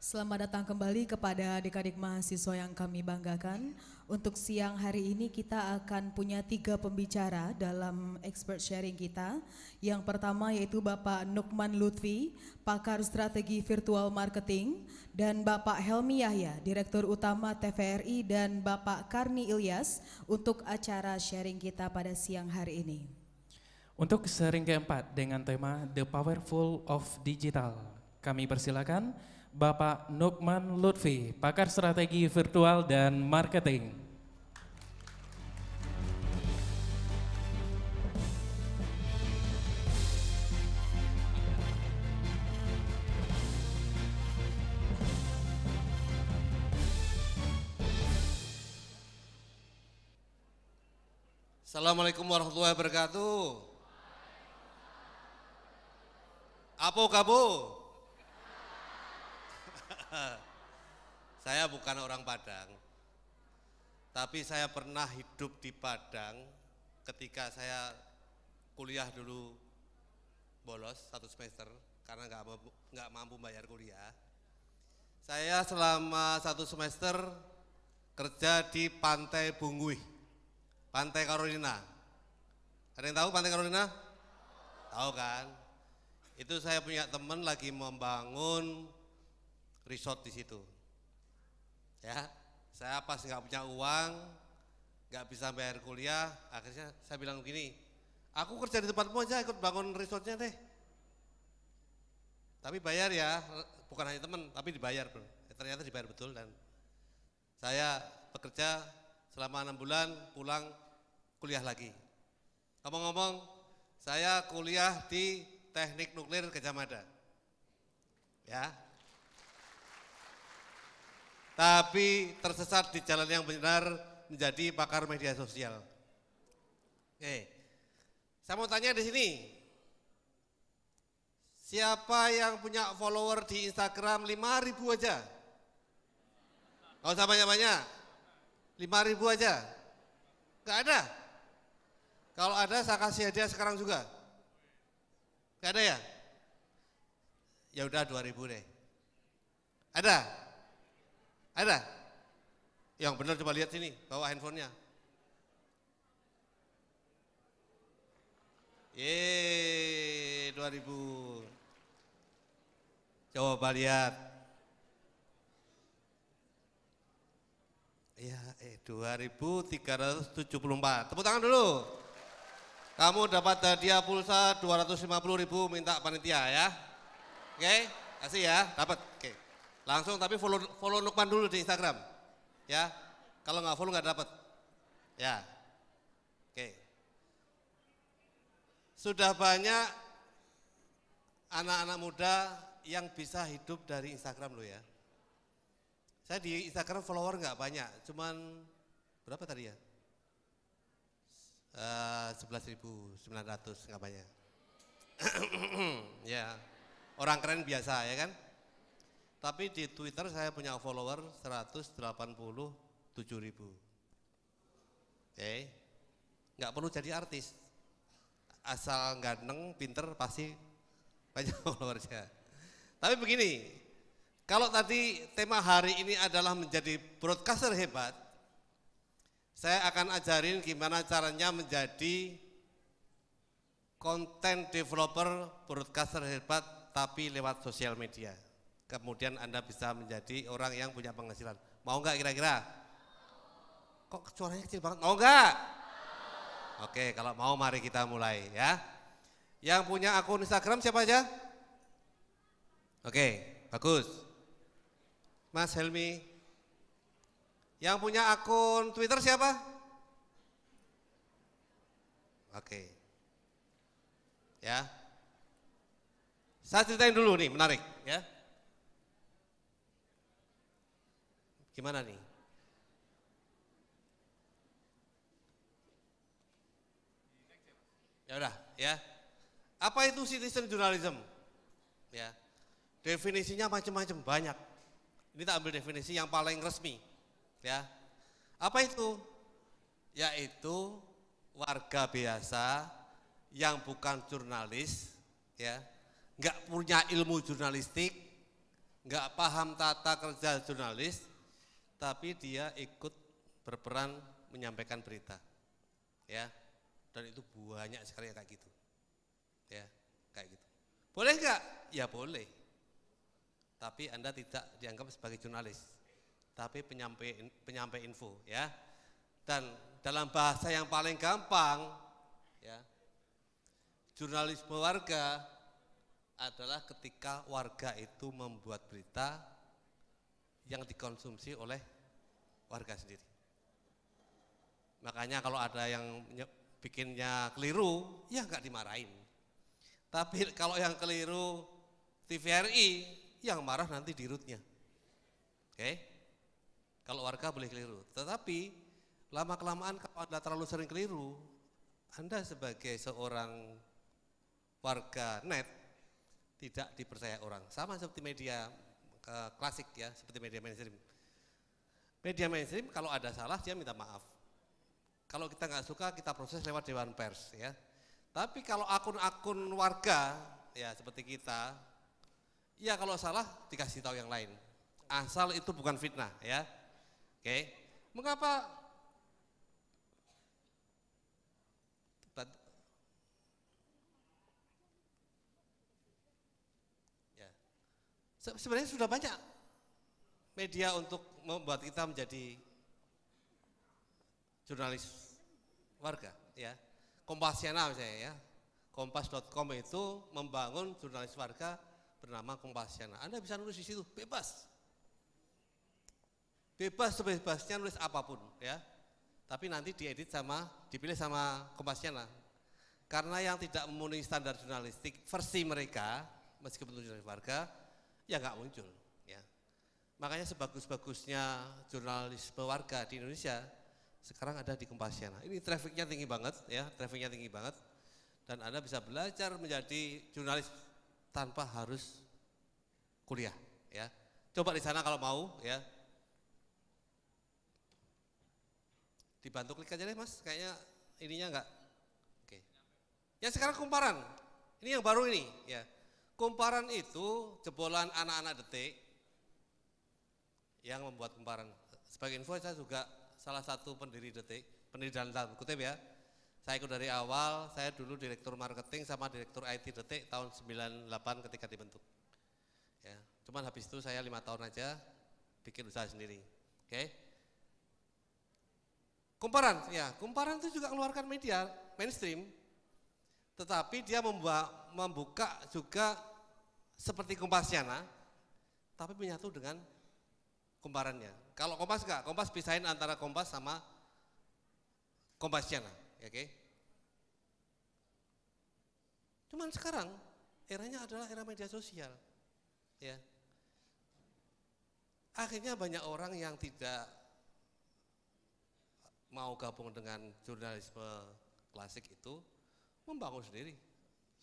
Selamat datang kembali kepada adik-adik mahasiswa yang kami banggakan. Untuk siang hari ini kita akan punya tiga pembicara dalam expert sharing kita. Yang pertama yaitu Bapak Nukman Lutfi, pakar strategi virtual marketing, dan Bapak Helmi Yahya, Direktur Utama TVRI, dan Bapak Karni Ilyas untuk acara sharing kita pada siang hari ini. Untuk sharing keempat dengan tema The Powerful of Digital, kami persilakan Bapak Nukman Lutfi, pakar strategi virtual dan marketing. Assalamualaikum warahmatullahi wabarakatuh. Apo kabo? saya bukan orang Padang, tapi saya pernah hidup di Padang ketika saya kuliah dulu bolos satu semester karena nggak nggak mampu bayar kuliah. Saya selama satu semester kerja di Pantai Bungui, Pantai Carolina. Ada yang tahu Pantai Carolina? Tahu kan? Itu saya punya teman lagi membangun resort di situ. Ya, saya pas nggak punya uang, nggak bisa bayar kuliah, akhirnya saya bilang begini, aku kerja di tempatmu aja ikut bangun resortnya deh. Tapi bayar ya, bukan hanya teman, tapi dibayar bro. Ya, ternyata dibayar betul dan saya bekerja selama enam bulan, pulang kuliah lagi. Ngomong-ngomong, saya kuliah di teknik nuklir Gajah Mada. Ya, tapi tersesat di jalan yang benar menjadi pakar media sosial. Oke. Saya mau tanya di sini. Siapa yang punya follower di Instagram 5000 aja? Kalau sama banyak-banyak. 5000 aja. nggak ada. Kalau ada saya kasih hadiah sekarang juga. Gak ada ya? Ya udah 2000 deh. Ada? Ada? Yang benar coba lihat sini, bawa handphonenya. Ye, 2000. Coba lihat. Ya, eh 2374. Tepuk tangan dulu. Kamu dapat hadiah pulsa 250.000 minta panitia ya. Oke, okay? kasih ya, dapat. Oke. Okay. Langsung tapi follow, follow Lukman dulu di Instagram. Ya. Kalau nggak follow nggak dapat. Ya. Oke. Sudah banyak anak-anak muda yang bisa hidup dari Instagram lo ya. Saya di Instagram follower nggak banyak, cuman berapa tadi ya? Eh, sebelas ribu sembilan ratus nggak banyak. ya orang keren biasa ya kan tapi di Twitter saya punya follower 187 ribu. Oke, okay. nggak perlu jadi artis, asal ganteng, pinter pasti banyak followersnya. Tapi begini, kalau tadi tema hari ini adalah menjadi broadcaster hebat, saya akan ajarin gimana caranya menjadi content developer broadcaster hebat tapi lewat sosial media kemudian Anda bisa menjadi orang yang punya penghasilan. Mau enggak kira-kira? Kok suaranya kecil banget? Mau enggak? Oke, kalau mau mari kita mulai ya. Yang punya akun Instagram siapa aja? Oke, bagus. Mas Helmi. Yang punya akun Twitter siapa? Oke. Ya. Saya ceritain dulu nih, menarik ya. Gimana nih? Ya udah, ya. Apa itu citizen journalism? Ya. Definisinya macam-macam banyak. Ini tak ambil definisi yang paling resmi. Ya. Apa itu? Yaitu warga biasa yang bukan jurnalis, ya, nggak punya ilmu jurnalistik, nggak paham tata kerja jurnalis, tapi dia ikut berperan menyampaikan berita. Ya. Dan itu banyak sekali kayak gitu. Ya, kayak gitu. Boleh enggak? Ya boleh. Tapi Anda tidak dianggap sebagai jurnalis. Tapi penyampai penyampai info, ya. Dan dalam bahasa yang paling gampang, ya. Jurnalisme warga adalah ketika warga itu membuat berita yang dikonsumsi oleh warga sendiri. Makanya kalau ada yang bikinnya keliru, ya nggak dimarahin. Tapi kalau yang keliru TVRI, yang marah nanti dirutnya. Oke? Kalau warga boleh keliru. Tetapi lama-kelamaan kalau Anda terlalu sering keliru, Anda sebagai seorang warga net tidak dipercaya orang. Sama seperti media ke klasik ya, seperti media mainstream. Media mainstream kalau ada salah dia minta maaf. Kalau kita nggak suka kita proses lewat dewan pers ya. Tapi kalau akun-akun warga ya seperti kita, ya kalau salah dikasih tahu yang lain. Asal itu bukan fitnah ya. Oke. Mengapa sebenarnya sudah banyak media untuk membuat kita menjadi jurnalis warga ya. Kompasiana misalnya ya. Kompas.com itu membangun jurnalis warga bernama Kompasiana. Anda bisa nulis di situ bebas. Bebas sebebasnya nulis apapun ya. Tapi nanti diedit sama dipilih sama Kompasiana. Karena yang tidak memenuhi standar jurnalistik versi mereka meskipun jurnalis warga ya nggak muncul. Ya. Makanya sebagus-bagusnya jurnalis pewarga di Indonesia sekarang ada di Kompasiana. Ini trafficnya tinggi banget, ya trafficnya tinggi banget, dan anda bisa belajar menjadi jurnalis tanpa harus kuliah, ya. Coba di sana kalau mau, ya. Dibantu klik aja deh mas, kayaknya ininya enggak. Oke. Ya sekarang kumparan, ini yang baru ini, ya. Kumparan itu jebolan anak-anak detik yang membuat kumparan. Sebagai info saya juga salah satu pendiri detik, pendiri dalam tanda kutip ya. Saya ikut dari awal, saya dulu direktur marketing sama direktur IT detik tahun 98 ketika dibentuk. Ya, cuman habis itu saya lima tahun aja bikin usaha sendiri. Oke. Kumparan, ya, kumparan itu juga keluarkan media mainstream, tetapi dia membuka juga seperti kompasiana, tapi menyatu dengan kumparannya. Kalau kompas enggak, kompas pisahin antara kompas sama kompasiana, ya, oke? Okay? Cuman sekarang eranya adalah era media sosial, ya. Akhirnya banyak orang yang tidak mau gabung dengan jurnalisme klasik itu membangun sendiri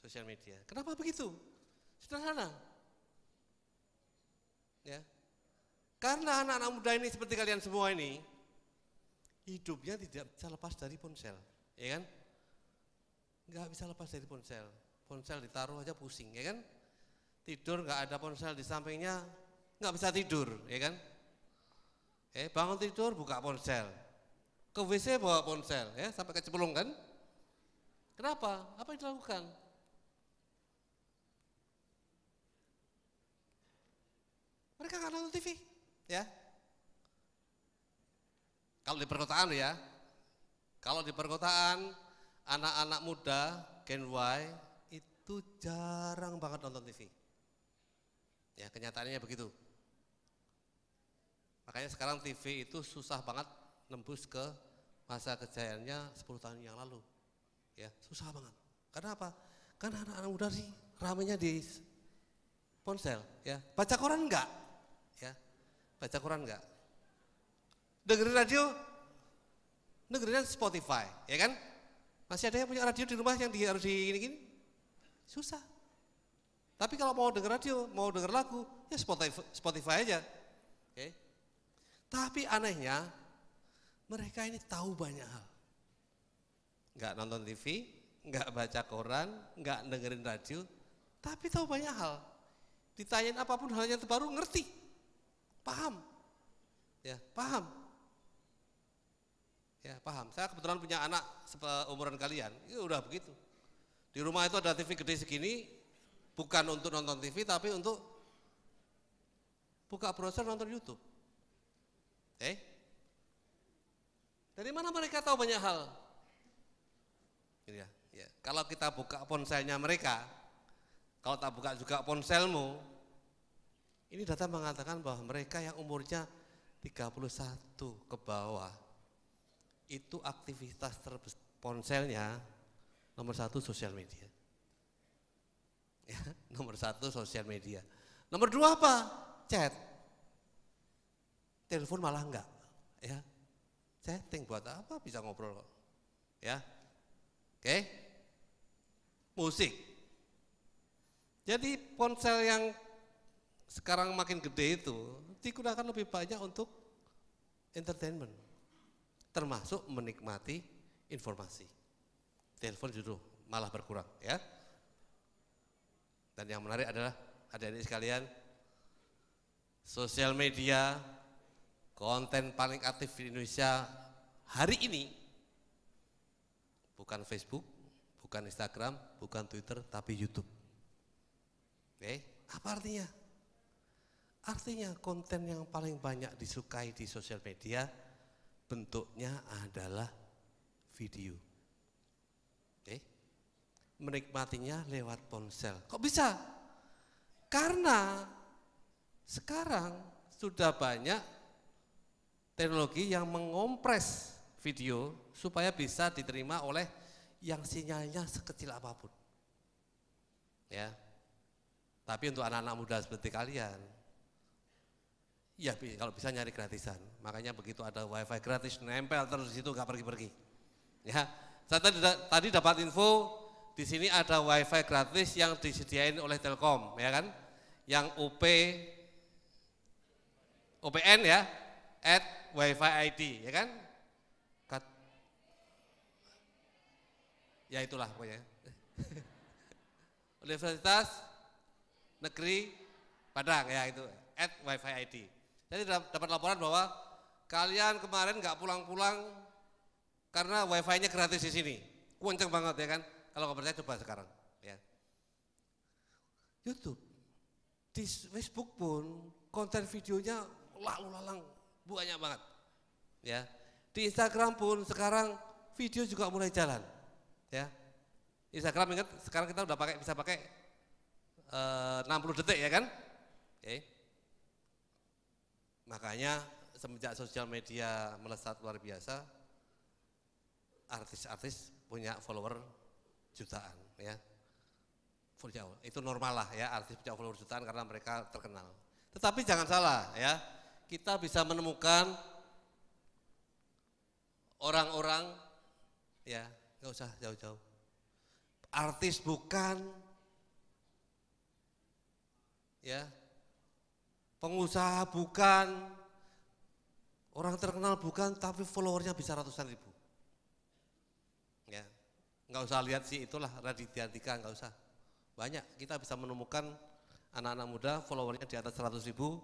sosial media. Kenapa begitu? Sederhana. Ya. Karena anak-anak muda ini seperti kalian semua ini, hidupnya tidak bisa lepas dari ponsel, ya kan? Nggak bisa lepas dari ponsel. Ponsel ditaruh aja pusing, ya kan? Tidur nggak ada ponsel di sampingnya, nggak bisa tidur, ya kan? Eh, bangun tidur buka ponsel. Ke WC bawa ponsel, ya, sampai kecepelung kan? Kenapa? Apa yang dilakukan? Mereka nggak nonton TV, ya. Kalau di perkotaan ya, kalau di perkotaan anak-anak muda Gen Y itu jarang banget nonton TV. Ya kenyataannya begitu. Makanya sekarang TV itu susah banget nembus ke masa kejayaannya 10 tahun yang lalu. Ya, susah banget. Karena apa? Karena anak-anak muda sih ramenya di ponsel, ya. Baca koran enggak? Ya. Baca Quran enggak? Dengerin radio? Dengerin Spotify, ya kan? Masih ada yang punya radio di rumah yang di, harus di gini-gini? Susah. Tapi kalau mau denger radio, mau denger lagu, ya Spotify, Spotify aja. Oke. Tapi anehnya mereka ini tahu banyak hal. Enggak nonton TV, enggak baca koran, enggak dengerin radio, tapi tahu banyak hal. Ditanyain apapun hal yang terbaru ngerti. Paham? Ya, paham. Ya, paham. Saya kebetulan punya anak umuran kalian, itu ya, udah begitu. Di rumah itu ada TV gede segini, bukan untuk nonton TV tapi untuk buka browser nonton YouTube. Eh? Dari mana mereka tahu banyak hal? ya. Ya, kalau kita buka ponselnya mereka, kalau tak buka juga ponselmu, ini data mengatakan bahwa mereka yang umurnya 31 ke bawah itu aktivitas terbesar ponselnya nomor satu sosial media. Ya, nomor satu sosial media. Nomor dua apa? Chat. Telepon malah enggak. Ya, chatting buat apa bisa ngobrol Ya, oke. Okay. Musik. Jadi ponsel yang sekarang makin gede itu digunakan lebih banyak untuk entertainment. Termasuk menikmati informasi. Telepon justru malah berkurang ya. Dan yang menarik adalah ada ini sekalian, sosial media, konten paling aktif di Indonesia hari ini bukan Facebook, bukan Instagram, bukan Twitter, tapi YouTube. Oke, apa artinya? Artinya konten yang paling banyak disukai di sosial media bentuknya adalah video. Oke. Eh, menikmatinya lewat ponsel. Kok bisa? Karena sekarang sudah banyak teknologi yang mengompres video supaya bisa diterima oleh yang sinyalnya sekecil apapun. Ya. Tapi untuk anak-anak muda seperti kalian, Iya, kalau bisa nyari gratisan. Makanya begitu ada wifi gratis, nempel terus di situ nggak pergi-pergi. Ya, saya tadi, tadi dapat info di sini ada wifi gratis yang disediain oleh Telkom, ya kan? Yang UP OPN ya, at wifi ID, ya kan? Kat, ya itulah pokoknya. Universitas Negeri Padang ya itu at wifi ID. Jadi dapat laporan bahwa kalian kemarin nggak pulang-pulang karena wifi-nya gratis di sini. Kunceng banget ya kan? Kalau nggak percaya coba sekarang ya. YouTube, di Facebook pun konten videonya lalu lalang banyak banget ya. Di Instagram pun sekarang video juga mulai jalan ya. Instagram ingat sekarang kita udah pakai bisa pakai eh, uh, 60 detik ya kan? Okay. Makanya semenjak sosial media melesat luar biasa, artis-artis punya follower jutaan ya. Itu normal lah ya artis punya follower jutaan karena mereka terkenal. Tetapi jangan salah ya, kita bisa menemukan orang-orang ya nggak usah jauh-jauh. Artis bukan ya pengusaha bukan, orang terkenal bukan, tapi followernya bisa ratusan ribu. Ya, nggak usah lihat sih itulah Raditya Dika nggak usah. Banyak kita bisa menemukan anak-anak muda followernya di atas 100 ribu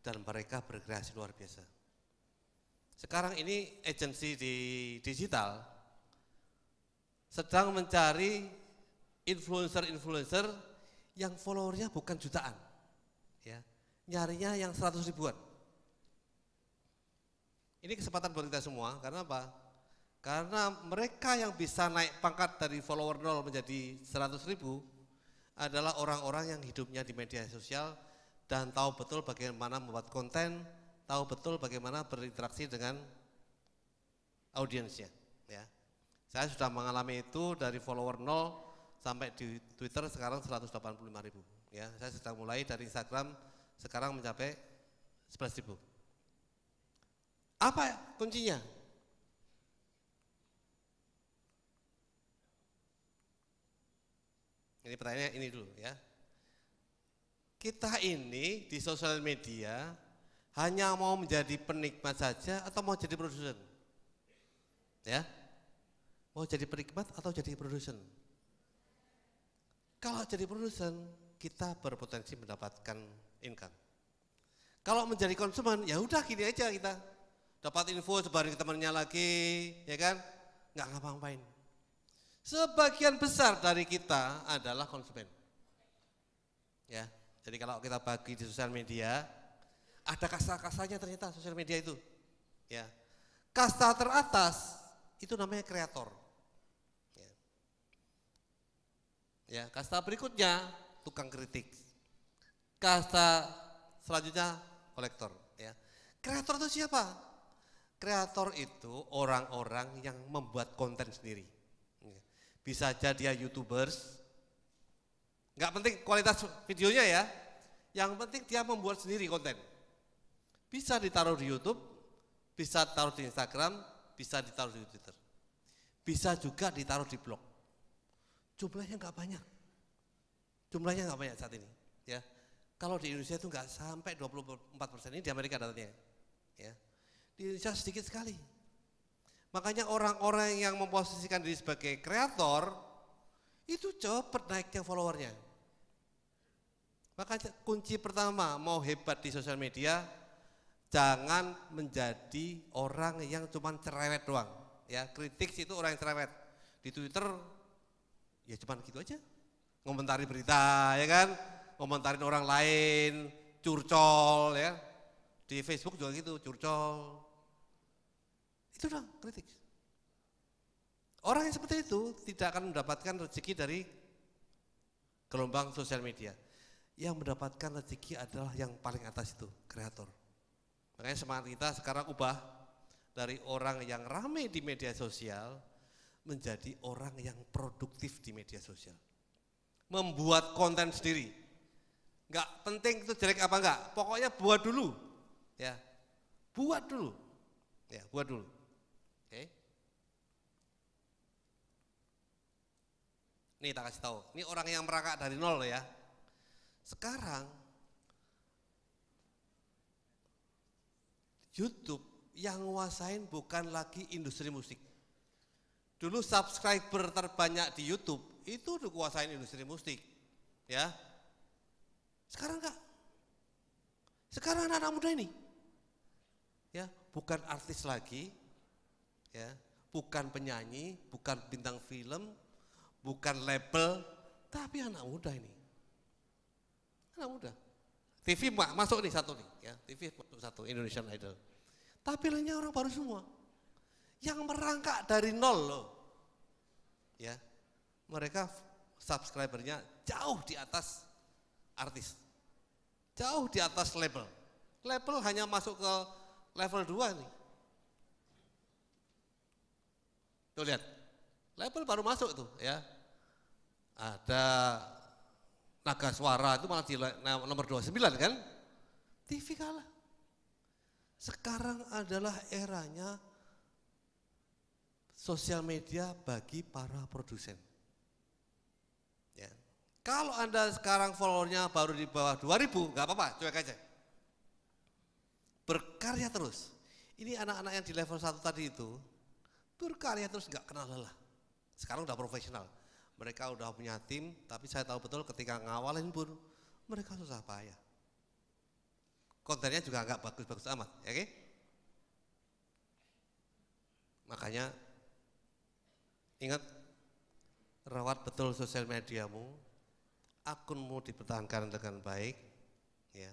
dan mereka berkreasi luar biasa. Sekarang ini agensi di digital sedang mencari influencer-influencer yang followernya bukan jutaan. Ya, nyarinya yang 100 ribuan. Ini kesempatan buat kita semua, karena apa? Karena mereka yang bisa naik pangkat dari follower nol menjadi 100 ribu adalah orang-orang yang hidupnya di media sosial dan tahu betul bagaimana membuat konten, tahu betul bagaimana berinteraksi dengan audiensnya. Ya. Saya sudah mengalami itu dari follower nol sampai di Twitter sekarang 185 ribu. Ya, saya sudah mulai dari Instagram sekarang mencapai ribu Apa kuncinya? Ini pertanyaan ini dulu ya. Kita ini di sosial media hanya mau menjadi penikmat saja atau mau jadi produsen? Ya. Mau jadi penikmat atau jadi produsen? Kalau jadi produsen, kita berpotensi mendapatkan income. Kalau menjadi konsumen, ya udah gini aja kita. Dapat info, sebarin ke temannya lagi, ya kan? Nggak ngapa-ngapain. Sebagian besar dari kita adalah konsumen. Ya, jadi kalau kita bagi di sosial media, ada kasta-kastanya ternyata sosial media itu. Ya. Kasta teratas itu namanya kreator. ya, ya kasta berikutnya tukang kritik kasta selanjutnya kolektor. Ya. Kreator itu siapa? Kreator itu orang-orang yang membuat konten sendiri. Bisa aja dia ya youtubers, nggak penting kualitas videonya ya, yang penting dia membuat sendiri konten. Bisa ditaruh di YouTube, bisa taruh di Instagram, bisa ditaruh di Twitter. Bisa juga ditaruh di blog. Jumlahnya nggak banyak. Jumlahnya nggak banyak saat ini. Ya, kalau di Indonesia itu nggak sampai 24 persen ini di Amerika datanya, ya. Di Indonesia sedikit sekali. Makanya orang-orang yang memposisikan diri sebagai kreator itu cepat naiknya followernya. Makanya kunci pertama mau hebat di sosial media jangan menjadi orang yang cuma cerewet doang. Ya, kritik itu orang yang cerewet. Di Twitter ya cuma gitu aja. Ngomentari berita ya kan, komentarin orang lain, curcol ya. Di Facebook juga gitu, curcol. Itu dong kritik. Orang yang seperti itu tidak akan mendapatkan rezeki dari gelombang sosial media. Yang mendapatkan rezeki adalah yang paling atas itu, kreator. Makanya semangat kita sekarang ubah dari orang yang rame di media sosial menjadi orang yang produktif di media sosial. Membuat konten sendiri, Enggak penting itu jelek apa enggak. Pokoknya buat dulu. Ya. Buat dulu. Ya, buat dulu. Oke. Okay. Nih tak kasih tahu. Ini orang yang merangkak dari nol ya. Sekarang YouTube yang nguasain bukan lagi industri musik. Dulu subscriber terbanyak di YouTube itu dikuasain industri musik. Ya, sekarang enggak. Sekarang anak-anak muda ini ya, bukan artis lagi, ya, bukan penyanyi, bukan bintang film, bukan label, tapi anak muda ini. Anak muda. TV masuk nih satu nih, ya, TV masuk satu Indonesian Idol. Tapi lainnya orang baru semua. Yang merangkak dari nol loh. Ya. Mereka subscribernya jauh di atas artis. Jauh di atas label. Label hanya masuk ke level 2 ini. Tuh lihat, label baru masuk tuh ya. Ada naga suara itu malah di nomor 29 kan. TV kalah. Sekarang adalah eranya sosial media bagi para produsen. Kalau Anda sekarang followernya baru di bawah 2000, nggak apa-apa, cuek aja. Berkarya terus. Ini anak-anak yang di level 1 tadi itu, berkarya terus nggak kenal lelah. Sekarang udah profesional. Mereka udah punya tim, tapi saya tahu betul ketika ngawalin pun mereka susah payah. Kontennya juga nggak bagus-bagus amat, ya oke? Makanya ingat rawat betul sosial mediamu, akunmu dipertahankan dengan baik ya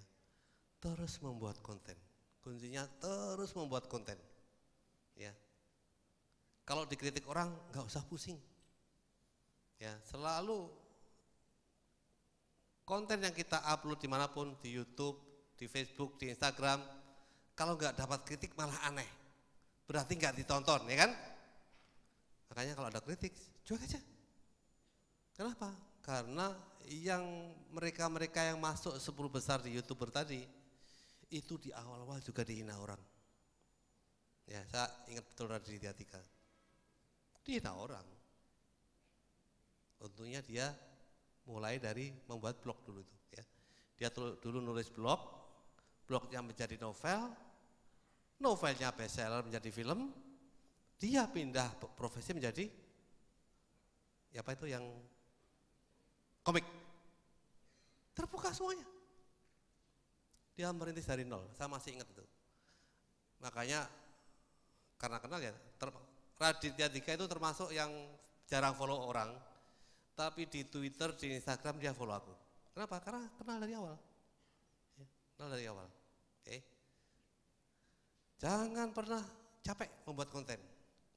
terus membuat konten kuncinya terus membuat konten ya kalau dikritik orang nggak usah pusing ya selalu konten yang kita upload dimanapun di YouTube di Facebook di Instagram kalau nggak dapat kritik malah aneh berarti nggak ditonton ya kan makanya kalau ada kritik cuek aja kenapa karena yang mereka-mereka yang masuk 10 besar di youtuber tadi itu di awal-awal juga dihina orang ya saya ingat betul dari Tiatika dihina orang tentunya dia mulai dari membuat blog dulu itu ya dia dulu nulis blog blognya menjadi novel novelnya bestseller menjadi film dia pindah profesi menjadi ya apa itu yang komik. Terbuka semuanya. Dia merintis dari nol, saya masih ingat itu. Makanya karena kenal ya, ter, Raditya Dika itu termasuk yang jarang follow orang, tapi di Twitter, di Instagram dia follow aku. Kenapa? Karena kenal dari awal. Ya, kenal dari awal. Oke. Jangan pernah capek membuat konten.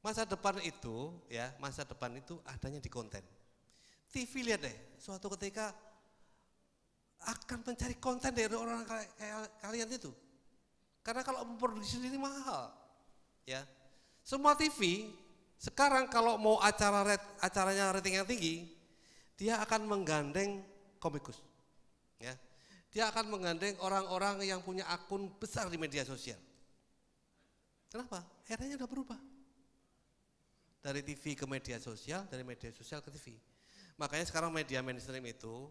Masa depan itu ya, masa depan itu adanya di konten. TV lihat deh, suatu ketika akan mencari konten dari orang kayak kalian itu. Karena kalau memproduksi sendiri mahal. Ya. Semua TV sekarang kalau mau acara red, acaranya rating yang tinggi, dia akan menggandeng komikus. Ya. Dia akan menggandeng orang-orang yang punya akun besar di media sosial. Kenapa? Eranya sudah berubah. Dari TV ke media sosial, dari media sosial ke TV. Makanya sekarang media mainstream itu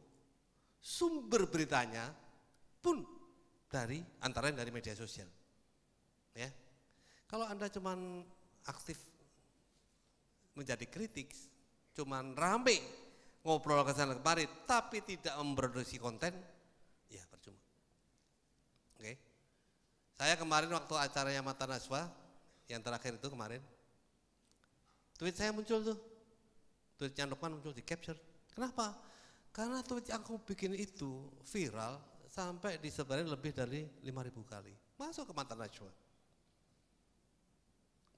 sumber beritanya pun dari antara dari media sosial. Ya. Kalau Anda cuman aktif menjadi kritik, cuman rame ngobrol ke sana kemari tapi tidak memproduksi konten, ya percuma. Oke. Saya kemarin waktu acaranya Mata Naswa yang terakhir itu kemarin tweet saya muncul tuh yang Lukman untuk di capture. Kenapa? Karena tweet yang aku bikin itu viral sampai disebarin lebih dari 5000 kali. Masuk ke mantan najwa.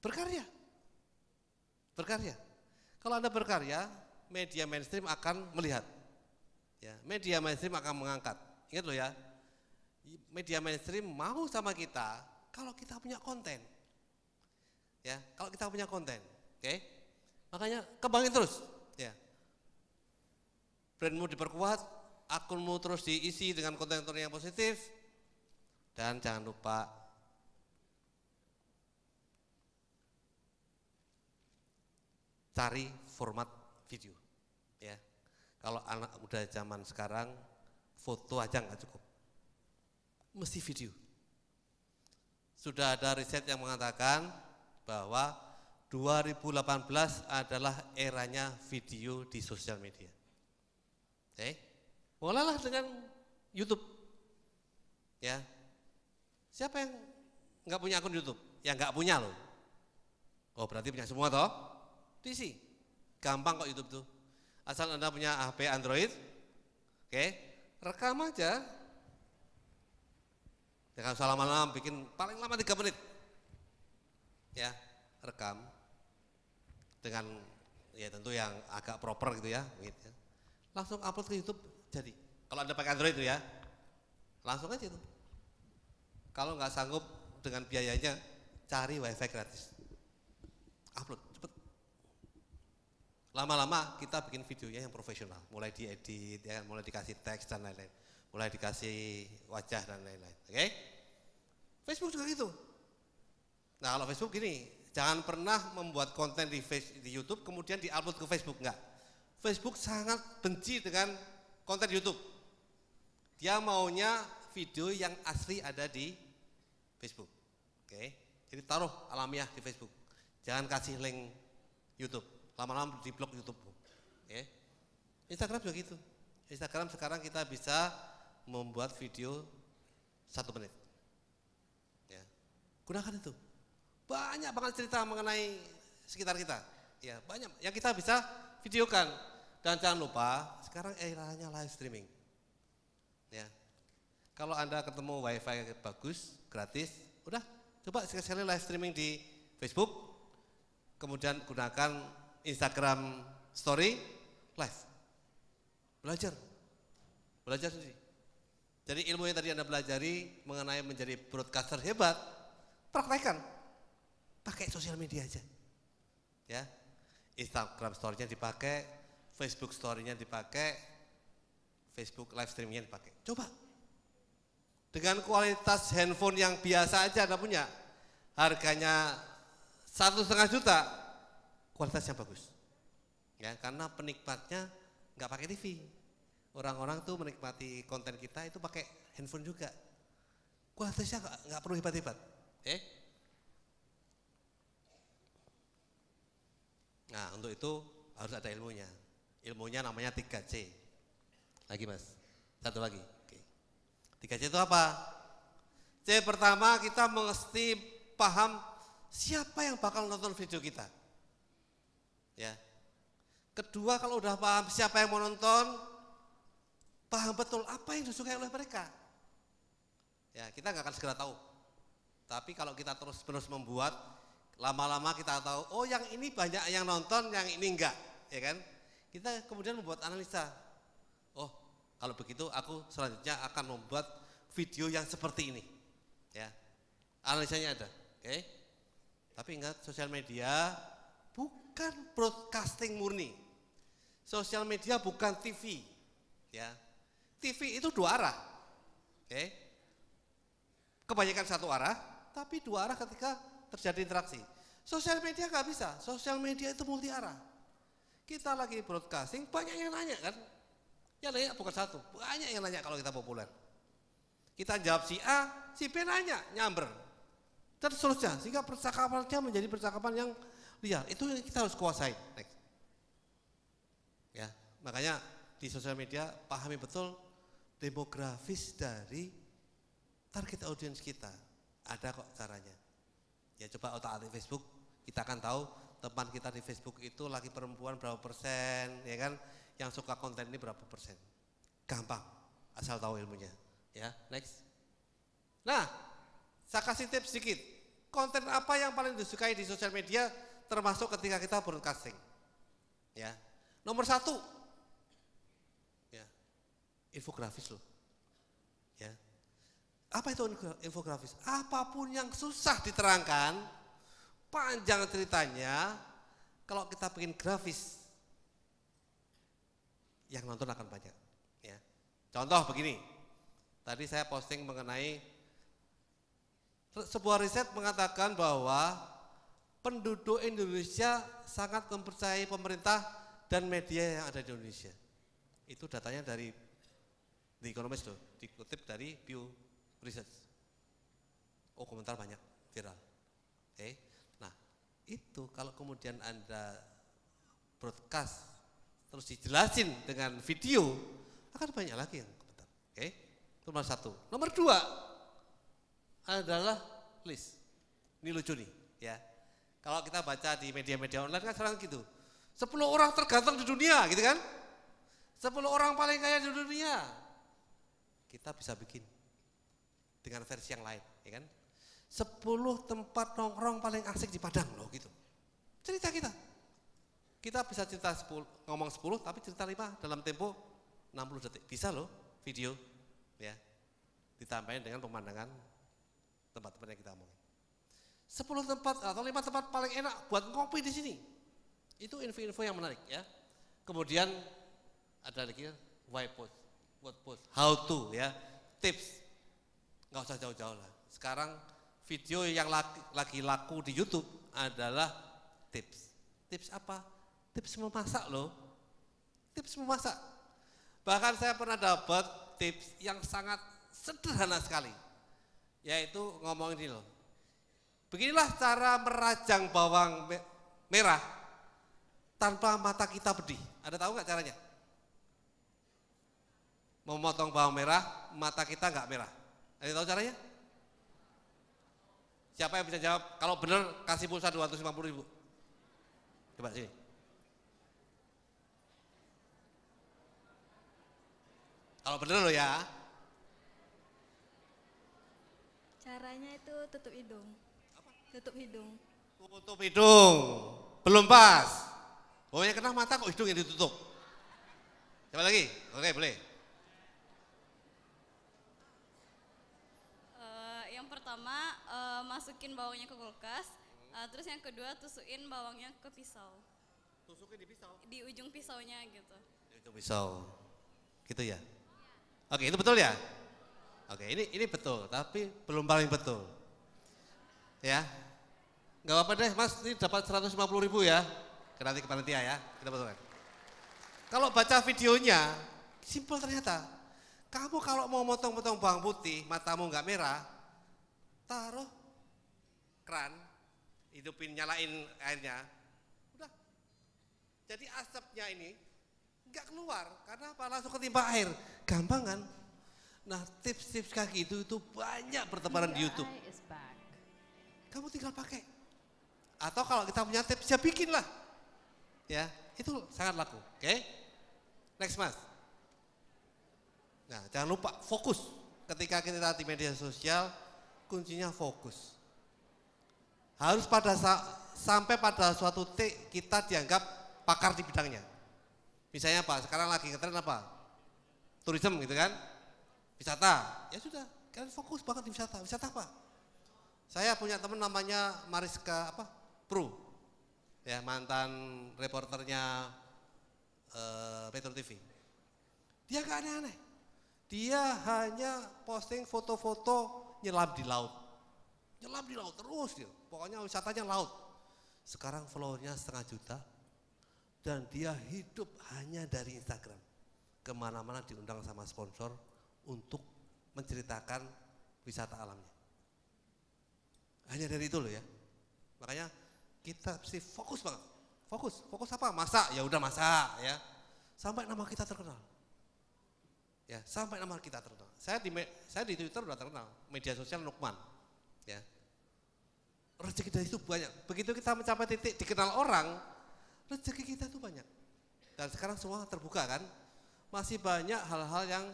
Berkarya. Berkarya. Kalau Anda berkarya, media mainstream akan melihat. Ya, media mainstream akan mengangkat. Ingat loh ya. Media mainstream mau sama kita kalau kita punya konten. Ya, kalau kita punya konten. Oke. Okay? Makanya kembangin terus. Ya. Brandmu diperkuat, akunmu terus diisi dengan konten-konten yang positif, dan jangan lupa cari format video. Ya, kalau anak muda zaman sekarang foto aja nggak cukup, mesti video. Sudah ada riset yang mengatakan bahwa 2018 adalah eranya video di sosial media. Oke. Eh, Mulailah dengan YouTube. Ya. Siapa yang nggak punya akun YouTube? Yang nggak punya loh. Oh, berarti punya semua toh? Diisi. Gampang kok YouTube tuh. Asal Anda punya HP Android, oke, rekam aja. Jangan ya, salah malam bikin paling lama 3 menit. Ya, rekam dengan ya tentu yang agak proper gitu ya, gitu. Langsung upload ke YouTube jadi. Kalau Anda pakai Android itu ya. Langsung aja itu. Kalau nggak sanggup dengan biayanya, cari WiFi gratis. Upload cepet. Lama-lama kita bikin videonya yang profesional, mulai diedit, ya, kan, mulai dikasih teks dan lain-lain, mulai dikasih wajah dan lain-lain. Oke? Okay? Facebook juga gitu. Nah kalau Facebook gini, Jangan pernah membuat konten di, face, di YouTube kemudian diupload ke Facebook enggak. Facebook sangat benci dengan konten YouTube. Dia maunya video yang asli ada di Facebook. Oke. Jadi taruh alamiah di Facebook. Jangan kasih link YouTube. Lama-lama di blog YouTube. Oke. Instagram juga gitu. Instagram sekarang kita bisa membuat video satu menit. Ya. Gunakan itu. Banyak banget cerita mengenai sekitar kita. Ya, banyak yang kita bisa videokan. Dan jangan lupa, sekarang eranya eh, live streaming. Ya. Kalau Anda ketemu wifi bagus, gratis, udah coba sekali live streaming di Facebook, kemudian gunakan Instagram story live. Belajar. Belajar sendiri. Jadi ilmu yang tadi Anda pelajari mengenai menjadi broadcaster hebat, praktekkan pakai sosial media aja. Ya. Instagram story-nya dipakai, Facebook story-nya dipakai, Facebook live streaming-nya dipakai. Coba. Dengan kualitas handphone yang biasa aja Anda punya, harganya satu setengah juta, kualitasnya bagus. Ya, karena penikmatnya nggak pakai TV. Orang-orang tuh menikmati konten kita itu pakai handphone juga. Kualitasnya nggak perlu hebat-hebat. Eh, Nah untuk itu harus ada ilmunya. Ilmunya namanya 3C. Lagi mas, satu lagi. Oke. 3C itu apa? C pertama kita mesti paham siapa yang bakal nonton video kita. Ya. Kedua kalau udah paham siapa yang mau nonton, paham betul apa yang disukai oleh mereka. Ya, kita nggak akan segera tahu. Tapi kalau kita terus-menerus membuat Lama-lama kita tahu, oh yang ini banyak yang nonton, yang ini enggak, ya kan? Kita kemudian membuat analisa. Oh, kalau begitu aku selanjutnya akan membuat video yang seperti ini. Ya. Analisanya ada, oke? Tapi ingat sosial media bukan broadcasting murni. Sosial media bukan TV. Ya. TV itu dua arah. Oke. Kebanyakan satu arah, tapi dua arah ketika terjadi interaksi. Sosial media nggak bisa, sosial media itu multi arah. Kita lagi broadcasting, banyak yang nanya kan. ya nanya bukan satu, banyak yang nanya kalau kita populer. Kita jawab si A, si B nanya, nyamber. Dan seterusnya, sehingga percakapannya menjadi percakapan yang liar. Itu yang kita harus kuasai. Next. Ya, makanya di sosial media pahami betul demografis dari target audiens kita. Ada kok caranya. Ya coba otak di Facebook, kita akan tahu teman kita di Facebook itu laki perempuan berapa persen, ya kan? Yang suka konten ini berapa persen. Gampang, asal tahu ilmunya. Ya, next. Nah, saya kasih tips sedikit. Konten apa yang paling disukai di sosial media termasuk ketika kita broadcasting. Ya. Nomor satu, ya, infografis loh. Apa itu infografis? Apapun yang susah diterangkan, panjang ceritanya, kalau kita bikin grafis, yang nonton akan banyak. Ya. Contoh begini, tadi saya posting mengenai sebuah riset mengatakan bahwa penduduk Indonesia sangat mempercayai pemerintah dan media yang ada di Indonesia. Itu datanya dari The Economist loh, dikutip dari Pew research. Oh komentar banyak, viral. Oke. Okay. Nah, itu kalau kemudian Anda broadcast terus dijelasin dengan video, akan banyak lagi yang komentar. Oke. Okay. nomor satu. Nomor dua adalah list. Ini lucu nih, ya. Kalau kita baca di media-media online kan sekarang gitu. 10 orang terganteng di dunia gitu kan. 10 orang paling kaya di dunia. Kita bisa bikin dengan versi yang lain, ya kan? 10 tempat nongkrong paling asik di Padang loh gitu. Cerita kita. Kita bisa cerita 10, ngomong sepuluh, tapi cerita lima dalam tempo 60 detik. Bisa loh video ya. Ditambahin dengan pemandangan tempat-tempat yang kita omongin. sepuluh tempat atau lima tempat paling enak buat ngopi di sini. Itu info-info yang menarik ya. Kemudian ada lagi why post, what post, how to ya, tips nggak usah jauh-jauh lah. Sekarang video yang lagi, lagi laku di YouTube adalah tips. Tips apa? Tips memasak loh. Tips memasak. Bahkan saya pernah dapat tips yang sangat sederhana sekali. Yaitu ngomong ini loh. Beginilah cara merajang bawang merah tanpa mata kita pedih. Ada tahu nggak caranya? Memotong bawang merah, mata kita nggak merah. Ada tahu caranya? Siapa yang bisa jawab? Kalau benar kasih pulsa 250 ribu. Coba sini. Kalau benar loh ya. Caranya itu tutup hidung. Apa? Tutup hidung. Tutup hidung. Belum pas. Oh yang kena mata kok hidung yang ditutup. Coba lagi. Oke boleh. pertama uh, masukin bawangnya ke kulkas, uh, terus yang kedua tusukin bawangnya ke pisau. Tusukin di pisau? Di ujung pisaunya gitu. Di ujung pisau, gitu ya? Oke, itu betul ya? Oke, ini ini betul, tapi belum paling betul. Ya, nggak apa-apa deh, Mas. Ini dapat 150 ribu ya. Nanti ke panitia ya, kita betulkan. Kalau baca videonya, simple ternyata. Kamu kalau mau motong-motong bawang putih, matamu nggak merah, taruh keran, hidupin nyalain airnya, udah. Jadi asapnya ini nggak keluar karena apa langsung ketimpa air, gampang kan? Nah tips-tips kaki itu itu banyak bertebaran di YouTube. Kamu tinggal pakai. Atau kalau kita punya tips ya bikin lah Ya itu sangat laku. Oke, okay? next mas. Nah jangan lupa fokus ketika kita di media sosial kuncinya fokus. Harus pada sa sampai pada suatu t kita dianggap pakar di bidangnya. Misalnya apa? Sekarang lagi ngetren apa? Turisme gitu kan? Wisata. Ya sudah, kalian fokus banget di wisata. Wisata apa? Saya punya teman namanya Mariska apa? Pro. Ya, mantan reporternya eh, Petro TV. Dia gak aneh-aneh. Dia hanya posting foto-foto nyelam di laut. Nyelam di laut terus dia. Pokoknya wisatanya laut. Sekarang followernya setengah juta. Dan dia hidup hanya dari Instagram. Kemana-mana diundang sama sponsor untuk menceritakan wisata alamnya. Hanya dari itu loh ya. Makanya kita mesti fokus banget. Fokus, fokus apa? Masak, ya udah masak ya. Sampai nama kita terkenal. Ya, sampai nama kita terkenal saya di saya di Twitter udah terkenal, media sosial Nukman. Ya. Rezeki dari itu banyak. Begitu kita mencapai titik dikenal orang, rezeki kita itu banyak. Dan sekarang semua terbuka kan? Masih banyak hal-hal yang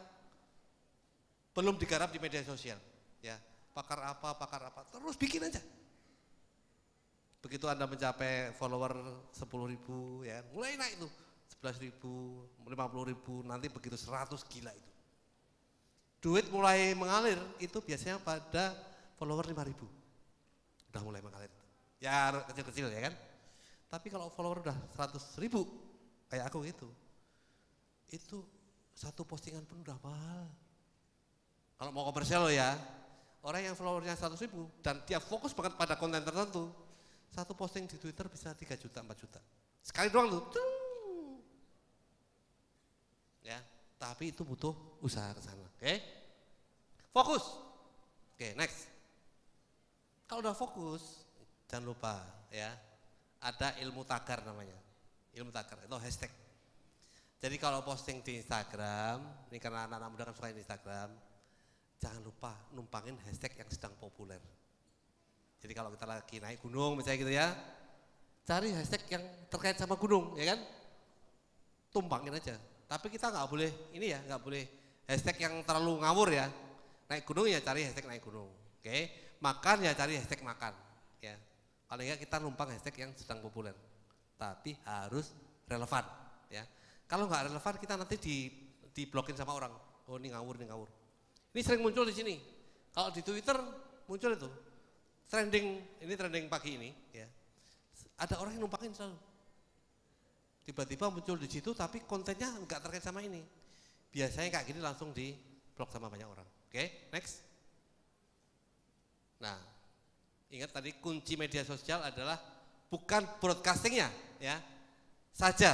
belum digarap di media sosial. Ya, pakar apa, pakar apa, terus bikin aja. Begitu Anda mencapai follower 10 ribu, ya, mulai naik tuh. 11 ribu, 50 ribu, nanti begitu 100 gila itu duit mulai mengalir itu biasanya pada follower 5000 udah mulai mengalir ya kecil-kecil ya kan tapi kalau follower udah seratus ribu kayak aku gitu itu satu postingan pun udah mahal kalau mau komersial lo ya orang yang followernya seratus ribu dan dia fokus banget pada konten tertentu satu posting di Twitter bisa 3 juta 4 juta sekali doang tuh ya tapi itu butuh usaha ke sana oke okay? Fokus. Oke, okay, next. Kalau udah fokus, jangan lupa ya. Ada ilmu tagar namanya. Ilmu tagar itu hashtag. Jadi kalau posting di Instagram, ini karena anak-anak muda kan suka di Instagram, jangan lupa numpangin hashtag yang sedang populer. Jadi kalau kita lagi naik gunung misalnya gitu ya, cari hashtag yang terkait sama gunung ya kan, tumpangin aja. Tapi kita nggak boleh ini ya, nggak boleh hashtag yang terlalu ngawur ya. Naik gunung ya cari hashtag naik gunung. Oke. Okay. Makan ya cari hashtag makan. Ya. Kalau enggak kita numpang hashtag yang sedang populer. Tapi harus relevan. Ya. Kalau nggak relevan kita nanti di diblokin sama orang. Oh ini ngawur, ini ngawur. Ini sering muncul di sini. Kalau di Twitter muncul itu trending ini trending pagi ini ya. Ada orang yang numpangin selalu. Tiba-tiba muncul di situ tapi kontennya nggak terkait sama ini. Biasanya kayak gini langsung di blok sama banyak orang. Oke, next. Nah, ingat tadi kunci media sosial adalah bukan broadcastingnya ya saja,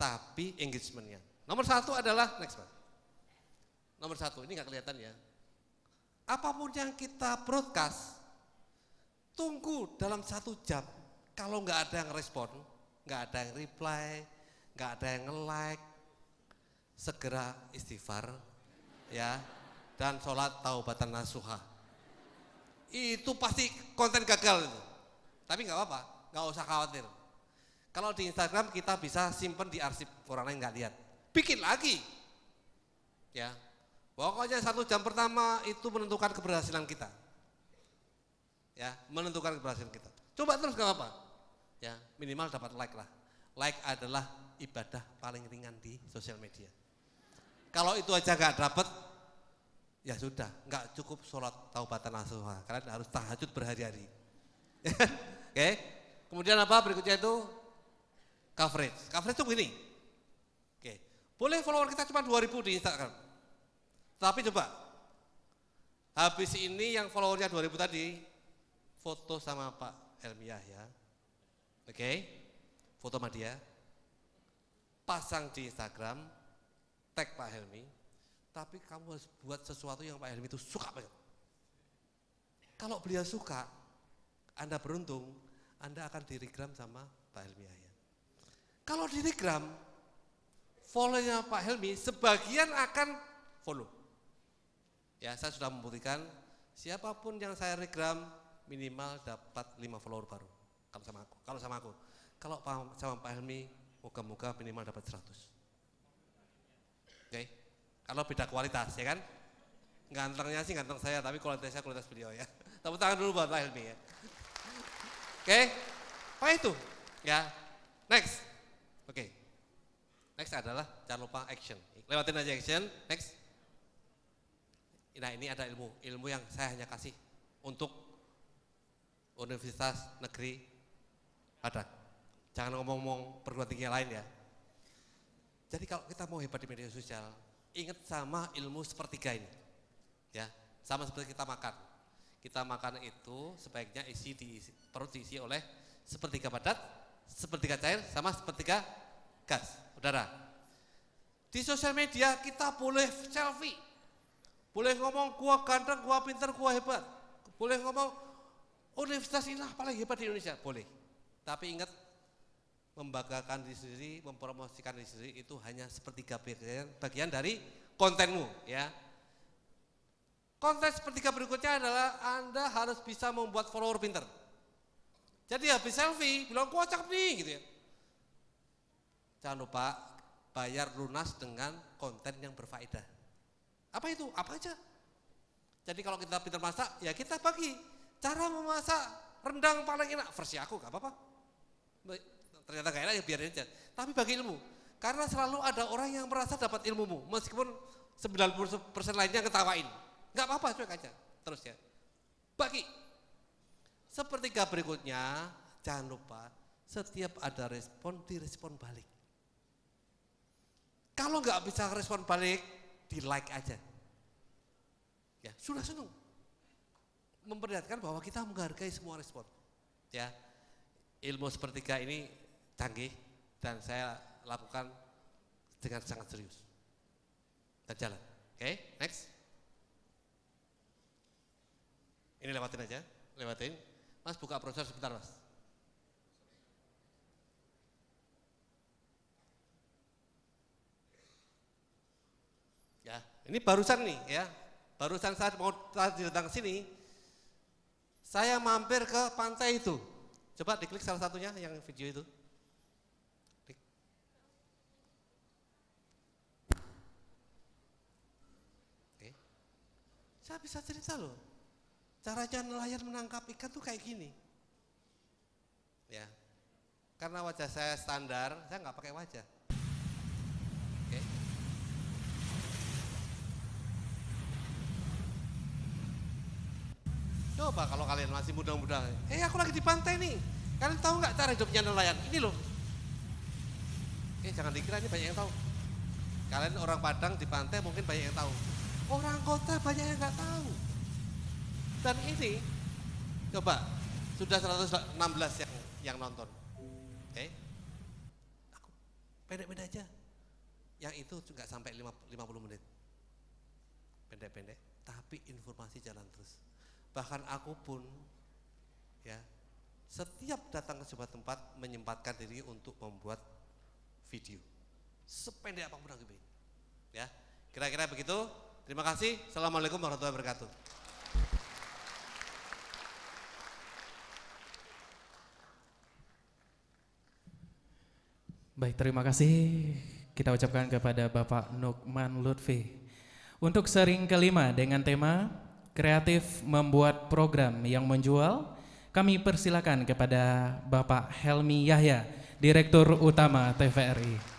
tapi engagementnya. Nomor satu adalah next pak. Nomor satu ini nggak kelihatan ya. Apapun yang kita broadcast, tunggu dalam satu jam. Kalau nggak ada yang respon, nggak ada yang reply, nggak ada yang nge-like, segera istighfar ya dan sholat taubatan nasuha. Itu pasti konten gagal Tapi nggak apa-apa, nggak usah khawatir. Kalau di Instagram kita bisa simpen di arsip orang lain nggak lihat. Bikin lagi, ya. Pokoknya satu jam pertama itu menentukan keberhasilan kita. Ya, menentukan keberhasilan kita. Coba terus nggak apa-apa. Ya, minimal dapat like lah. Like adalah ibadah paling ringan di sosial media. Kalau itu aja nggak dapat, ya sudah, nggak cukup sholat taubatan nasuha, karena harus tahajud berhari-hari. Oke, okay. kemudian apa berikutnya itu coverage. Coverage itu begini. Oke, okay. boleh follower kita cuma 2000 di Instagram, tapi coba habis ini yang followernya 2000 tadi foto sama Pak Elmiah ya, oke, okay. foto sama dia, pasang di Instagram, tag Pak Helmi, tapi kamu harus buat sesuatu yang Pak Helmi itu suka banget. Kalau beliau suka, Anda beruntung, Anda akan dirigram sama Pak Helmi Ayan. Kalau dirigram, follow-nya Pak Helmi sebagian akan follow. Ya, saya sudah membuktikan siapapun yang saya regram minimal dapat 5 follower baru kalau sama aku. Kalau sama aku. Kalau sama Pak Helmi, moga-moga minimal dapat 100. Oke. Okay? Kalau beda kualitas ya kan? Gantengnya sih ganteng saya, tapi kualitasnya kualitas beliau ya. Tepuk tangan dulu buat Pak Helmi ya. Oke, okay. Oh, apa itu? Ya, next. Oke, okay. next adalah jangan lupa action. Lewatin aja action, next. Nah ini ada ilmu, ilmu yang saya hanya kasih untuk Universitas Negeri Padang. Jangan ngomong-ngomong perguruan tinggi lain ya. Jadi kalau kita mau hebat di media sosial, ingat sama ilmu sepertiga ini. Ya, sama seperti kita makan. Kita makan itu sebaiknya isi di perut diisi oleh sepertiga padat, sepertiga cair, sama sepertiga gas. udara. di sosial media kita boleh selfie, boleh ngomong gua ganteng, gua pinter, gua hebat, boleh ngomong universitas inilah paling hebat di Indonesia, boleh. Tapi ingat membagakan diri sendiri, mempromosikan diri sendiri itu hanya sepertiga bagian, bagian dari kontenmu ya. Konten sepertiga berikutnya adalah Anda harus bisa membuat follower pinter. Jadi habis selfie, bilang gua cakep nih gitu ya. Jangan lupa bayar lunas dengan konten yang berfaedah. Apa itu? Apa aja? Jadi kalau kita pinter masak, ya kita bagi cara memasak rendang paling enak versi aku, gak apa-apa ternyata gak enak ya biarin aja. Tapi bagi ilmu, karena selalu ada orang yang merasa dapat ilmumu, meskipun 90% lainnya ketawain. Nggak apa-apa, cuek aja. Terus ya. Bagi. Sepertiga berikutnya, jangan lupa, setiap ada respon, direspon balik. Kalau nggak bisa respon balik, di like aja. Ya, sudah senang. Memperlihatkan bahwa kita menghargai semua respon. Ya, ilmu sepertiga ini canggih dan saya lakukan dengan sangat serius. Dan jalan. Oke, okay, next. Ini lewatin aja, lewatin. Mas buka browser sebentar, Mas. Ya, ini barusan nih ya. Barusan saat mau tadi datang sini, saya mampir ke pantai itu. Coba diklik salah satunya yang video itu. Saya bisa cerita loh. cara Caranya nelayan menangkap ikan tuh kayak gini. Ya. Karena wajah saya standar, saya nggak pakai wajah. Oke. Okay. Coba kalau kalian masih muda-muda, eh aku lagi di pantai nih. Kalian tahu nggak cara hidupnya nelayan? Ini loh. Eh jangan dikira ini banyak yang tahu. Kalian orang Padang di pantai mungkin banyak yang tahu. Orang kota banyak yang nggak tahu. Dan ini coba sudah 116 yang yang nonton. Oke. Okay. Aku pendek-pendek aja. Yang itu juga sampai 50 menit. Pendek-pendek, tapi informasi jalan terus. Bahkan aku pun ya setiap datang ke sebuah tempat menyempatkan diri untuk membuat video sependek apapun aku ingin. Ya, kira-kira begitu. Terima kasih. Assalamualaikum warahmatullahi wabarakatuh. Baik, terima kasih kita ucapkan kepada Bapak Nukman Lutfi. Untuk sering kelima dengan tema kreatif membuat program yang menjual, kami persilakan kepada Bapak Helmi Yahya, Direktur Utama TVRI.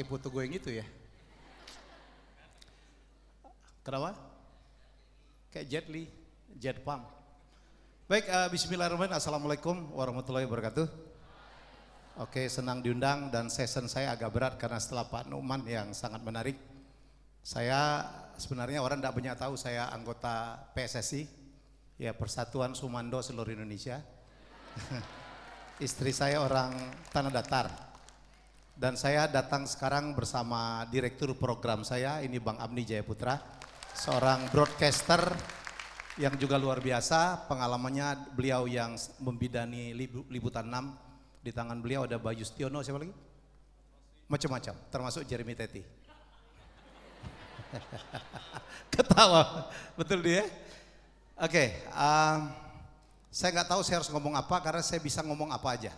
pakai foto gue yang itu ya? Kenapa? Kayak Jet Li, Jet Pam. Baik, uh, Bismillahirrahmanirrahim. Assalamualaikum warahmatullahi wabarakatuh. Oke, senang diundang dan session saya agak berat karena setelah Pak Numan yang sangat menarik. Saya sebenarnya orang tidak punya tahu saya anggota PSSI, ya Persatuan Sumando seluruh Indonesia. Istri saya orang Tanah Datar. Dan saya datang sekarang bersama direktur program saya, ini Bang Abni Jayaputra, seorang broadcaster yang juga luar biasa, pengalamannya beliau yang membidani liputan 6, di tangan beliau ada Bayu Stiono, siapa lagi? Macam-macam, termasuk Jeremy Teti. Ketawa, betul dia? Oke, okay, um, ehm, saya nggak tahu saya harus ngomong apa karena saya bisa ngomong apa aja.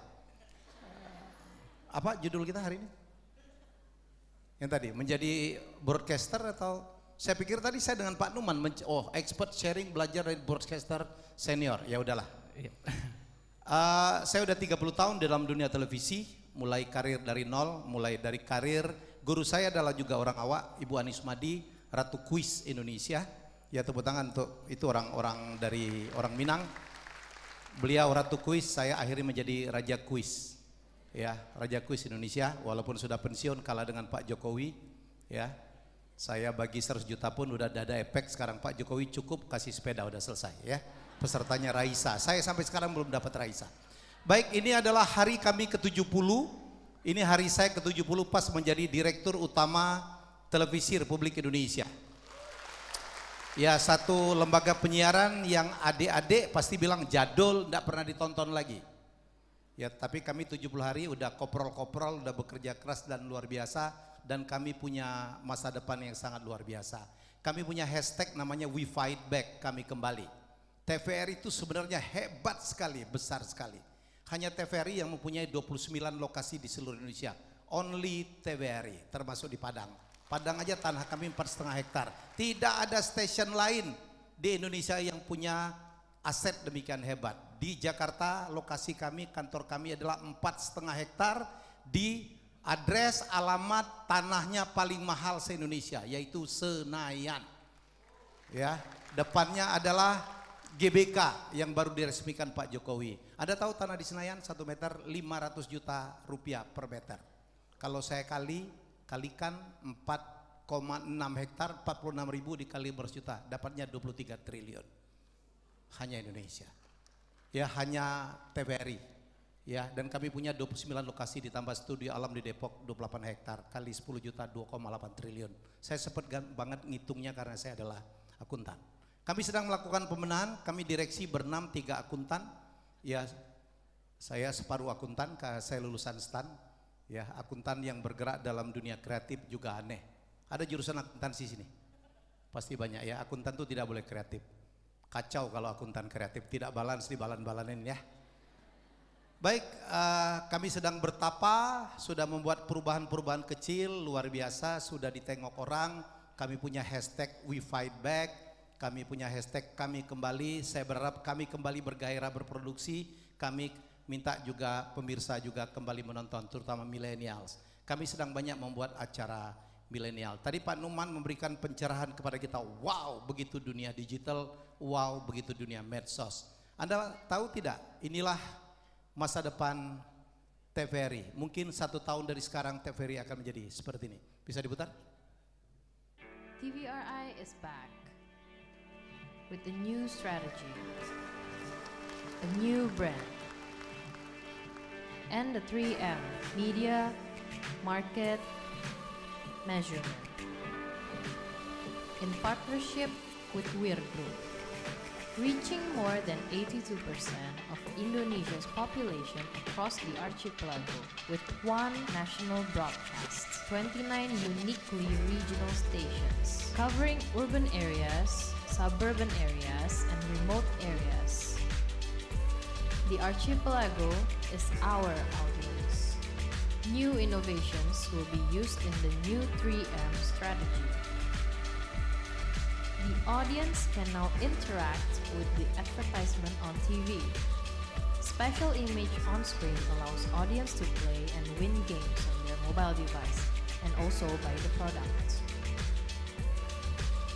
Apa judul kita hari ini? Yang tadi, menjadi broadcaster atau saya pikir tadi saya dengan Pak Numan, oh expert sharing belajar dari broadcaster senior, ya udahlah. Uh, saya udah 30 tahun dalam dunia televisi, mulai karir dari nol, mulai dari karir. Guru saya adalah juga orang awak, Ibu Anis Madi, Ratu Kuis Indonesia. Ya tepuk tangan untuk itu orang-orang dari orang Minang. Beliau Ratu Kuis, saya akhirnya menjadi Raja Kuis ya Raja Kuis Indonesia walaupun sudah pensiun kalah dengan Pak Jokowi ya saya bagi 100 juta pun udah dada efek sekarang Pak Jokowi cukup kasih sepeda udah selesai ya pesertanya Raisa saya sampai sekarang belum dapat Raisa baik ini adalah hari kami ke-70 ini hari saya ke-70 pas menjadi direktur utama televisi Republik Indonesia ya satu lembaga penyiaran yang adik-adik pasti bilang jadul tidak pernah ditonton lagi Ya, tapi kami 70 hari udah koprol-koprol, udah bekerja keras dan luar biasa dan kami punya masa depan yang sangat luar biasa. Kami punya hashtag namanya We Fight Back, kami kembali. TVRI itu sebenarnya hebat sekali, besar sekali. Hanya TVRI yang mempunyai 29 lokasi di seluruh Indonesia. Only TVRI, termasuk di Padang. Padang aja tanah kami empat setengah hektar. Tidak ada stasiun lain di Indonesia yang punya aset demikian hebat di Jakarta lokasi kami kantor kami adalah empat setengah hektar di adres alamat tanahnya paling mahal se Indonesia yaitu Senayan ya depannya adalah GBK yang baru diresmikan Pak Jokowi ada tahu tanah di Senayan 1 meter 500 juta rupiah per meter kalau saya kali kalikan 4,6 hektar 46 ribu dikali berjuta dapatnya 23 triliun hanya Indonesia ya hanya TVRI ya dan kami punya 29 lokasi ditambah studio alam di Depok 28 hektar kali 10 juta 2,8 triliun saya sempat banget ngitungnya karena saya adalah akuntan kami sedang melakukan pembenahan kami direksi bernam tiga akuntan ya saya separuh akuntan saya lulusan stan ya akuntan yang bergerak dalam dunia kreatif juga aneh ada jurusan akuntansi sini pasti banyak ya akuntan tuh tidak boleh kreatif Kacau kalau akuntan kreatif, tidak balance di balan balanin ya. Baik, uh, kami sedang bertapa, sudah membuat perubahan-perubahan kecil, luar biasa, sudah ditengok orang. Kami punya hashtag We Fight Back, kami punya hashtag kami kembali, saya berharap kami kembali bergairah berproduksi, kami minta juga pemirsa juga kembali menonton, terutama millennials. Kami sedang banyak membuat acara milenial. Tadi Pak Numan memberikan pencerahan kepada kita, wow begitu dunia digital wow begitu dunia medsos. Anda tahu tidak, inilah masa depan TVRI. Mungkin satu tahun dari sekarang TVRI akan menjadi seperti ini. Bisa diputar? TVRI is back with a new strategy, a new brand, and the 3M, media, market, measurement. In partnership with Weir Group. reaching more than 82% of Indonesia's population across the archipelago with one national broadcast, 29 uniquely regional stations, covering urban areas, suburban areas, and remote areas. The archipelago is our audience. New innovations will be used in the new 3M strategy the audience can now interact with the advertisement on TV. Special image on screen allows audience to play and win games on their mobile device and also buy the products.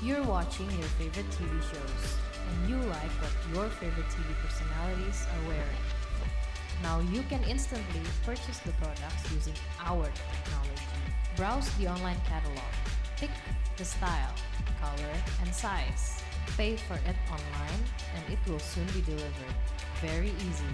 You're watching your favorite TV shows and you like what your favorite TV personalities are wearing. Now you can instantly purchase the products using our technology. Browse the online catalog Pick the style, color, and size. Pay for it online and it will soon be delivered. Very easy.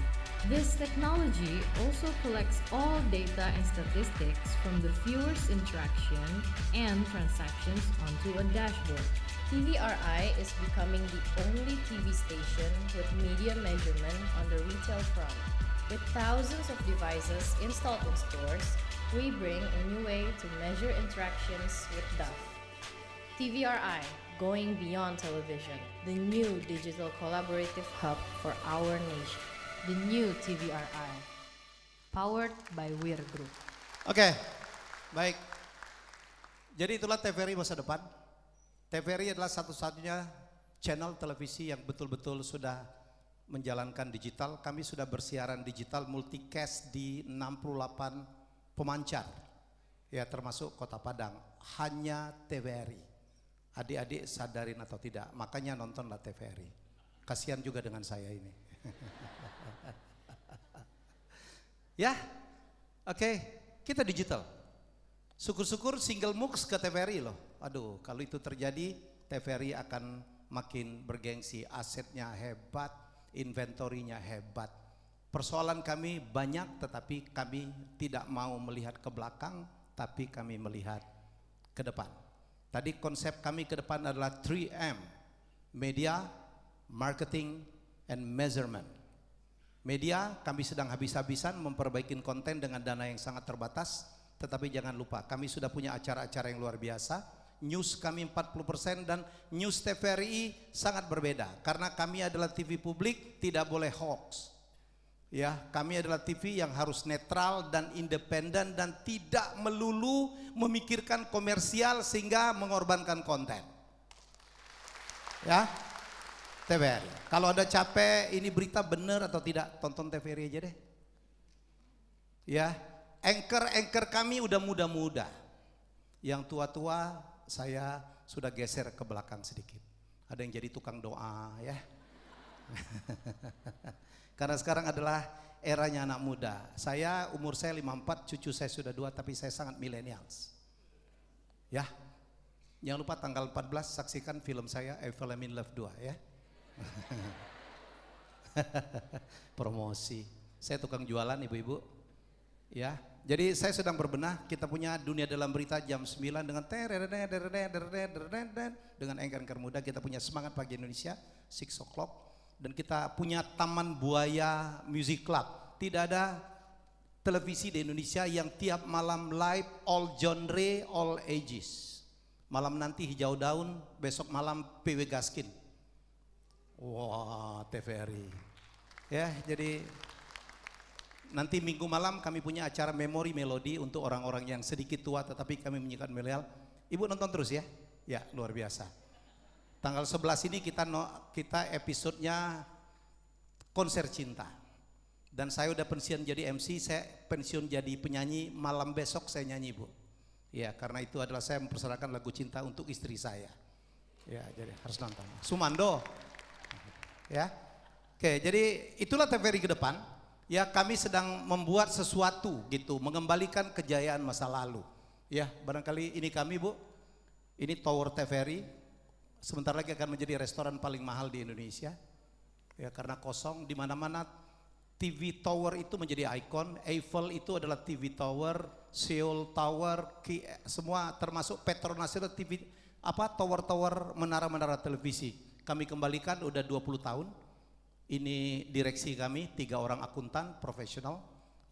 This technology also collects all data and statistics from the viewer's interaction and transactions onto a dashboard. TVRI is becoming the only TV station with media measurement on the retail front. With thousands of devices installed in stores, we bring a new way to measure interactions with DAF. TVRI, going beyond television, the new digital collaborative hub for our nation. The new TVRI, powered by Weir Group. Oke, okay. baik. Jadi itulah TVRI masa depan. TVRI adalah satu-satunya channel televisi yang betul-betul sudah menjalankan digital. Kami sudah bersiaran digital multicast di 68 pemancar ya termasuk Kota Padang hanya TVRI. Adik-adik sadarin atau tidak, makanya nontonlah TVRI. Kasihan juga dengan saya ini. ya. Oke, okay. kita digital. Syukur-syukur single mux ke TVRI loh. Aduh, kalau itu terjadi TVRI akan makin bergengsi, asetnya hebat, inventorinya hebat Persoalan kami banyak tetapi kami tidak mau melihat ke belakang tapi kami melihat ke depan. Tadi konsep kami ke depan adalah 3M. Media, marketing, and measurement. Media kami sedang habis-habisan memperbaiki konten dengan dana yang sangat terbatas tetapi jangan lupa kami sudah punya acara-acara yang luar biasa news kami 40% dan news TVRI sangat berbeda karena kami adalah TV publik tidak boleh hoax Ya, kami adalah TV yang harus netral dan independen dan tidak melulu memikirkan komersial sehingga mengorbankan konten. Ya, TVRI. Kalau ada capek, ini berita benar atau tidak, tonton TVRI aja deh. Ya, anchor-anchor kami udah muda-muda. Yang tua-tua saya sudah geser ke belakang sedikit. Ada yang jadi tukang doa ya. Karena sekarang adalah eranya anak muda. Saya umur saya 54, cucu saya sudah dua, tapi saya sangat millennials. Ya, jangan lupa tanggal 14 saksikan film saya Evil in Love 2 ya. Promosi. Saya tukang jualan ibu-ibu. Ya, jadi saya sedang berbenah, kita punya dunia dalam berita jam 9 dengan dengan anchor-anchor muda kita punya semangat pagi Indonesia 6 o'clock dan kita punya Taman Buaya Music Club. Tidak ada televisi di Indonesia yang tiap malam live all genre, all ages. Malam nanti hijau daun, besok malam PW Gaskin. Wah, wow, TVRI. Ya, jadi nanti minggu malam kami punya acara memori melodi untuk orang-orang yang sedikit tua tetapi kami menyikat milenial. Ibu nonton terus ya. Ya, luar biasa. Tanggal 11 ini kita no, kita episodenya konser cinta. Dan saya udah pensiun jadi MC, saya pensiun jadi penyanyi, malam besok saya nyanyi, Bu. Ya, karena itu adalah saya mempersembahkan lagu cinta untuk istri saya. Ya, jadi harus nonton. Sumando. Ya. Oke, jadi itulah TVRI ke depan. Ya, kami sedang membuat sesuatu gitu, mengembalikan kejayaan masa lalu. Ya, barangkali ini kami, Bu. Ini Tower TVRI, sebentar lagi akan menjadi restoran paling mahal di Indonesia. Ya, karena kosong di mana-mana TV Tower itu menjadi ikon, Eiffel itu adalah TV Tower, Seoul Tower, semua termasuk Petronas itu TV apa tower-tower menara-menara televisi. Kami kembalikan udah 20 tahun. Ini direksi kami, tiga orang akuntan profesional.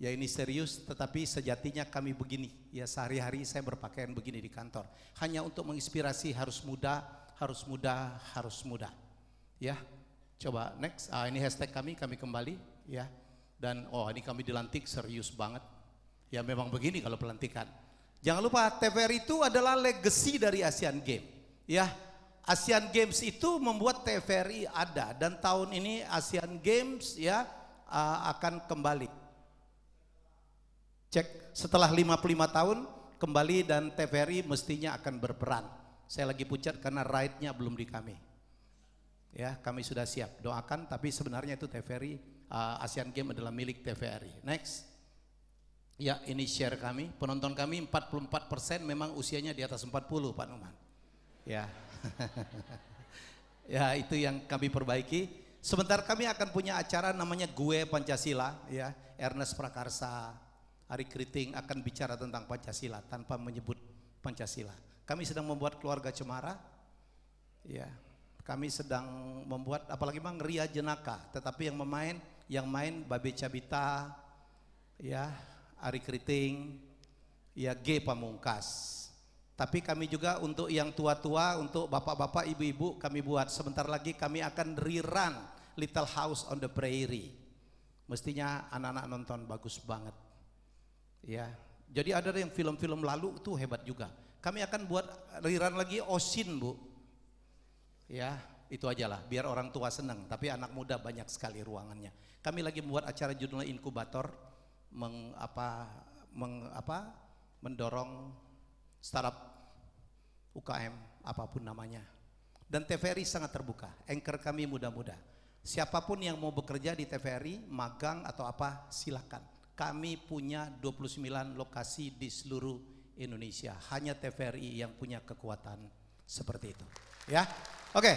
Ya ini serius, tetapi sejatinya kami begini. Ya sehari-hari saya berpakaian begini di kantor. Hanya untuk menginspirasi harus muda, harus mudah, harus mudah. Ya, coba next. Ah, ini hashtag kami, kami kembali. Ya, dan oh ini kami dilantik serius banget. Ya memang begini kalau pelantikan. Jangan lupa TVRI itu adalah legacy dari Asian Games. Ya, Asian Games itu membuat TVRI ada dan tahun ini Asian Games ya ah, akan kembali. Cek setelah 55 tahun kembali dan TVRI mestinya akan berperan. Saya lagi pucat karena ride-nya belum di kami. Ya, kami sudah siap. Doakan, tapi sebenarnya itu TVRI, uh, ASEAN Games adalah milik TVRI. Next. Ya, ini share kami. Penonton kami 44% memang usianya di atas 40, Pak Numan. Ya. ya, itu yang kami perbaiki. Sebentar kami akan punya acara namanya Gue Pancasila ya. Ernest Prakarsa, Ari Kriting akan bicara tentang Pancasila tanpa menyebut Pancasila. Kami sedang membuat keluarga cemara. Ya. Kami sedang membuat apalagi memang Ria Jenaka, tetapi yang memain yang main Babe Cabita, ya, Ari Keriting, ya G Pamungkas. Tapi kami juga untuk yang tua-tua, untuk bapak-bapak, ibu-ibu kami buat. Sebentar lagi kami akan rerun Little House on the Prairie. Mestinya anak-anak nonton bagus banget. Ya. Jadi ada yang film-film lalu itu hebat juga. Kami akan buat riran lagi Osin, Bu. Ya, itu ajalah biar orang tua senang, tapi anak muda banyak sekali ruangannya. Kami lagi buat acara judulnya inkubator mengapa mengapa mendorong startup UKM apapun namanya. Dan TVRI sangat terbuka. Anchor kami muda-muda. Siapapun yang mau bekerja di TVRI, magang atau apa, silakan. Kami punya 29 lokasi di seluruh Indonesia. Hanya TVRI yang punya kekuatan seperti itu. Ya, oke. Okay.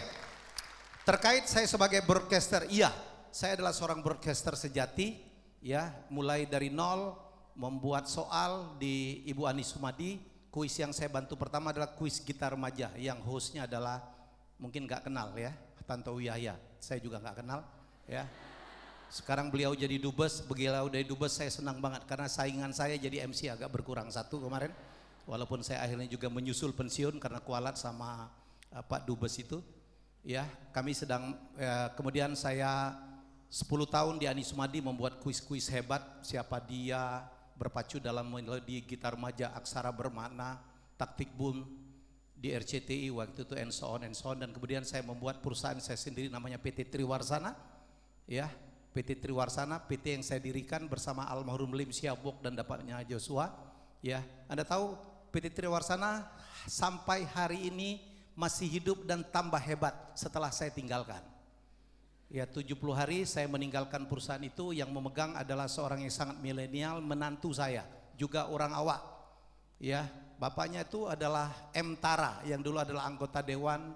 Terkait saya sebagai broadcaster, iya, saya adalah seorang broadcaster sejati. Ya, mulai dari nol membuat soal di Ibu Ani Sumadi. Kuis yang saya bantu pertama adalah kuis gitar remaja yang hostnya adalah mungkin nggak kenal ya, Tanto Wiyaya. Saya juga nggak kenal ya. Sekarang beliau jadi dubes, beliau dari dubes saya senang banget karena saingan saya jadi MC agak berkurang satu kemarin walaupun saya akhirnya juga menyusul pensiun karena kualat sama uh, Pak Dubes itu ya kami sedang uh, kemudian saya 10 tahun di Anisumadi Sumadi membuat kuis-kuis hebat siapa dia berpacu dalam melodi gitar maja aksara bermakna taktik boom di RCTI waktu itu and so on and so on dan kemudian saya membuat perusahaan saya sendiri namanya PT Triwarsana ya PT Triwarsana PT yang saya dirikan bersama almarhum Lim Siabok dan dapatnya Joshua ya Anda tahu PT Triwarsana sampai hari ini masih hidup dan tambah hebat setelah saya tinggalkan. Ya 70 hari saya meninggalkan perusahaan itu yang memegang adalah seorang yang sangat milenial menantu saya juga orang awak. Ya, bapaknya itu adalah M Tara yang dulu adalah anggota dewan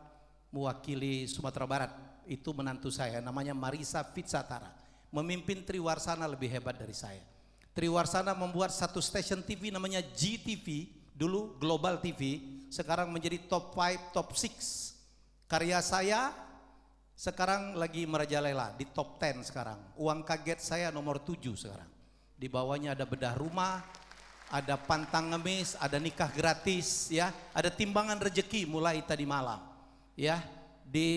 mewakili Sumatera Barat. Itu menantu saya namanya Marisa Fitzatara Memimpin Triwarsana lebih hebat dari saya. Triwarsana membuat satu stasiun TV namanya GTV dulu Global TV, sekarang menjadi top 5, top 6. Karya saya sekarang lagi merajalela di top 10 sekarang. Uang kaget saya nomor 7 sekarang. Di bawahnya ada bedah rumah, ada pantang ngemis, ada nikah gratis ya, ada timbangan rezeki mulai tadi malam. Ya, di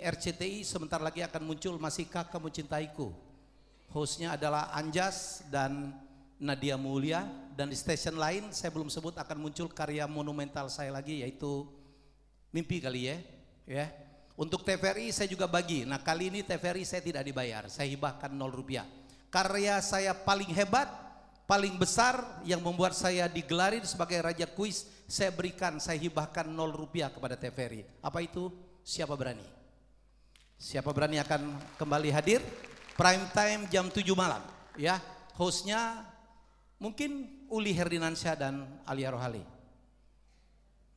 RCTI sebentar lagi akan muncul Masihkah Kamu Cintaiku. Hostnya adalah Anjas dan Nadia Mulia dan di stasiun lain saya belum sebut akan muncul karya monumental saya lagi yaitu mimpi kali ya ya untuk TVRI saya juga bagi nah kali ini TVRI saya tidak dibayar saya hibahkan nol rupiah karya saya paling hebat paling besar yang membuat saya digelari sebagai raja kuis saya berikan saya hibahkan nol rupiah kepada TVRI apa itu siapa berani siapa berani akan kembali hadir prime time jam 7 malam ya hostnya mungkin Uli Herdinansyah dan Alia Rohali.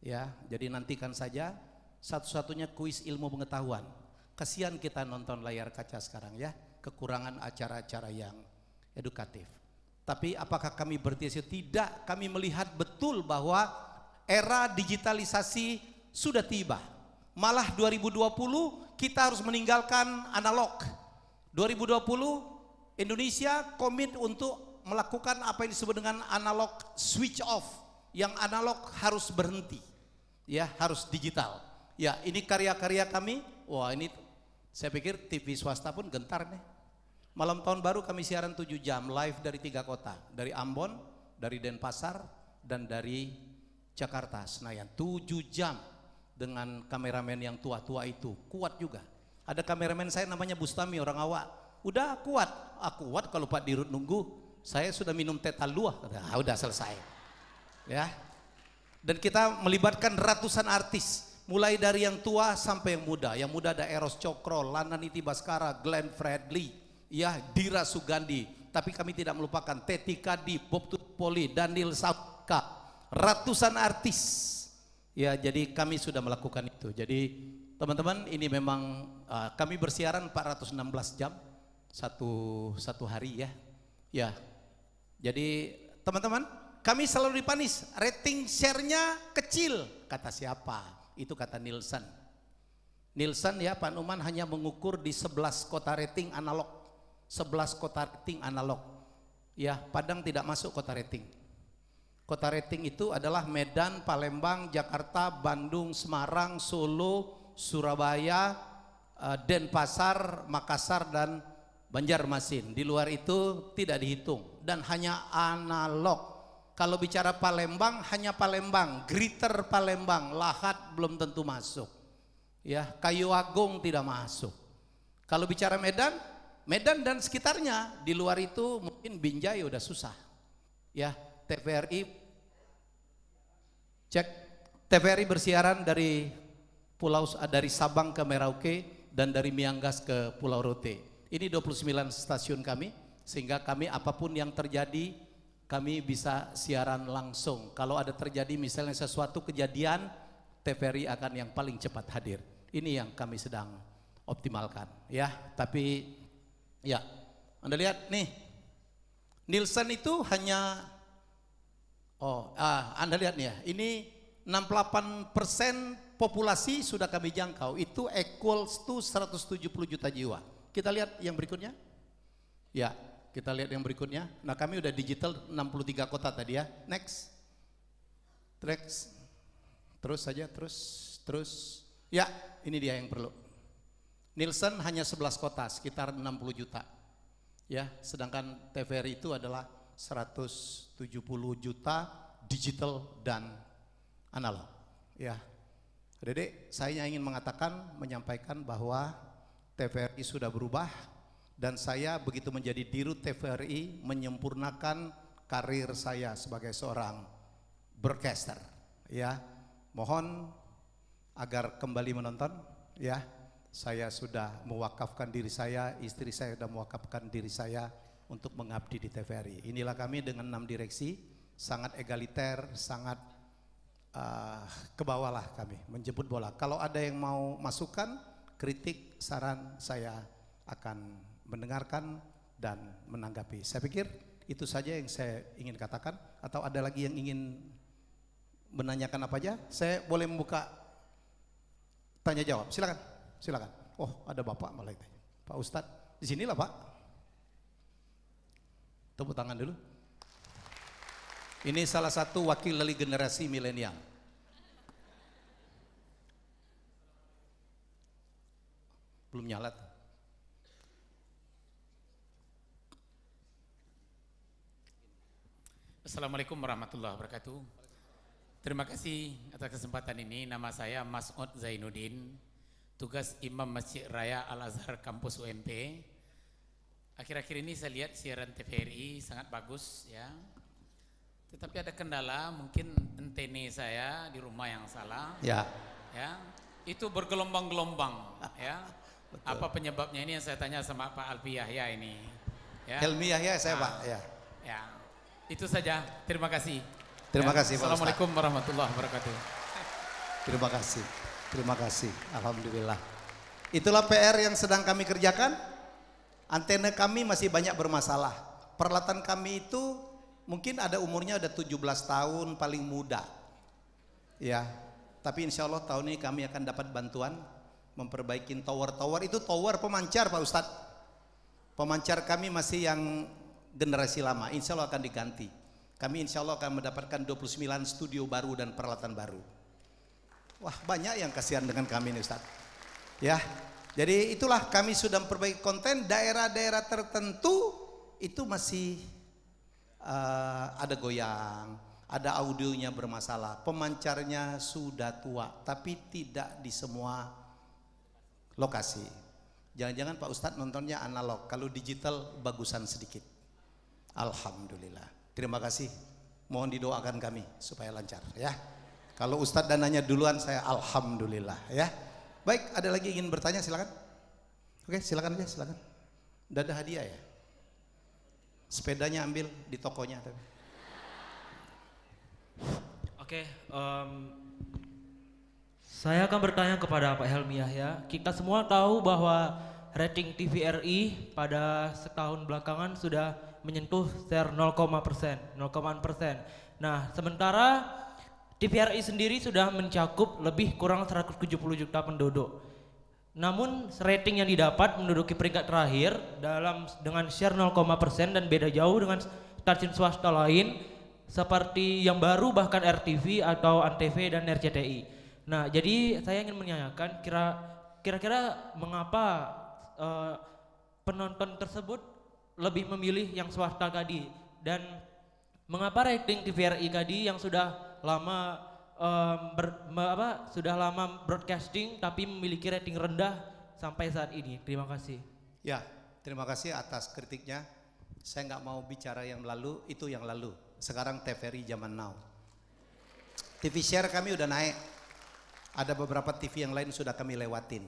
Ya, jadi nantikan saja satu-satunya kuis ilmu pengetahuan. Kasihan kita nonton layar kaca sekarang ya, kekurangan acara-acara yang edukatif. Tapi apakah kami berarti Tidak, kami melihat betul bahwa era digitalisasi sudah tiba. Malah 2020 kita harus meninggalkan analog. 2020 Indonesia komit untuk melakukan apa yang disebut dengan analog switch off yang analog harus berhenti ya harus digital ya ini karya-karya kami wah ini saya pikir TV swasta pun gentar nih malam tahun baru kami siaran 7 jam live dari tiga kota dari Ambon dari Denpasar dan dari Jakarta Senayan 7 jam dengan kameramen yang tua-tua itu kuat juga ada kameramen saya namanya Bustami orang awak udah kuat aku ah, kuat kalau Pak Dirut nunggu saya sudah minum teh talua, nah, udah selesai. Ya. Dan kita melibatkan ratusan artis, mulai dari yang tua sampai yang muda. Yang muda ada Eros Cokro, Lana Niti Baskara, Glenn Fredly, ya Dira Sugandi. Tapi kami tidak melupakan Teti Kadi, Bob Tupoli, Daniel Sapka, ratusan artis. Ya, jadi kami sudah melakukan itu. Jadi teman-teman, ini memang uh, kami bersiaran 416 jam satu satu hari ya. Ya, jadi teman-teman, kami selalu dipanis, rating share-nya kecil. Kata siapa? Itu kata Nielsen. Nielsen ya Pak Numan hanya mengukur di 11 kota rating analog. 11 kota rating analog. Ya, Padang tidak masuk kota rating. Kota rating itu adalah Medan, Palembang, Jakarta, Bandung, Semarang, Solo, Surabaya, eh, Denpasar, Makassar dan Banjarmasin. Di luar itu tidak dihitung dan hanya analog. Kalau bicara Palembang hanya Palembang, griter Palembang, lahat belum tentu masuk. Ya, kayu agung tidak masuk. Kalau bicara Medan, Medan dan sekitarnya, di luar itu mungkin Binjai udah susah. Ya, TVRI cek TVRI bersiaran dari pulau dari Sabang ke Merauke dan dari Mianggas ke Pulau Rote. Ini 29 stasiun kami sehingga kami apapun yang terjadi kami bisa siaran langsung. Kalau ada terjadi misalnya sesuatu kejadian, TVRI akan yang paling cepat hadir. Ini yang kami sedang optimalkan ya. Tapi ya, Anda lihat nih. Nielsen itu hanya oh, ah, Anda lihat nih ya. Ini 68% populasi sudah kami jangkau itu equals to 170 juta jiwa. Kita lihat yang berikutnya. Ya, kita lihat yang berikutnya. Nah kami udah digital 63 kota tadi ya. Next. Next. Terus saja, terus, terus. Ya, ini dia yang perlu. Nielsen hanya 11 kota, sekitar 60 juta. Ya, sedangkan TVRI itu adalah 170 juta digital dan analog. Ya. Dede, saya ingin mengatakan, menyampaikan bahwa TVRI sudah berubah, dan saya begitu menjadi dirut TVRI menyempurnakan karir saya sebagai seorang broadcaster ya mohon agar kembali menonton ya saya sudah mewakafkan diri saya istri saya sudah mewakafkan diri saya untuk mengabdi di TVRI inilah kami dengan enam direksi sangat egaliter sangat uh, ke bawah lah kami menjemput bola kalau ada yang mau masukan kritik saran saya akan mendengarkan dan menanggapi. Saya pikir itu saja yang saya ingin katakan atau ada lagi yang ingin menanyakan apa aja? Saya boleh membuka tanya jawab. Silakan. Silakan. Oh, ada Bapak malah tanya. Pak Ustadz, di sinilah Pak. Tepuk tangan dulu. Ini salah satu wakil dari generasi milenial. Belum nyala. Assalamualaikum warahmatullahi wabarakatuh. Terima kasih atas kesempatan ini. Nama saya Mas Mas'ud Zainuddin, tugas Imam Masjid Raya Al-Azhar Kampus UMP. Akhir-akhir ini saya lihat siaran TVRI sangat bagus ya. Tetapi ada kendala, mungkin antena saya di rumah yang salah. Ya. Ya. Itu bergelombang-gelombang ya. Betul. Apa penyebabnya ini yang saya tanya sama Pak Alfi Yahya ini. Ya. Helmi Yahya saya nah, Pak, ya. Ya itu saja. Terima kasih. Terima kasih Pak Assalamualaikum Ustaz. warahmatullahi wabarakatuh. Terima kasih. Terima kasih. Alhamdulillah. Itulah PR yang sedang kami kerjakan. Antena kami masih banyak bermasalah. Peralatan kami itu mungkin ada umurnya ada 17 tahun paling muda. Ya. Tapi insya Allah tahun ini kami akan dapat bantuan memperbaiki tower-tower itu tower pemancar Pak Ustadz. Pemancar kami masih yang generasi lama insya Allah akan diganti kami insya Allah akan mendapatkan 29 studio baru dan peralatan baru wah banyak yang kasihan dengan kami nih Ustaz ya jadi itulah kami sudah memperbaiki konten daerah-daerah tertentu itu masih uh, ada goyang ada audionya bermasalah pemancarnya sudah tua tapi tidak di semua lokasi Jangan-jangan Pak Ustadz nontonnya analog, kalau digital bagusan sedikit. Alhamdulillah. Terima kasih. Mohon didoakan kami supaya lancar ya. Kalau Ustadz dananya duluan saya Alhamdulillah ya. Baik, ada lagi ingin bertanya silakan. Oke, silakan aja silakan. Dada hadiah ya. Sepedanya ambil di tokonya Oke, um, saya akan bertanya kepada Pak Helmi ya. Kita semua tahu bahwa rating TVRI pada setahun belakangan sudah menyentuh share 0, persen, 0, persen. Nah, sementara TVRI sendiri sudah mencakup lebih kurang 170 juta penduduk. Namun rating yang didapat menduduki peringkat terakhir dalam dengan share 0, persen dan beda jauh dengan stasiun swasta lain seperti yang baru bahkan RTV atau Antv dan RCTI. Nah, jadi saya ingin menanyakan kira kira-kira mengapa uh, penonton tersebut lebih memilih yang swasta tadi dan mengapa rating TVRI tadi yang sudah lama um, ber, apa sudah lama broadcasting tapi memiliki rating rendah sampai saat ini. Terima kasih. Ya, terima kasih atas kritiknya. Saya nggak mau bicara yang lalu, itu yang lalu. Sekarang TVRI zaman now. TV share kami udah naik. Ada beberapa TV yang lain sudah kami lewatin.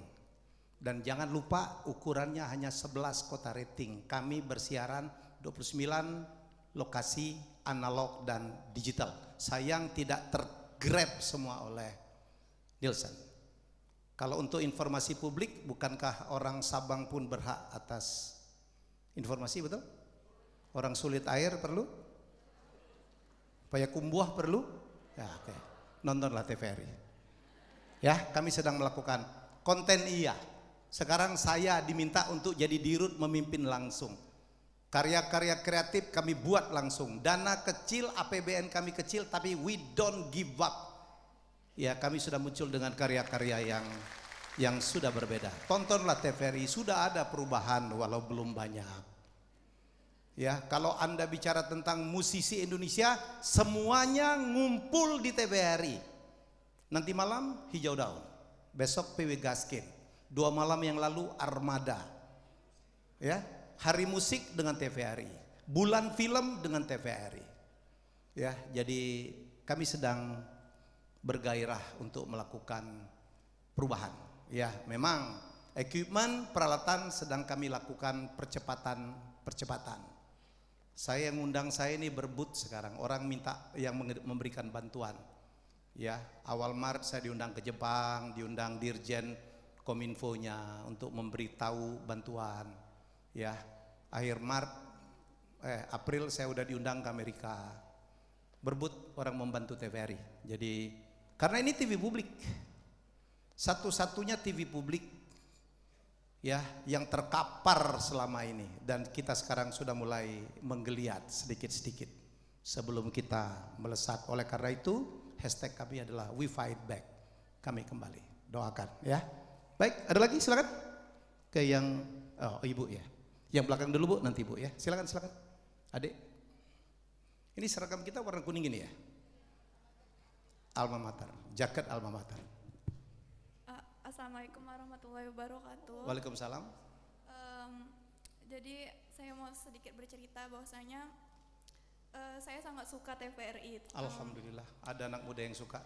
Dan jangan lupa ukurannya hanya 11 kota rating. Kami bersiaran 29 lokasi analog dan digital. Sayang tidak tergrab semua oleh Nielsen. Kalau untuk informasi publik, bukankah orang Sabang pun berhak atas informasi betul? Orang sulit air perlu? Payakumbuah perlu? Ya, oke. Okay. Nontonlah TVRI. Ya, kami sedang melakukan konten iya, sekarang saya diminta untuk jadi dirut memimpin langsung. Karya-karya kreatif kami buat langsung. Dana kecil, APBN kami kecil, tapi we don't give up. Ya, kami sudah muncul dengan karya-karya yang yang sudah berbeda. Tontonlah TVRI, sudah ada perubahan walau belum banyak. Ya, kalau Anda bicara tentang musisi Indonesia, semuanya ngumpul di TVRI. Nanti malam hijau daun, besok PW Gaskin dua malam yang lalu Armada. Ya, hari musik dengan TVRI, bulan film dengan TVRI. Ya, jadi kami sedang bergairah untuk melakukan perubahan. Ya, memang equipment peralatan sedang kami lakukan percepatan percepatan. Saya yang undang saya ini berbut sekarang orang minta yang memberikan bantuan. Ya, awal Maret saya diundang ke Jepang, diundang Dirjen kominfonya untuk memberitahu bantuan ya akhir Maret eh April saya udah diundang ke Amerika berbut orang membantu TVRI jadi karena ini TV publik satu-satunya TV publik ya yang terkapar selama ini dan kita sekarang sudah mulai menggeliat sedikit-sedikit sebelum kita melesat oleh karena itu hashtag kami adalah we fight back kami kembali doakan ya Baik, ada lagi silakan ke yang oh, oh, ibu ya. Yang belakang dulu bu, nanti bu ya. Silakan silakan. Adik, ini seragam kita warna kuning ini ya. Alma mater, jaket alma mater. Assalamualaikum warahmatullahi wabarakatuh. Waalaikumsalam. Um, jadi saya mau sedikit bercerita bahwasanya Eh, saya sangat suka TVRI. Alhamdulillah, ada anak muda yang suka.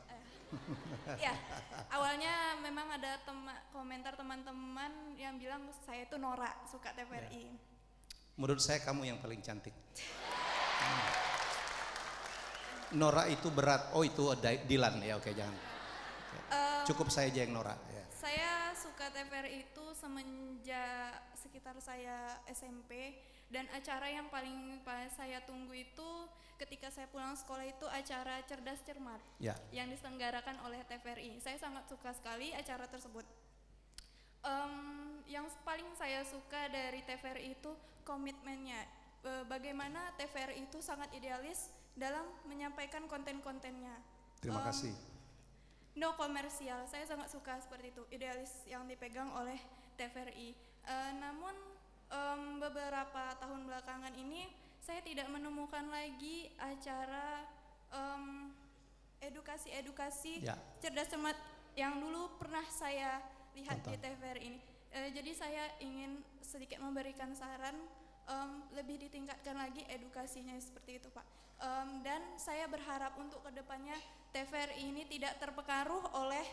ya, awalnya memang ada tema, komentar teman-teman yang bilang saya itu norak suka TVRI. Ya. Menurut saya kamu yang paling cantik. Nora itu berat. Oh itu Dilan ya, oke jangan. Eh, Cukup saya aja yang Nora. Ya. Saya suka TVRI itu semenjak sekitar saya SMP dan acara yang paling saya tunggu itu ketika saya pulang sekolah itu acara cerdas cermat ya. yang diselenggarakan oleh TVRI saya sangat suka sekali acara tersebut um, yang paling saya suka dari TVRI itu komitmennya e, bagaimana TVRI itu sangat idealis dalam menyampaikan konten-kontennya terima um, kasih no komersial saya sangat suka seperti itu idealis yang dipegang oleh TVRI uh, e, namun um, beberapa tahun belakangan ini saya tidak menemukan lagi acara um, edukasi-edukasi ya. cerdas cermat yang dulu pernah saya lihat Tonton. di TVRI. ini. E, jadi saya ingin sedikit memberikan saran um, lebih ditingkatkan lagi edukasinya seperti itu Pak. Um, dan saya berharap untuk kedepannya TVRI ini tidak terpengaruh oleh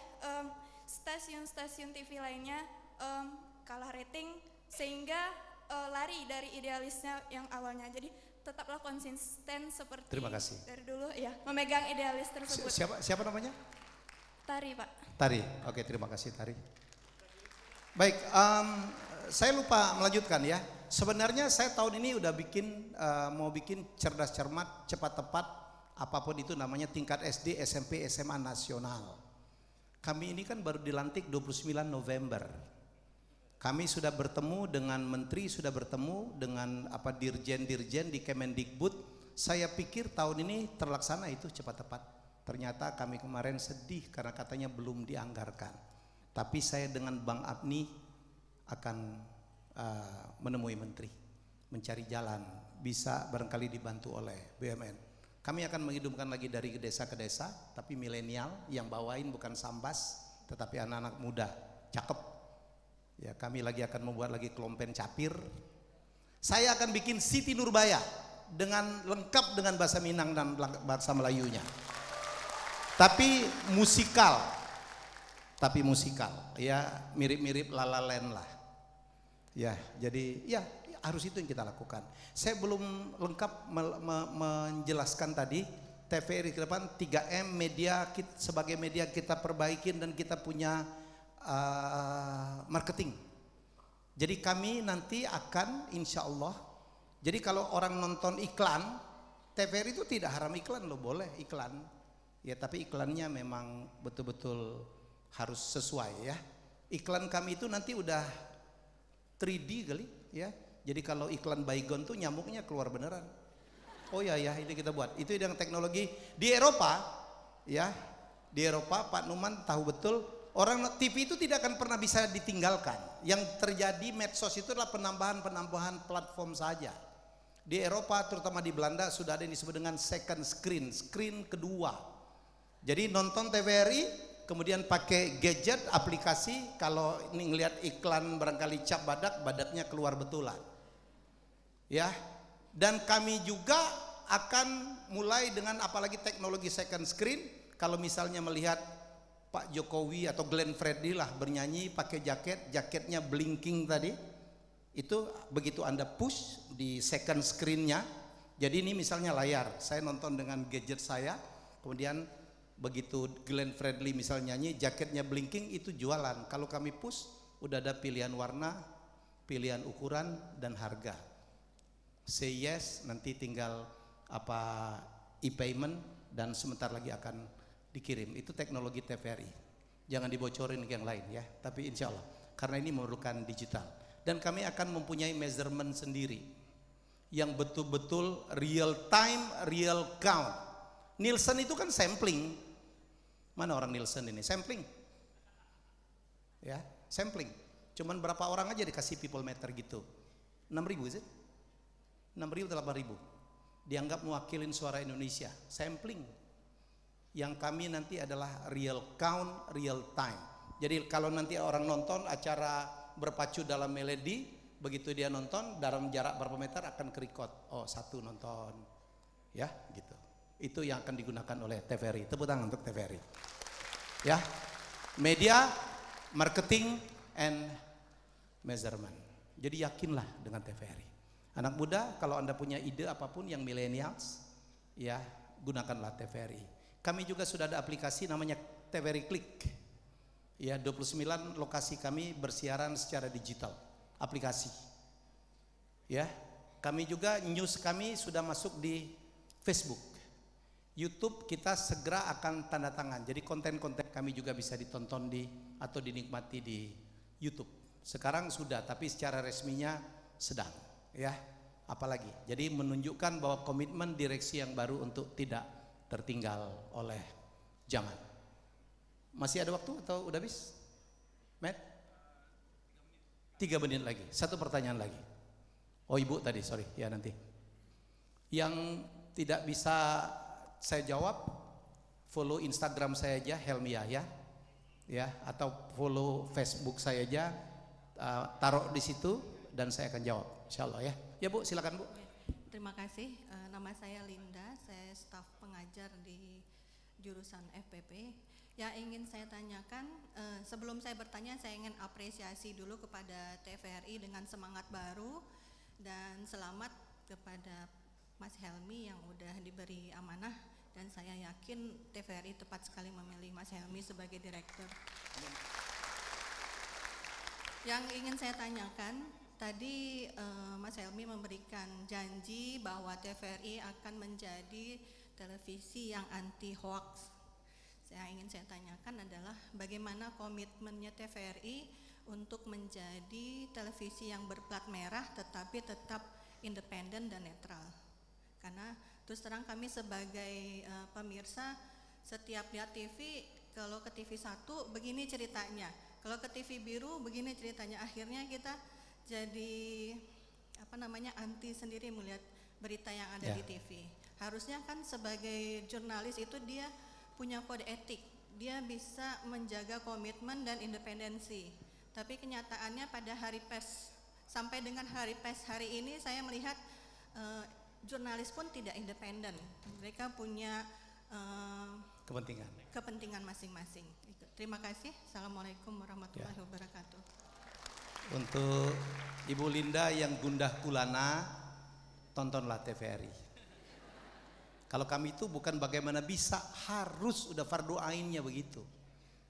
stasiun-stasiun um, TV lainnya um, kalah rating sehingga uh, lari dari idealisnya yang awalnya. Jadi tetaplah konsisten seperti Terima kasih. dari dulu ya, memegang idealis tersebut. siapa siapa namanya? Tari, Pak. Tari. Oke, terima kasih Tari. Baik, um, saya lupa melanjutkan ya. Sebenarnya saya tahun ini udah bikin uh, mau bikin cerdas cermat, cepat tepat, apapun itu namanya tingkat SD, SMP, SMA nasional. Kami ini kan baru dilantik 29 November kami sudah bertemu dengan menteri, sudah bertemu dengan apa dirjen-dirjen di Kemendikbud. Saya pikir tahun ini terlaksana itu cepat tepat. Ternyata kami kemarin sedih karena katanya belum dianggarkan. Tapi saya dengan Bang Abni akan uh, menemui menteri, mencari jalan, bisa barangkali dibantu oleh BUMN. Kami akan menghidupkan lagi dari desa ke desa, tapi milenial yang bawain bukan sambas, tetapi anak-anak muda, cakep, Ya, kami lagi akan membuat lagi kelompen capir. Saya akan bikin Siti Nurbaya dengan lengkap dengan bahasa Minang dan bahasa Melayunya. Tapi musikal. Tapi musikal, ya mirip-mirip Lala Land lah. Ya, jadi ya harus itu yang kita lakukan. Saya belum lengkap me me menjelaskan tadi TVRI ke depan 3M media kita, sebagai media kita perbaikin dan kita punya Eh, marketing. Jadi kami nanti akan insya Allah. Jadi kalau orang nonton iklan, TVRI itu tidak haram iklan loh, boleh iklan. Ya tapi iklannya memang betul-betul harus sesuai ya. Iklan kami itu nanti udah 3D kali ya. Jadi kalau iklan Baygon tuh nyamuknya keluar beneran. Oh ya ya ini kita buat. Itu yang teknologi di Eropa ya. Di Eropa Pak Numan tahu betul orang TV itu tidak akan pernah bisa ditinggalkan. Yang terjadi medsos itu adalah penambahan-penambahan platform saja. Di Eropa terutama di Belanda sudah ada yang disebut dengan second screen, screen kedua. Jadi nonton TVRI kemudian pakai gadget aplikasi kalau ini ngelihat iklan barangkali cap badak badaknya keluar betulan. Ya. Dan kami juga akan mulai dengan apalagi teknologi second screen kalau misalnya melihat Pak Jokowi atau Glenn Fredly lah bernyanyi pakai jaket, jaketnya blinking tadi. Itu begitu Anda push di second screen-nya. Jadi ini misalnya layar, saya nonton dengan gadget saya, kemudian begitu Glenn Fredly misalnya nyanyi, jaketnya blinking itu jualan. Kalau kami push, udah ada pilihan warna, pilihan ukuran dan harga. Say yes, nanti tinggal apa e-payment dan sebentar lagi akan dikirim. Itu teknologi TVRI. Jangan dibocorin ke yang lain ya. Tapi insya Allah. Karena ini memerlukan digital. Dan kami akan mempunyai measurement sendiri. Yang betul-betul real time, real count. Nielsen itu kan sampling. Mana orang Nielsen ini? Sampling. Ya, sampling. Cuman berapa orang aja dikasih people meter gitu. 6 ribu is it? 6 ribu atau 8 ribu. Dianggap mewakilin suara Indonesia. Sampling yang kami nanti adalah real count real time. Jadi kalau nanti orang nonton acara berpacu dalam melodi, begitu dia nonton dalam jarak berapa meter akan kerikot. Oh satu nonton, ya gitu. Itu yang akan digunakan oleh TVRI. Tepuk tangan untuk TVRI. Ya, media, marketing, and measurement. Jadi yakinlah dengan TVRI. Anak muda kalau anda punya ide apapun yang millennials, ya gunakanlah TVRI kami juga sudah ada aplikasi namanya TVRI Click. Ya, 29 lokasi kami bersiaran secara digital, aplikasi. Ya, kami juga news kami sudah masuk di Facebook. YouTube kita segera akan tanda tangan. Jadi konten-konten kami juga bisa ditonton di atau dinikmati di YouTube. Sekarang sudah, tapi secara resminya sedang, ya. Apalagi. Jadi menunjukkan bahwa komitmen direksi yang baru untuk tidak tertinggal oleh zaman. Masih ada waktu atau udah habis? Matt? Tiga menit lagi. Satu pertanyaan lagi. Oh ibu tadi, sorry. Ya nanti. Yang tidak bisa saya jawab, follow Instagram saya aja, Helmi Yahya. Ya, atau follow Facebook saya aja, uh, taruh di situ dan saya akan jawab. Insya Allah ya. Ya bu, silakan bu. Terima kasih. Uh, nama saya Linda saya staf pengajar di jurusan FPP. Ya, ingin saya tanyakan, eh, sebelum saya bertanya, saya ingin apresiasi dulu kepada TVRI dengan semangat baru dan selamat kepada Mas Helmi yang udah diberi amanah dan saya yakin TVRI tepat sekali memilih Mas Helmi sebagai direktur. Yang ingin saya tanyakan, tadi uh, Mas Helmi memberikan janji bahwa TVRI akan menjadi televisi yang anti hoax. Saya ingin saya tanyakan adalah bagaimana komitmennya TVRI untuk menjadi televisi yang berplat merah tetapi tetap independen dan netral. Karena terus terang kami sebagai uh, pemirsa setiap lihat TV kalau ke TV satu begini ceritanya, kalau ke TV biru begini ceritanya. Akhirnya kita jadi apa namanya anti sendiri melihat berita yang ada yeah. di TV. Harusnya kan sebagai jurnalis itu dia punya kode etik, dia bisa menjaga komitmen dan independensi. Tapi kenyataannya pada hari pers sampai dengan hari pers hari ini saya melihat uh, jurnalis pun tidak independen. Mereka punya uh, kepentingan kepentingan masing-masing. Terima kasih. Assalamualaikum warahmatullahi yeah. wabarakatuh. Untuk Ibu Linda yang gundah kulana, tontonlah TVRI. Kalau kami itu bukan bagaimana bisa, harus udah fardu ainnya begitu.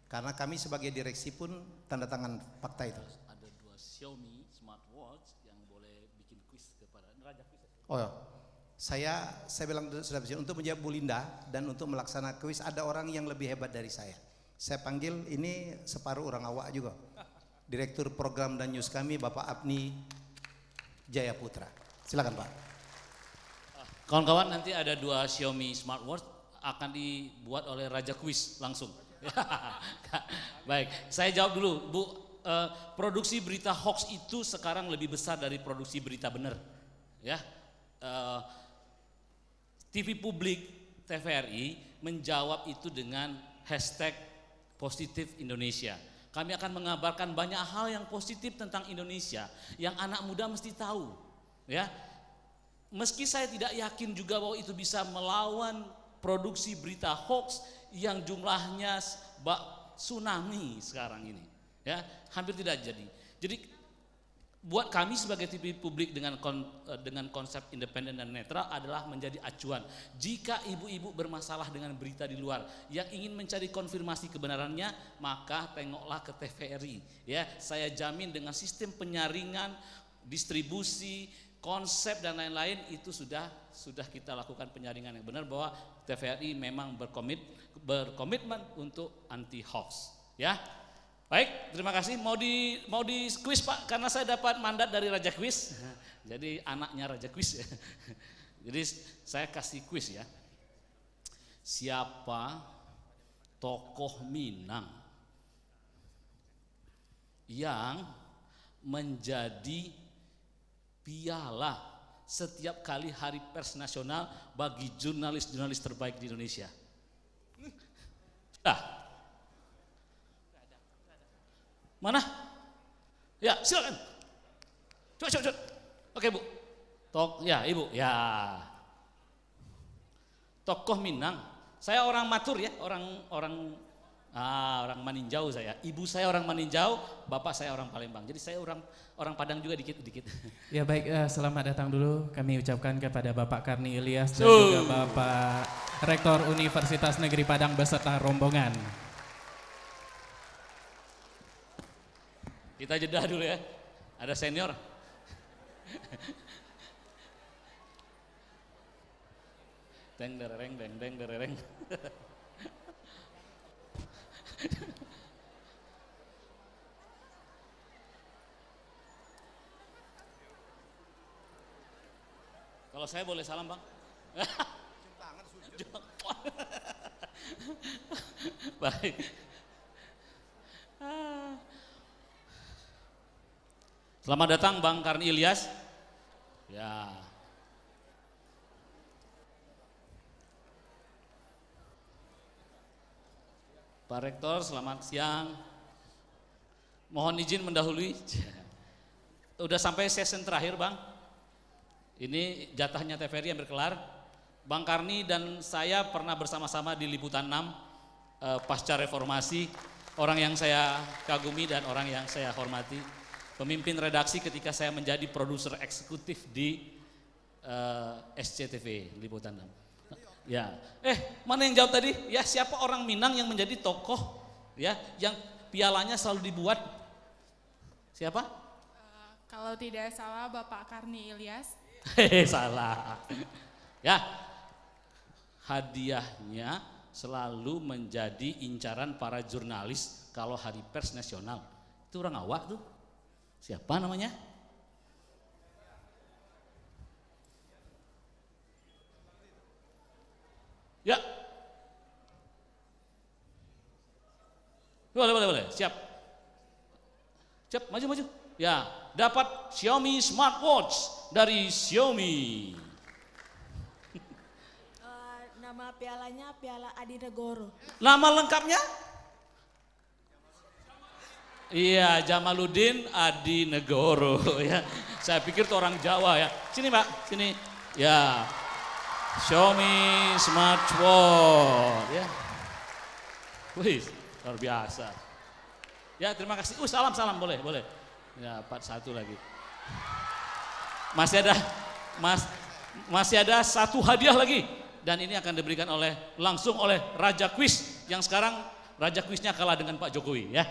Karena kami sebagai direksi pun tanda tangan fakta itu. Ada dua Xiaomi smartwatch yang boleh bikin kuis kepada raja kuis. Oh, ya. saya saya bilang sudah bisa untuk menjawab Bu Linda dan untuk melaksanakan kuis ada orang yang lebih hebat dari saya. Saya panggil ini separuh orang awak juga. Direktur Program dan News kami Bapak Abni Jaya Putra. Silakan Pak. Kawan-kawan nanti ada dua Xiaomi smartwatch akan dibuat oleh Raja Kuis langsung. Baik, saya jawab dulu Bu. Eh, produksi berita hoax itu sekarang lebih besar dari produksi berita benar, ya. Eh, TV publik TVRI menjawab itu dengan hashtag positif Indonesia kami akan mengabarkan banyak hal yang positif tentang Indonesia yang anak muda mesti tahu. Ya. Meski saya tidak yakin juga bahwa itu bisa melawan produksi berita hoax yang jumlahnya bak tsunami sekarang ini. Ya, hampir tidak jadi. Jadi buat kami sebagai TV publik dengan kon, eh, dengan konsep independen dan netral adalah menjadi acuan. Jika ibu-ibu bermasalah dengan berita di luar yang ingin mencari konfirmasi kebenarannya, maka tengoklah ke TVRI. Ya, saya jamin dengan sistem penyaringan, distribusi, konsep dan lain-lain itu sudah sudah kita lakukan penyaringan yang benar bahwa TVRI memang berkomit berkomitmen untuk anti hoax. Ya, Baik, terima kasih. Mau di mau di kuis Pak, karena saya dapat mandat dari Raja Kuis. Jadi anaknya Raja Kuis ya. Jadi saya kasih kuis ya. Siapa tokoh Minang yang menjadi piala setiap kali hari pers nasional bagi jurnalis-jurnalis terbaik di Indonesia? Sudah. Mana? Ya, silakan. Coba, coba, coba. Oke, Bu. Tok, ya, Ibu. Ya. Tokoh Minang. Saya orang Matur ya, orang orang ah, orang Maninjau saya. Ibu saya orang Maninjau, bapak saya orang Palembang. Jadi saya orang orang Padang juga dikit-dikit. Ya baik, uh, selamat datang dulu kami ucapkan kepada Bapak Karni Ilyas dan uh. juga Bapak Rektor Universitas Negeri Padang beserta rombongan. Kita jeda dulu ya. Ada senior. Deng dereng deng deng dereng. Kalau saya boleh salam, Bang. Baik. Selamat datang Bang Karni Ilyas. Ya. Pak Rektor, selamat siang. Mohon izin mendahului. Udah sampai session terakhir, Bang. Ini jatahnya TVRI yang berkelar. Bang Karni dan saya pernah bersama-sama di Liputan 6 eh, pasca reformasi. Orang yang saya kagumi dan orang yang saya hormati pemimpin redaksi ketika saya menjadi produser eksekutif di uh, eh, SCTV Liputan 6. Ya. Eh, mana yang jawab tadi? Ya, siapa orang Minang yang menjadi tokoh ya yang pialanya selalu dibuat? Siapa? Eh, kalau tidak salah Bapak Karni Ilyas. Hehe, salah. ya. Hadiahnya selalu menjadi incaran para jurnalis kalau hari pers nasional. Itu orang awak tuh. Siapa namanya? Ya. Boleh, boleh, boleh. Siap. Siap, maju, maju. Ya, dapat Xiaomi smartwatch dari Xiaomi. Uh, nama pialanya Piala Adi Negoro. Nama lengkapnya? Iya, Jamaluddin Adi Negoro ya. Saya pikir itu orang Jawa ya. Sini Pak, sini. Ya. Xiaomi smartphone ya. Wih, luar biasa. Ya, terima kasih. Uh, salam salam boleh, boleh. Ya, part satu lagi. Masih ada Mas masih ada satu hadiah lagi dan ini akan diberikan oleh langsung oleh Raja Kuis yang sekarang Raja Kuisnya kalah dengan Pak Jokowi ya.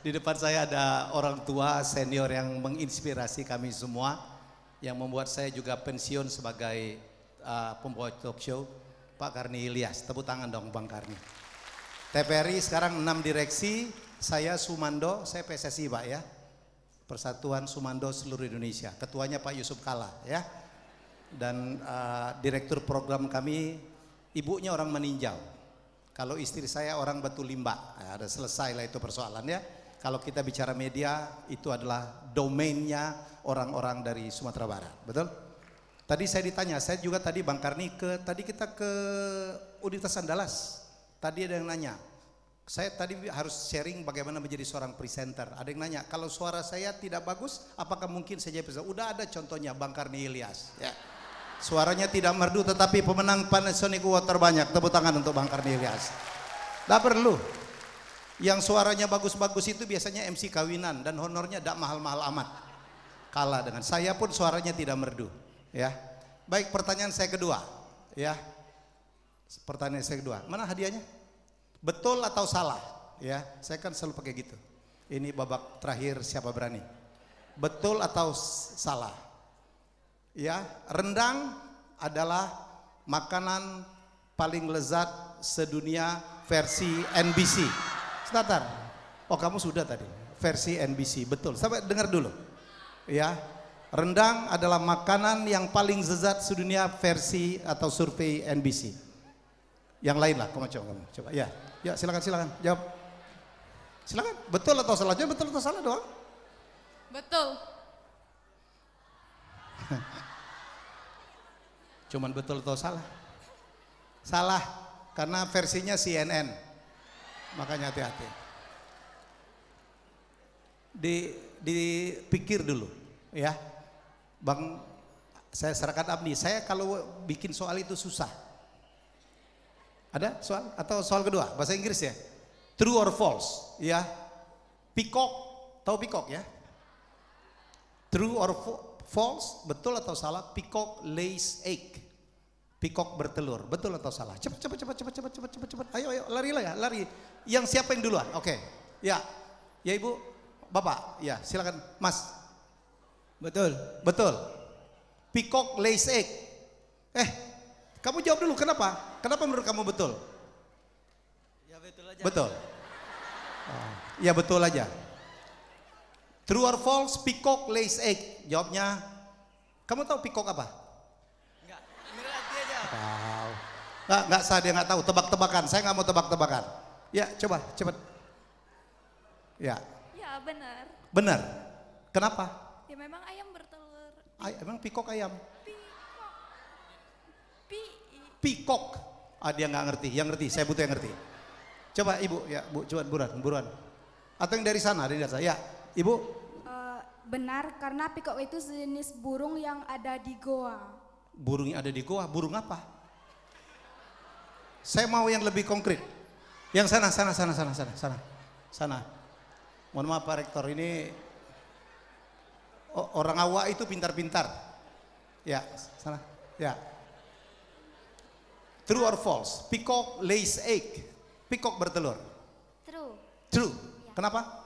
di depan saya ada orang tua senior yang menginspirasi kami semua, yang membuat saya juga pensiun sebagai uh, pembawa talk show, Pak Karni Ilyas. Tepuk tangan dong Bang Karni. TPRI sekarang enam direksi, saya Sumando, saya PSSI Pak ya. Persatuan Sumando seluruh Indonesia. Ketuanya Pak Yusuf Kala ya. Dan uh, direktur program kami ibunya orang meninjau. Kalau istri saya orang batu limba, nah, ada selesailah itu persoalan ya. Kalau kita bicara media, itu adalah domainnya orang-orang dari Sumatera Barat, betul? Tadi saya ditanya, saya juga tadi Bang Karni ke, tadi kita ke Universitas Andalas. Tadi ada yang nanya, saya tadi harus sharing bagaimana menjadi seorang presenter. Ada yang nanya, kalau suara saya tidak bagus, apakah mungkin saya jadi presenter? Udah ada contohnya Bang Karni Ilyas. Ya. Suaranya tidak merdu tetapi pemenang Panasonic Award terbanyak. Tepuk tangan untuk Bang Karnilias. Tidak perlu. Yang suaranya bagus-bagus itu biasanya MC kawinan dan honornya tidak mahal-mahal amat. Kalah dengan saya pun suaranya tidak merdu. Ya. Baik pertanyaan saya kedua. Ya. Pertanyaan saya kedua. Mana hadiahnya? Betul atau salah? Ya. Saya kan selalu pakai gitu. Ini babak terakhir siapa berani? Betul atau salah? Ya, rendang adalah makanan paling lezat sedunia versi NBC. Statar. Oh, kamu sudah tadi. Versi NBC. Betul. Sampai dengar dulu. Ya. Rendang adalah makanan yang paling lezat sedunia versi atau survei NBC. Yang lain lah, kamu coba, coba. Ya, ya silakan silakan jawab. Silakan. Betul atau salah? Jawab betul atau salah doang. Betul. Cuman betul atau salah? Salah, karena versinya CNN. Makanya hati-hati. Di dipikir dulu, ya. Bang saya serahkan Abdi. Saya kalau bikin soal itu susah. Ada soal atau soal kedua bahasa Inggris ya? True or false, ya. Peacock, tahu peacock ya? True or false? False, betul atau salah? Peacock lays egg. Peacock bertelur, betul atau salah? Cepat, cepat, cepat, cepat, cepat, cepat, cepat, cepat. Ayo, ayo, lari lah ya, lari. Yang siapa yang duluan? Oke, okay. ya. Ya ibu, bapak, ya silakan. Mas. Betul. Betul. Peacock lays egg. Eh, kamu jawab dulu kenapa? Kenapa menurut kamu betul? Ya betul aja. Betul. Oh, ya betul aja. True or false, peacock lays egg jawabnya, kamu tahu pikok apa? Enggak, dia aja. Tahu. Enggak, enggak sah dia enggak tahu, tebak-tebakan. Saya enggak mau tebak-tebakan. Ya, coba, cepat. Ya. Ya, benar. Benar. Kenapa? Ya memang ayam bertelur. Ay, emang pikok ayam? Pikok. pikok. Ah, dia nggak ngerti. Yang ngerti, saya butuh yang ngerti. Coba ibu, ya bu, cuman buruan, buruan. Atau yang dari sana, dari sana. Ya, ibu. Benar, karena pikok itu sejenis burung yang ada di goa. Burung yang ada di goa, burung apa? Saya mau yang lebih konkret. Yang sana, sana, sana, sana, sana, sana. Sana. Mohon maaf Pak Rektor, ini orang awak itu pintar-pintar. Ya, sana. Ya. True or false? Peacock lays egg. Peacock bertelur. True. True. Ya. Kenapa?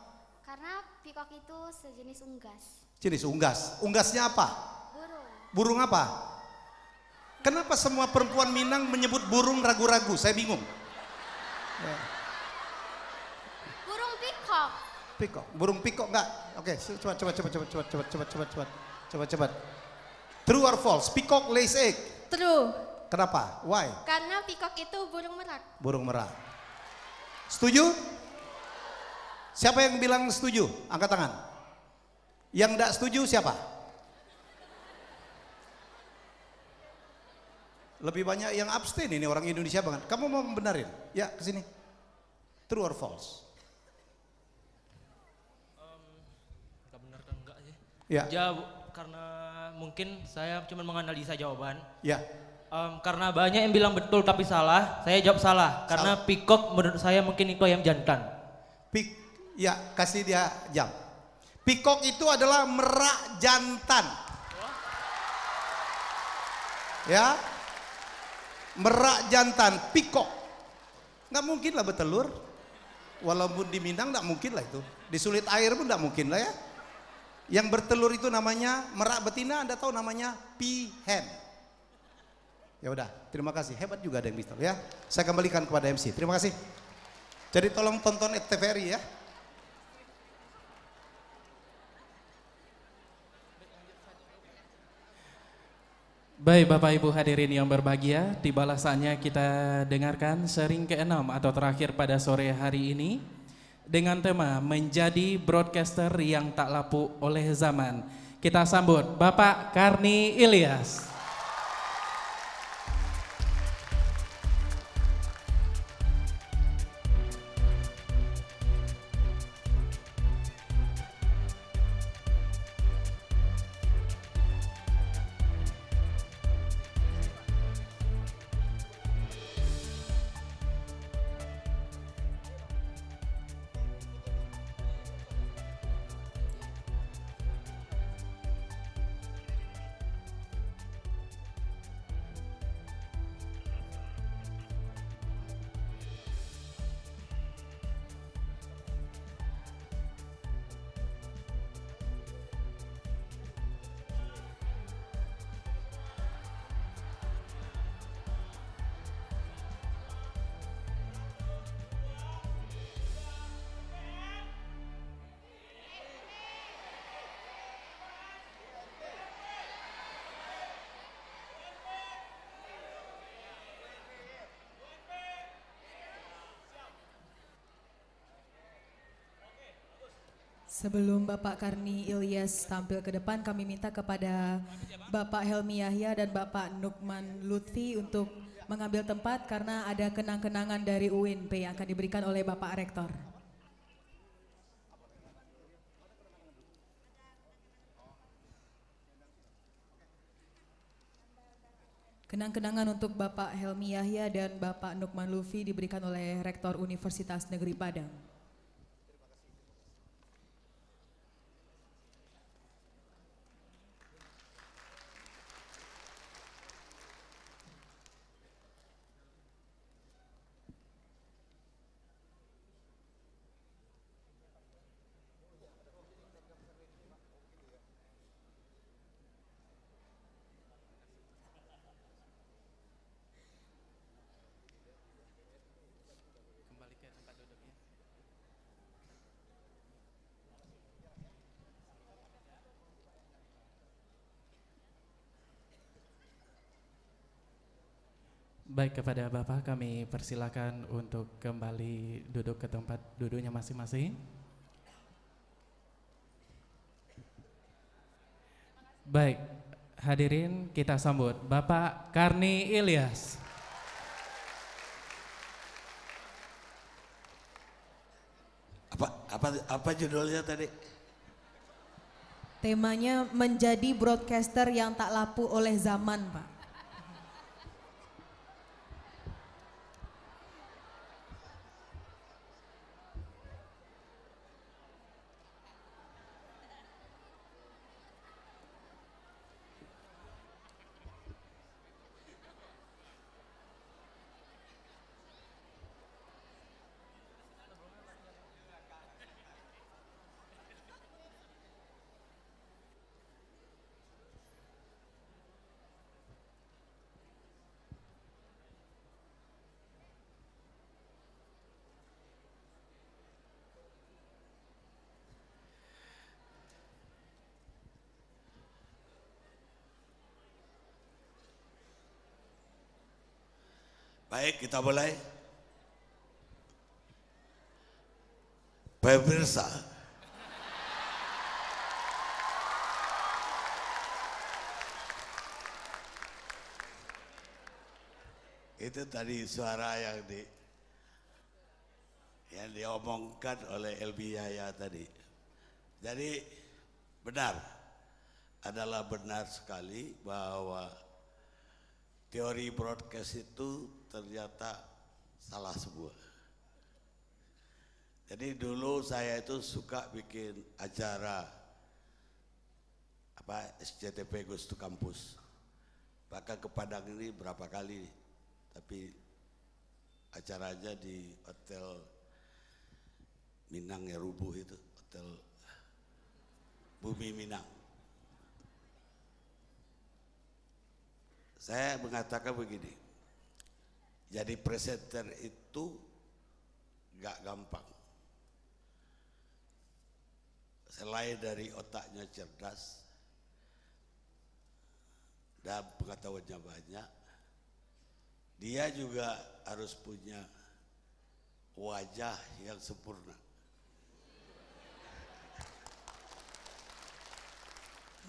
Pikok itu sejenis unggas. Jenis unggas. Unggasnya apa? Burung. Burung apa? Kenapa semua perempuan Minang menyebut burung ragu-ragu? Saya bingung. Burung pikok. Pikok. Burung pikok enggak? Oke, coba coba coba coba coba coba coba coba coba coba coba. True or false? Pikok lays egg. True. Kenapa? Why? Karena pikok itu burung merak. Burung merak. Setuju? Siapa yang bilang setuju? Angkat tangan. Yang tidak setuju siapa? Lebih banyak yang abstain ini orang Indonesia banget. Kamu mau membenarin? Ya, ke sini. True or false? Um, gak benar kan enggak sih? Ya. ya karena mungkin saya cuma menganalisa jawaban. Ya. Um, karena banyak yang bilang betul tapi salah, saya jawab salah. Karena pikok menurut saya mungkin itu ayam jantan. Peacock Ya, kasih dia jam. Pikok itu adalah merak jantan. Ya. Merak jantan, pikok. Nggak mungkin lah bertelur. Walaupun di Minang nggak mungkin lah itu. Di sulit air pun nggak mungkin lah ya. Yang bertelur itu namanya merak betina, Anda tahu namanya pihen. Ya udah, terima kasih. Hebat juga ada yang bisa ya. Saya kembalikan kepada MC. Terima kasih. Jadi tolong tonton e TVRI ya. Baik Bapak Ibu hadirin yang berbahagia, tibalah saatnya kita dengarkan sering ke-6 atau terakhir pada sore hari ini dengan tema menjadi broadcaster yang tak lapuk oleh zaman. Kita sambut Bapak Karni Ilyas. Sebelum Bapak Karni Ilyas tampil ke depan, kami minta kepada Bapak Helmi Yahya dan Bapak Nukman Lutfi untuk mengambil tempat karena ada kenang-kenangan dari UNP yang akan diberikan oleh Bapak Rektor. Kenang-kenangan untuk Bapak Helmi Yahya dan Bapak Nukman Lutfi diberikan oleh Rektor Universitas Negeri Padang. Baik kepada Bapak kami persilakan untuk kembali duduk ke tempat duduknya masing-masing. Baik, hadirin kita sambut Bapak Karni Ilyas. Apa apa apa judulnya tadi? Temanya menjadi broadcaster yang tak lapu oleh zaman, Pak. Baik, kita mulai. Pemirsa. Itu tadi suara yang di yang diomongkan oleh Elbi Yahya tadi. Jadi benar adalah benar sekali bahwa teori broadcast itu ternyata salah sebuah. Jadi dulu saya itu suka bikin acara apa SCTP Gustu Kampus. Bahkan ke Padang ini berapa kali tapi acaranya di hotel Minang ya rubuh itu hotel Bumi Minang. Saya mengatakan begini, jadi presenter itu gak gampang. Selain dari otaknya cerdas dan pengetahuannya banyak, dia juga harus punya wajah yang sempurna.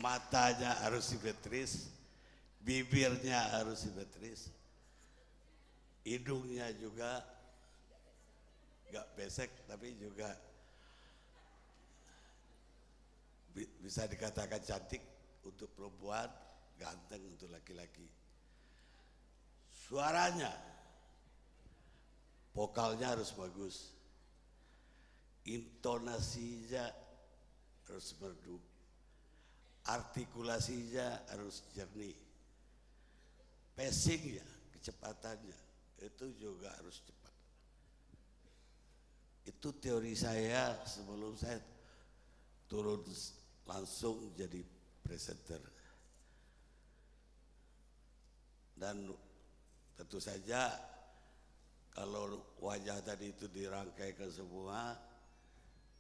Matanya harus simetris, bibirnya harus simetris, hidungnya juga gak pesek tapi juga bisa dikatakan cantik untuk perempuan, ganteng untuk laki-laki. Suaranya, vokalnya harus bagus, intonasinya harus merdu, artikulasinya harus jernih, pacingnya, kecepatannya itu juga harus cepat. Itu teori saya sebelum saya turun langsung jadi presenter. Dan tentu saja kalau wajah tadi itu dirangkai ke semua,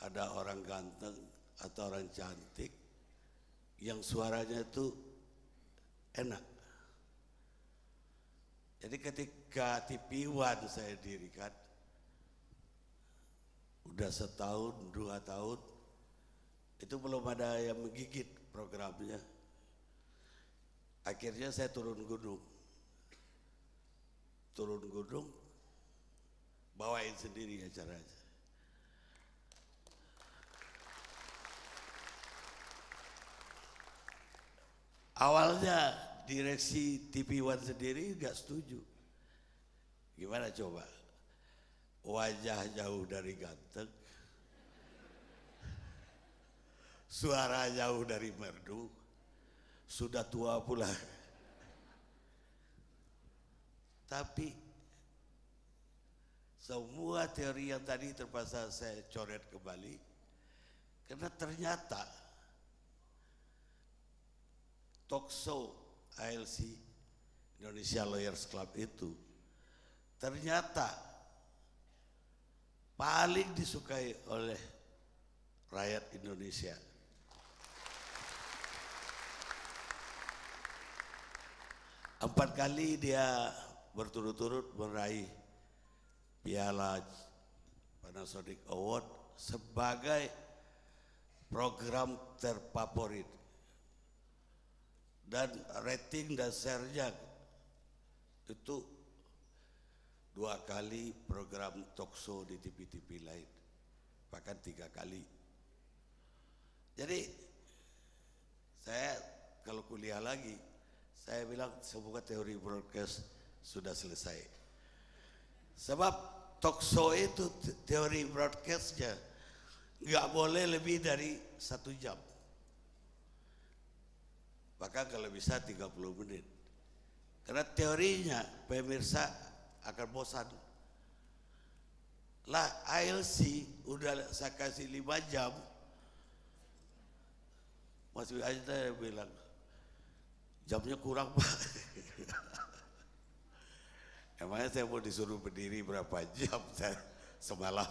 ada orang ganteng atau orang cantik yang suaranya itu enak jadi ketika tipiwan saya dirikan, udah setahun, dua tahun, itu belum ada yang menggigit programnya. Akhirnya saya turun gunung. Turun gunung, bawain sendiri acaranya. Awalnya direksi TV One sendiri nggak setuju. Gimana coba? Wajah jauh dari ganteng, suara jauh dari merdu, sudah tua pula. Tapi semua teori yang tadi terpaksa saya coret kembali karena ternyata talk show ALC Indonesia Lawyers Club itu ternyata paling disukai oleh rakyat Indonesia. Empat kali dia berturut-turut meraih piala Panasonic Award sebagai program terfavorit dan rating dan share-nya itu dua kali program tokso di TV-TV lain bahkan tiga kali jadi saya kalau kuliah lagi saya bilang semoga teori broadcast sudah selesai sebab tokso itu teori broadcastnya nggak boleh lebih dari satu jam Bahkan kalau bisa 30 menit. Karena teorinya pemirsa akan bosan. Lah ALC udah saya kasih 5 jam. Mas yang bilang, jamnya kurang Pak. Emangnya saya mau disuruh berdiri berapa jam saya semalam.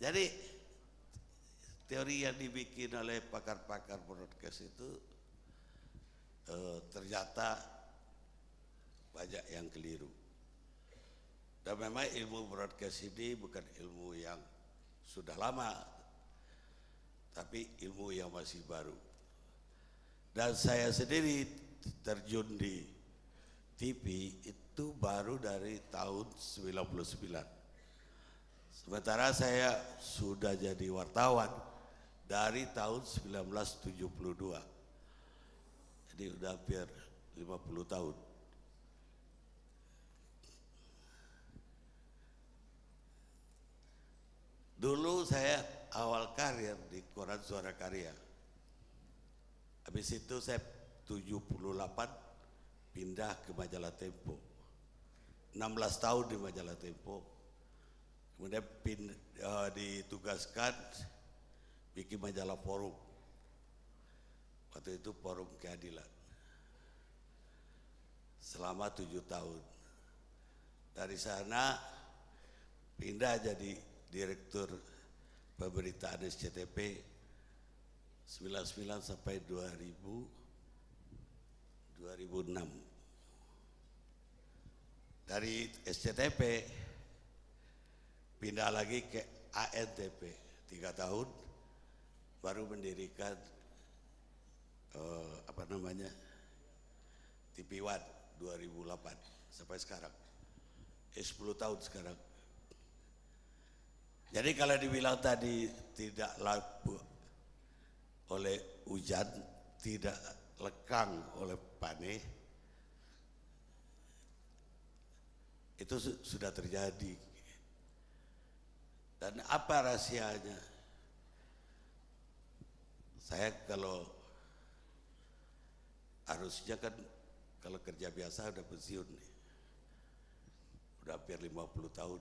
Jadi teori yang dibikin oleh pakar-pakar broadcast itu e, ternyata banyak yang keliru. Dan memang ilmu broadcast ini bukan ilmu yang sudah lama, tapi ilmu yang masih baru. Dan saya sendiri terjun di TV itu baru dari tahun 99. Sementara saya sudah jadi wartawan dari tahun 1972. Jadi udah hampir 50 tahun. Dulu saya awal karir di koran Suara Karya. Habis itu saya 78 pindah ke majalah Tempo. 16 tahun di majalah Tempo. Kemudian pin, eh, ditugaskan bikin majalah forum waktu itu forum keadilan selama tujuh tahun dari sana pindah jadi direktur pemberitaan SCTP 99 sampai 2000 2006 dari SCTP pindah lagi ke ANTP tiga tahun baru mendirikan uh, apa namanya TV One 2008 sampai sekarang eh 10 tahun sekarang jadi kalau dibilang tadi tidak laku oleh hujan tidak lekang oleh panen itu sudah terjadi dan apa rahasianya saya kalau harusnya kan kalau kerja biasa udah pensiun nih. Udah hampir 50 tahun.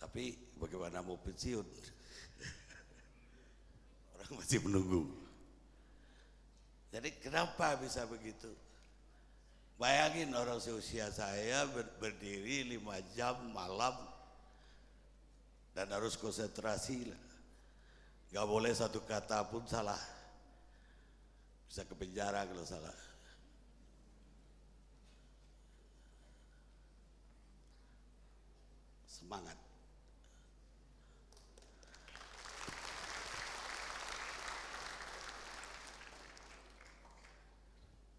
Tapi bagaimana mau pensiun? Orang masih menunggu. Jadi kenapa bisa begitu? Bayangin orang seusia saya berdiri lima jam malam dan harus konsentrasi lah. Gak boleh satu kata pun salah. Bisa ke penjara kalau salah. Semangat.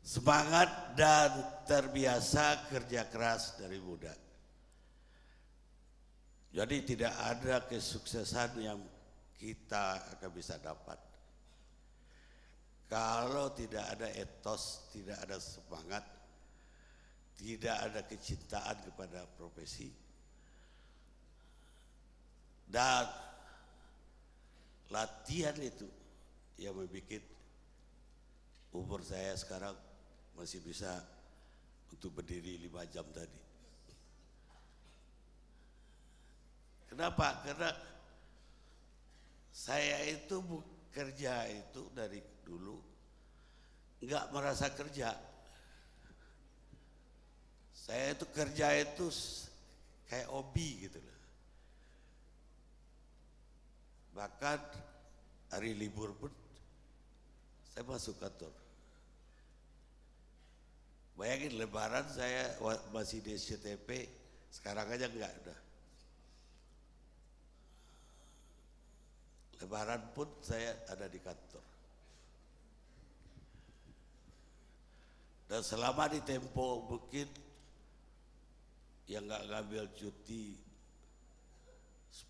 Semangat dan terbiasa kerja keras dari muda. Jadi tidak ada kesuksesan yang kita akan bisa dapat. Kalau tidak ada etos, tidak ada semangat, tidak ada kecintaan kepada profesi, dan latihan itu yang membuat umur saya sekarang masih bisa untuk berdiri lima jam tadi. Kenapa? Karena saya itu kerja itu dari dulu nggak merasa kerja saya itu kerja itu kayak hobi gitu loh bahkan hari libur pun saya masuk kantor bayangin lebaran saya masih di CTP sekarang aja enggak udah Lebaran pun saya ada di kantor. Dan selama di tempo mungkin yang nggak ngambil cuti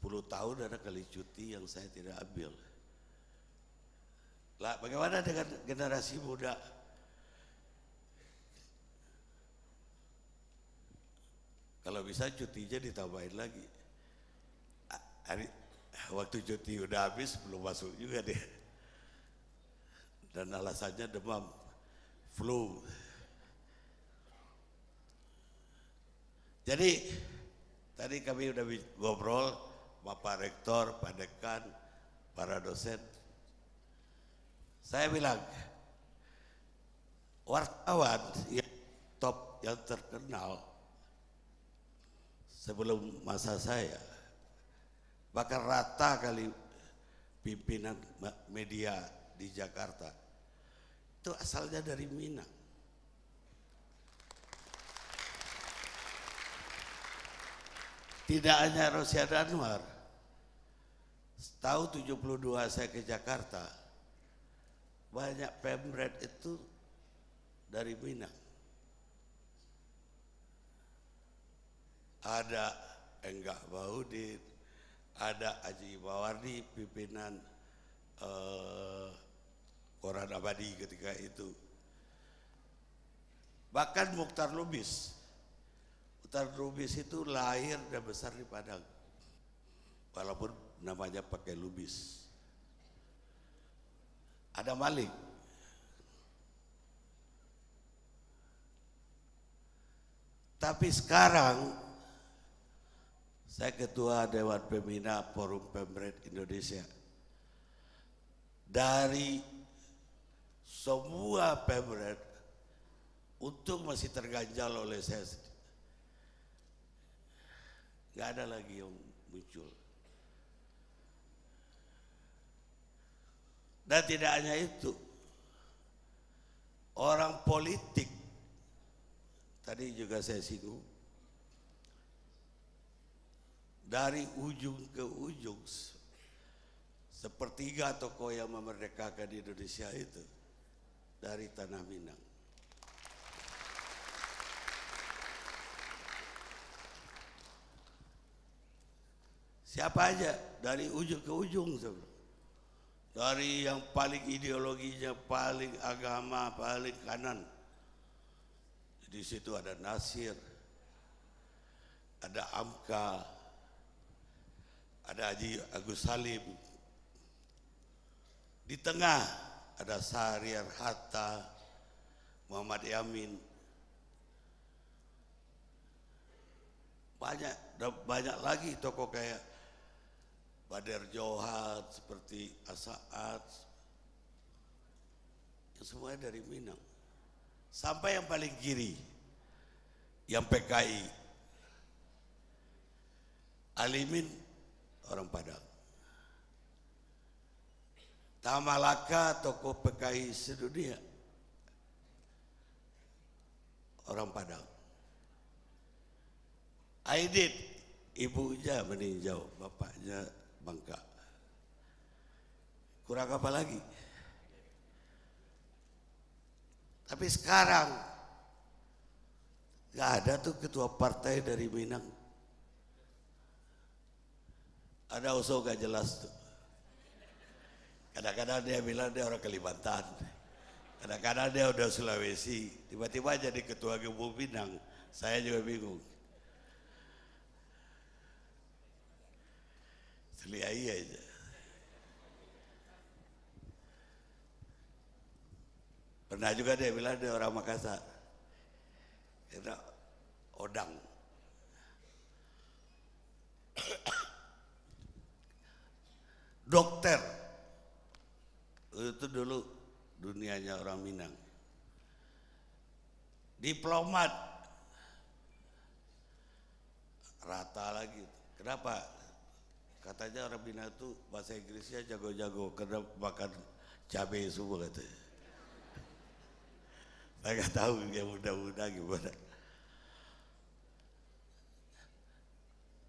10 tahun ada kali cuti yang saya tidak ambil. Lah bagaimana dengan generasi muda? Kalau bisa cutinya ditambahin lagi waktu cuti udah habis belum masuk juga dia dan alasannya demam flu jadi tadi kami udah ngobrol sama Pak Rektor, Pak Dekan, para dosen saya bilang wartawan yang top yang terkenal sebelum masa saya bahkan rata kali pimpinan media di Jakarta. Itu asalnya dari Minang. Tidak hanya Rusia dan Anwar, tahun 72 saya ke Jakarta, banyak pemret itu dari Minang. Ada Enggak Baudit, ada Aji Bawardi pimpinan eh, Koran Abadi ketika itu. Bahkan Mukhtar Lubis. Mukhtar Lubis itu lahir dan besar di Padang. Walaupun namanya pakai Lubis. Ada Malik. Tapi sekarang saya ketua Dewan Pembina Forum Pemret Indonesia. Dari semua Pemret, untung masih terganjal oleh saya. Gak ada lagi yang muncul. Dan tidak hanya itu, orang politik tadi juga saya singgung dari ujung ke ujung sepertiga tokoh yang memerdekakan di Indonesia itu dari tanah Minang. Siapa aja dari ujung ke ujung sebenarnya. Dari yang paling ideologinya, paling agama, paling kanan. Di situ ada Nasir, ada Amka, ada Haji Agus Salim di tengah ada Sariar Hatta Muhammad Yamin banyak banyak lagi tokoh kayak Badar Johat seperti Asaat yang semuanya dari Minang sampai yang paling kiri yang PKI Alimin orang Padang. Tamalaka Toko PKI sedunia orang Padang. Aidit ibunya meninjau, bapaknya Bangka. Kurang apa lagi? Tapi sekarang nggak ada tuh ketua partai dari Minang ada usul gak jelas tuh. Kadang-kadang dia bilang dia orang Kalimantan. Kadang-kadang dia udah Sulawesi. Tiba-tiba jadi ketua Gembung Pinang. Saya juga bingung. Seliai iya aja. Pernah juga dia bilang dia orang Makassar. Karena odang dokter. Itu dulu dunianya orang Minang. Diplomat. Rata lagi. Kenapa? Katanya orang Minang itu bahasa Inggrisnya jago-jago. Karena makan cabai semua katanya. Saya tahu yang muda-muda gimana.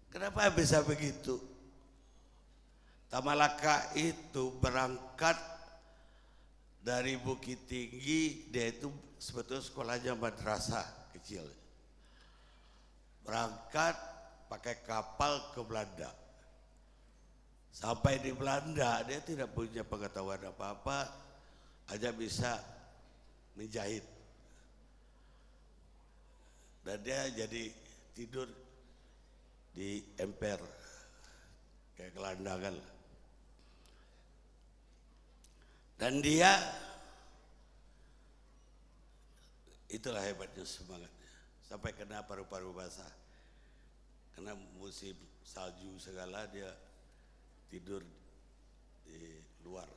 Kenapa bisa begitu? Tamalaka itu berangkat dari Bukit Tinggi, dia itu sebetulnya sekolahnya madrasah kecil. Berangkat pakai kapal ke Belanda. Sampai di Belanda dia tidak punya pengetahuan apa-apa, hanya bisa menjahit. Dan dia jadi tidur di emper kayak gelandangan Dan dia itulah hebatnya semangatnya. Sampai kena paru-paru basah. Kena musim salju segala dia tidur di luar.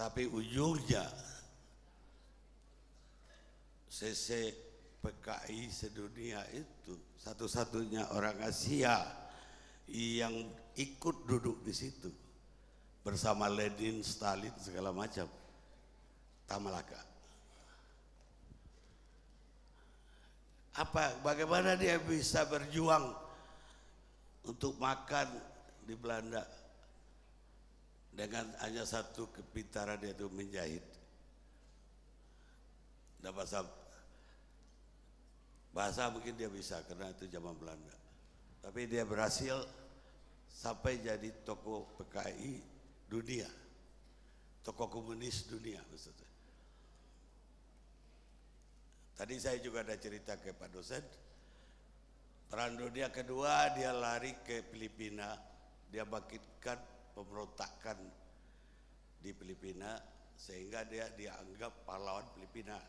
Tapi ujungnya CC PKI sedunia itu satu-satunya orang Asia yang ikut duduk di situ bersama Lenin, Stalin segala macam. Tamalaka. Apa bagaimana dia bisa berjuang untuk makan di Belanda dengan hanya satu kepintaran dia itu menjahit. Dan bahasa bahasa mungkin dia bisa karena itu zaman Belanda. Tapi dia berhasil sampai jadi toko PKI dunia. Tokoh komunis dunia maksudnya. Tadi saya juga ada cerita ke Pak dosen. Perang dunia kedua dia lari ke Filipina. Dia bangkitkan pemberontakan di Filipina sehingga dia dianggap pahlawan Filipina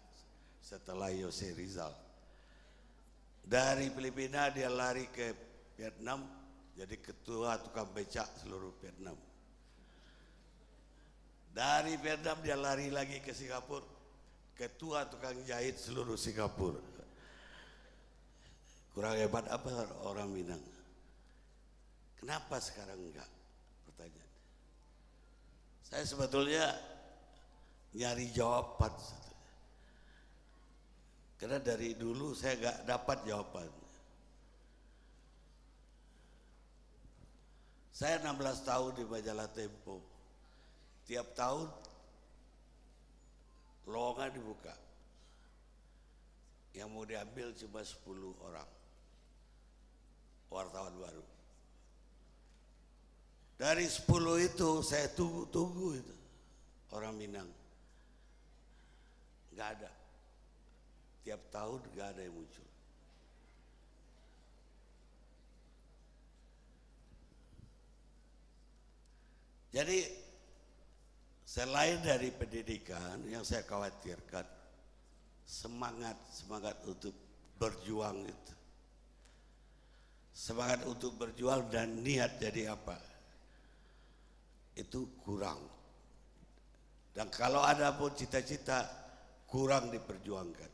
setelah Jose Rizal. Dari Filipina dia lari ke Vietnam jadi ketua tukang becak seluruh Vietnam. Dari Vietnam dia lari lagi ke Singapura. Ketua tukang jahit seluruh Singapura. Kurang hebat apa orang Minang? Kenapa sekarang enggak? Pertanyaan. Saya sebetulnya nyari jawaban. Karena dari dulu saya enggak dapat jawaban. Saya 16 tahun di majalah Tempo. Tiap tahun lowongan dibuka. Yang mau diambil cuma 10 orang. Wartawan baru. Dari 10 itu saya tunggu-tunggu itu. Orang Minang. Nggak ada. Tiap tahun nggak ada yang muncul. Jadi Selain dari pendidikan yang saya khawatirkan semangat semangat untuk berjuang itu. Semangat untuk berjuang dan niat jadi apa? Itu kurang. Dan kalau ada pun cita-cita kurang diperjuangkan.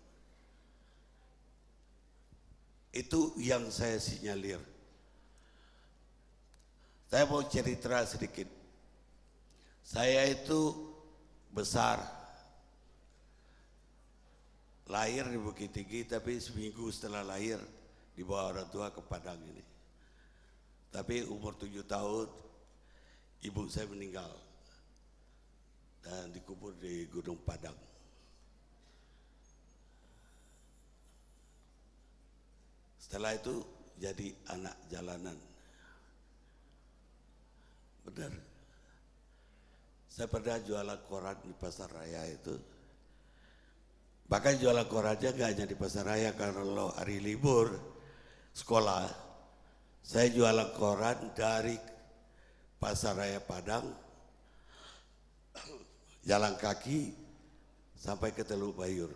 Itu yang saya sinyalir. Saya mau cerita sedikit saya itu besar. Lahir di Bukit Tinggi tapi seminggu setelah lahir dibawa orang tua ke Padang ini. Tapi umur tujuh tahun ibu saya meninggal dan dikubur di Gunung Padang. Setelah itu jadi anak jalanan. Benar. Saya pernah jualan koran di pasar raya itu. Bahkan jualan koran aja gak hanya di pasar raya karena loh hari libur sekolah. Saya jualan koran dari pasar raya Padang, jalan kaki sampai ke Teluk Bayur.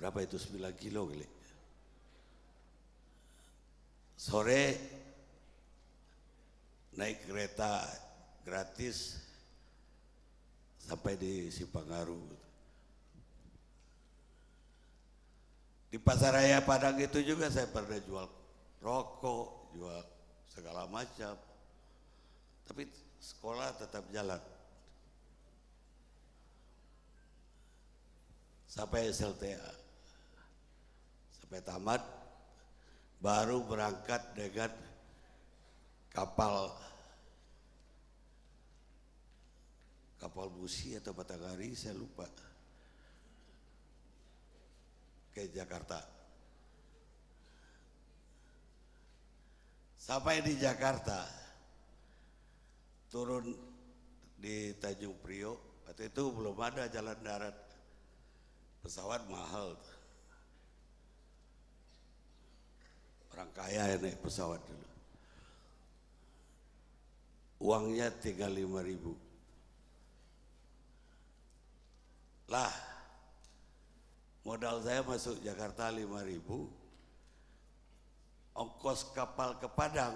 Berapa itu 9 kilo kali. Sore naik kereta gratis sampai di Sipangaru. Di Pasaraya Padang itu juga saya pernah jual rokok, jual segala macam. Tapi sekolah tetap jalan. Sampai SLTA. Sampai tamat baru berangkat dengan kapal kapal busi atau Batagari saya lupa ke Jakarta sampai di Jakarta turun di Tanjung Priok waktu itu belum ada jalan darat pesawat mahal orang kaya yang naik pesawat dulu uangnya lima ribu lah modal saya masuk Jakarta lima ribu ongkos kapal ke Padang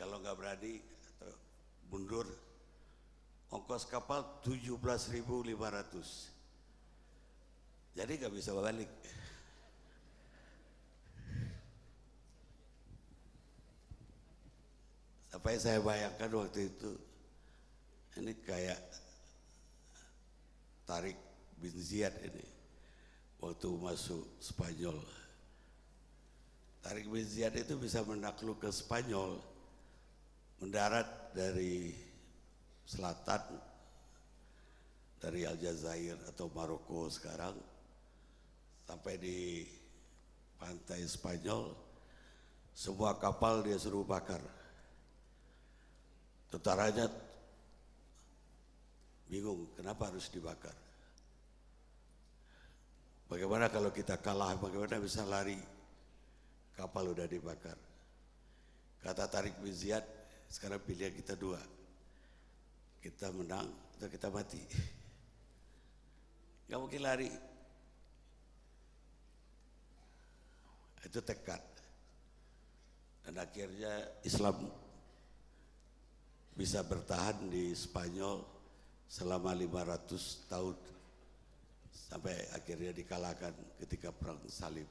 kalau nggak berani mundur ongkos kapal tujuh belas lima ratus, jadi nggak bisa balik apa yang saya bayangkan waktu itu ini kayak tarik bin Ziyad ini waktu masuk Spanyol tarik bin Ziyad itu bisa menakluk ke Spanyol mendarat dari selatan dari Aljazair atau Maroko sekarang sampai di pantai Spanyol sebuah kapal dia suruh bakar Tentaranya bingung kenapa harus dibakar. Bagaimana kalau kita kalah, bagaimana bisa lari kapal udah dibakar. Kata Tarik bin Ziyad, sekarang pilihan kita dua. Kita menang atau kita mati. Gak mungkin lari. Itu tekad. Dan akhirnya Islam bisa bertahan di Spanyol selama 500 tahun sampai akhirnya dikalahkan ketika perang salib.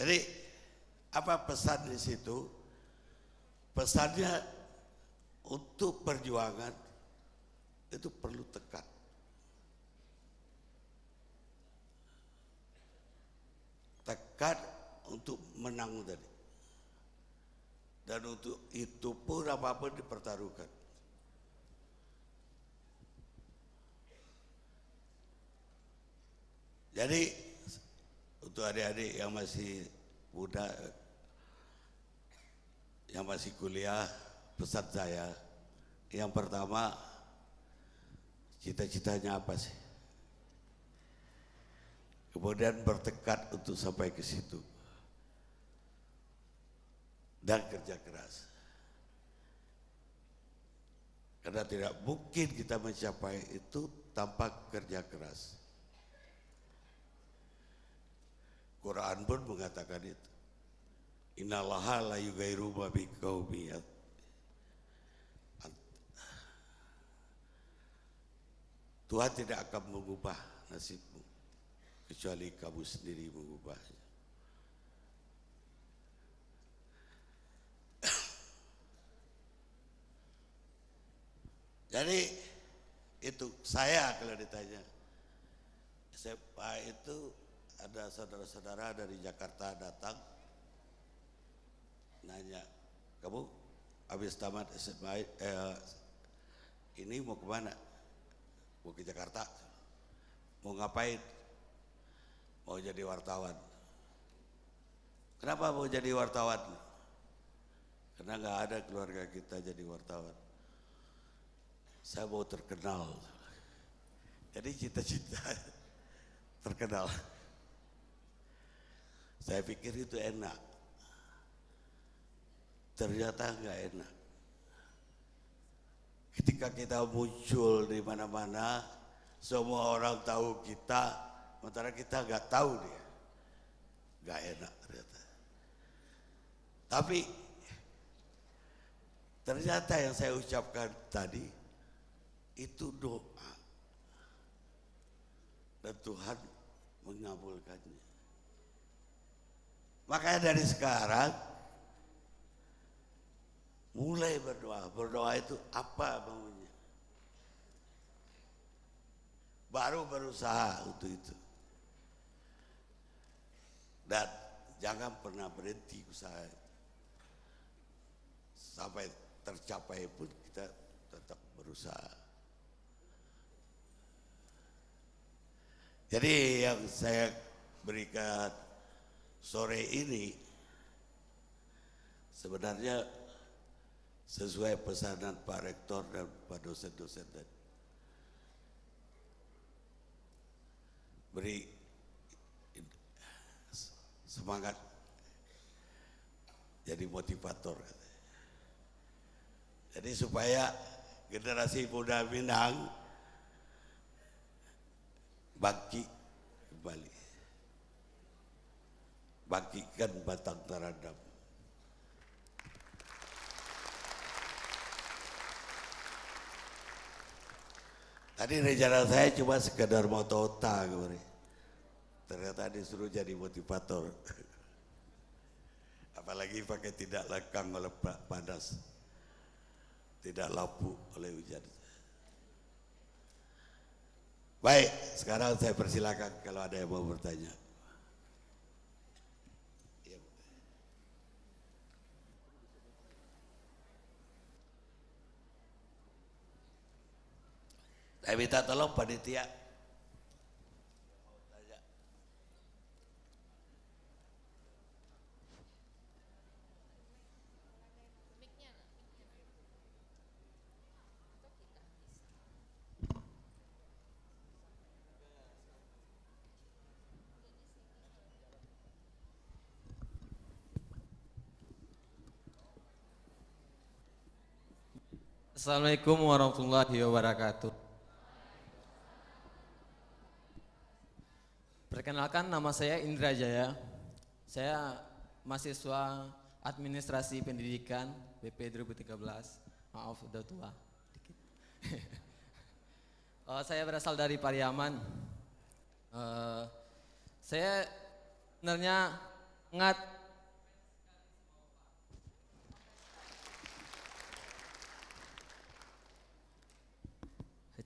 Jadi apa pesan di situ? Pesannya untuk perjuangan itu perlu tekad. Tekad untuk menang tadi dan untuk itu pun apapun dipertaruhkan. Jadi untuk adik-adik yang masih muda, yang masih kuliah, pesan saya, yang pertama cita-citanya apa sih? Kemudian bertekad untuk sampai ke situ dan kerja keras. Karena tidak mungkin kita mencapai itu tanpa kerja keras. Quran pun mengatakan itu. Innalaha la yugairu ma biqaumiyat. Tuhan tidak akan mengubah nasibmu kecuali kamu sendiri mengubahnya. Jadi itu saya kalau ditanya. SMA itu ada saudara-saudara dari Jakarta datang nanya, kamu habis tamat SMA eh, ini mau kemana? Mau ke Jakarta? Mau ngapain? Mau jadi wartawan. Kenapa mau jadi wartawan? Karena nggak ada keluarga kita jadi wartawan saya mau terkenal. Jadi cita-cita terkenal. Saya pikir itu enak. Ternyata nggak enak. Ketika kita muncul di mana-mana, semua orang tahu kita, sementara kita nggak tahu dia. Nggak enak ternyata. Tapi ternyata yang saya ucapkan tadi itu doa dan Tuhan mengabulkannya. Makanya dari sekarang mulai berdoa. Berdoa itu apa maunya? Baru berusaha untuk itu. Dan jangan pernah berhenti usaha. Sampai tercapai pun kita tetap berusaha. Jadi yang saya berikan sore ini sebenarnya sesuai pesanan Pak Rektor dan Pak dosen-dosen tadi. Beri semangat jadi motivator. Jadi supaya generasi muda Minang bagi kembali bagikan batang terhadap Tadi rencana saya cuma sekedar mau tota kemarin. Ternyata disuruh jadi motivator. Apalagi pakai tidak lekang oleh panas. Tidak lapuk oleh hujan. Baik, sekarang saya persilakan kalau ada yang mau bertanya. Saya minta tolong panitia Assalamualaikum warahmatullahi wabarakatuh. Perkenalkan nama saya Indra Jaya. Saya mahasiswa administrasi pendidikan BP 2013. Maaf udah tua. oh, saya berasal dari Pariaman. Uh, saya sebenarnya ngat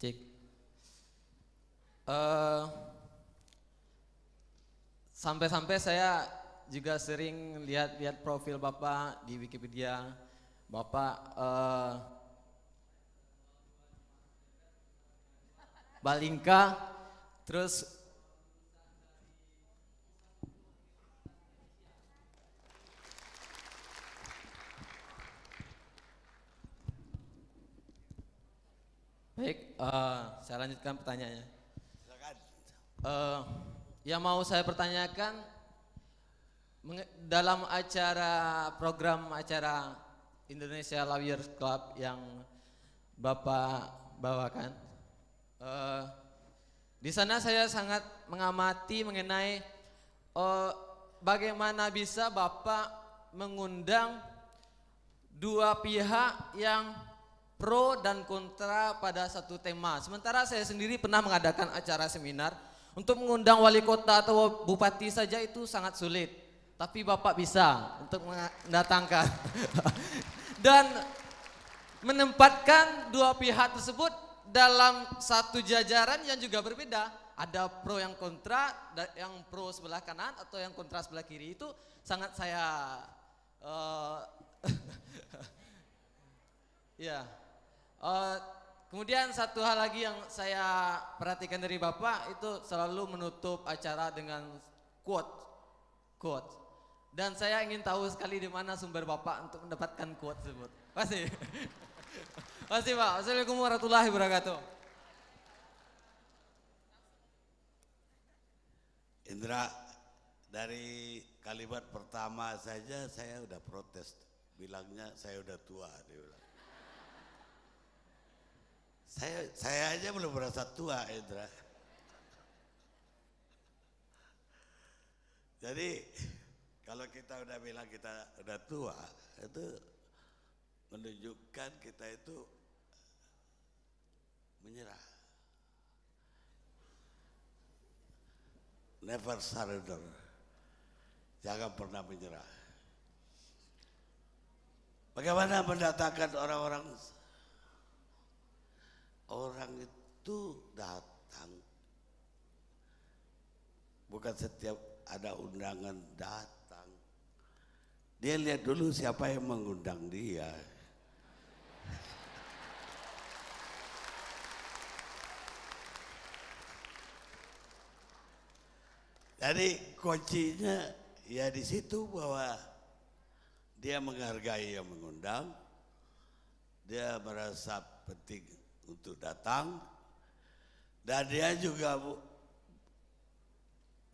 Cik, sampai eh, sampai-sampai saya juga sering lihat-lihat profil Bapak di Wikipedia. Bapak uh, Balingka terus Baik, uh, saya lanjutkan pertanyaannya. Silakan. Uh, yang mau saya pertanyakan dalam acara program acara Indonesia Lawyers Club yang Bapak bawakan. Uh, di sana saya sangat mengamati mengenai uh, bagaimana bisa Bapak mengundang dua pihak yang pro dan kontra pada satu tema. Sementara saya sendiri pernah mengadakan acara seminar untuk mengundang wali kota atau bupati saja itu sangat sulit. Tapi Bapak bisa untuk mendatangkan. dan menempatkan dua pihak tersebut dalam satu jajaran yang juga berbeda. Ada pro yang kontra, yang pro sebelah kanan atau yang kontra sebelah kiri itu sangat saya uh, eh, yeah. Uh, kemudian satu hal lagi yang saya perhatikan dari Bapak itu selalu menutup acara dengan quote. Quote. Dan saya ingin tahu sekali di mana sumber Bapak untuk mendapatkan quote tersebut. Pasti. Pasti Pak. Assalamualaikum warahmatullahi wabarakatuh. Indra, dari kalimat pertama saja saya udah protes. Bilangnya saya udah tua. Dia saya saya aja belum merasa tua, Indra. Jadi kalau kita udah bilang kita udah tua, itu menunjukkan kita itu menyerah. Never surrender. Jangan pernah menyerah. Bagaimana mendatangkan orang-orang orang itu datang bukan setiap ada undangan datang dia lihat dulu siapa yang mengundang dia Jadi kuncinya ya di situ bahwa dia menghargai yang mengundang, dia merasa penting untuk datang dan dia juga bu,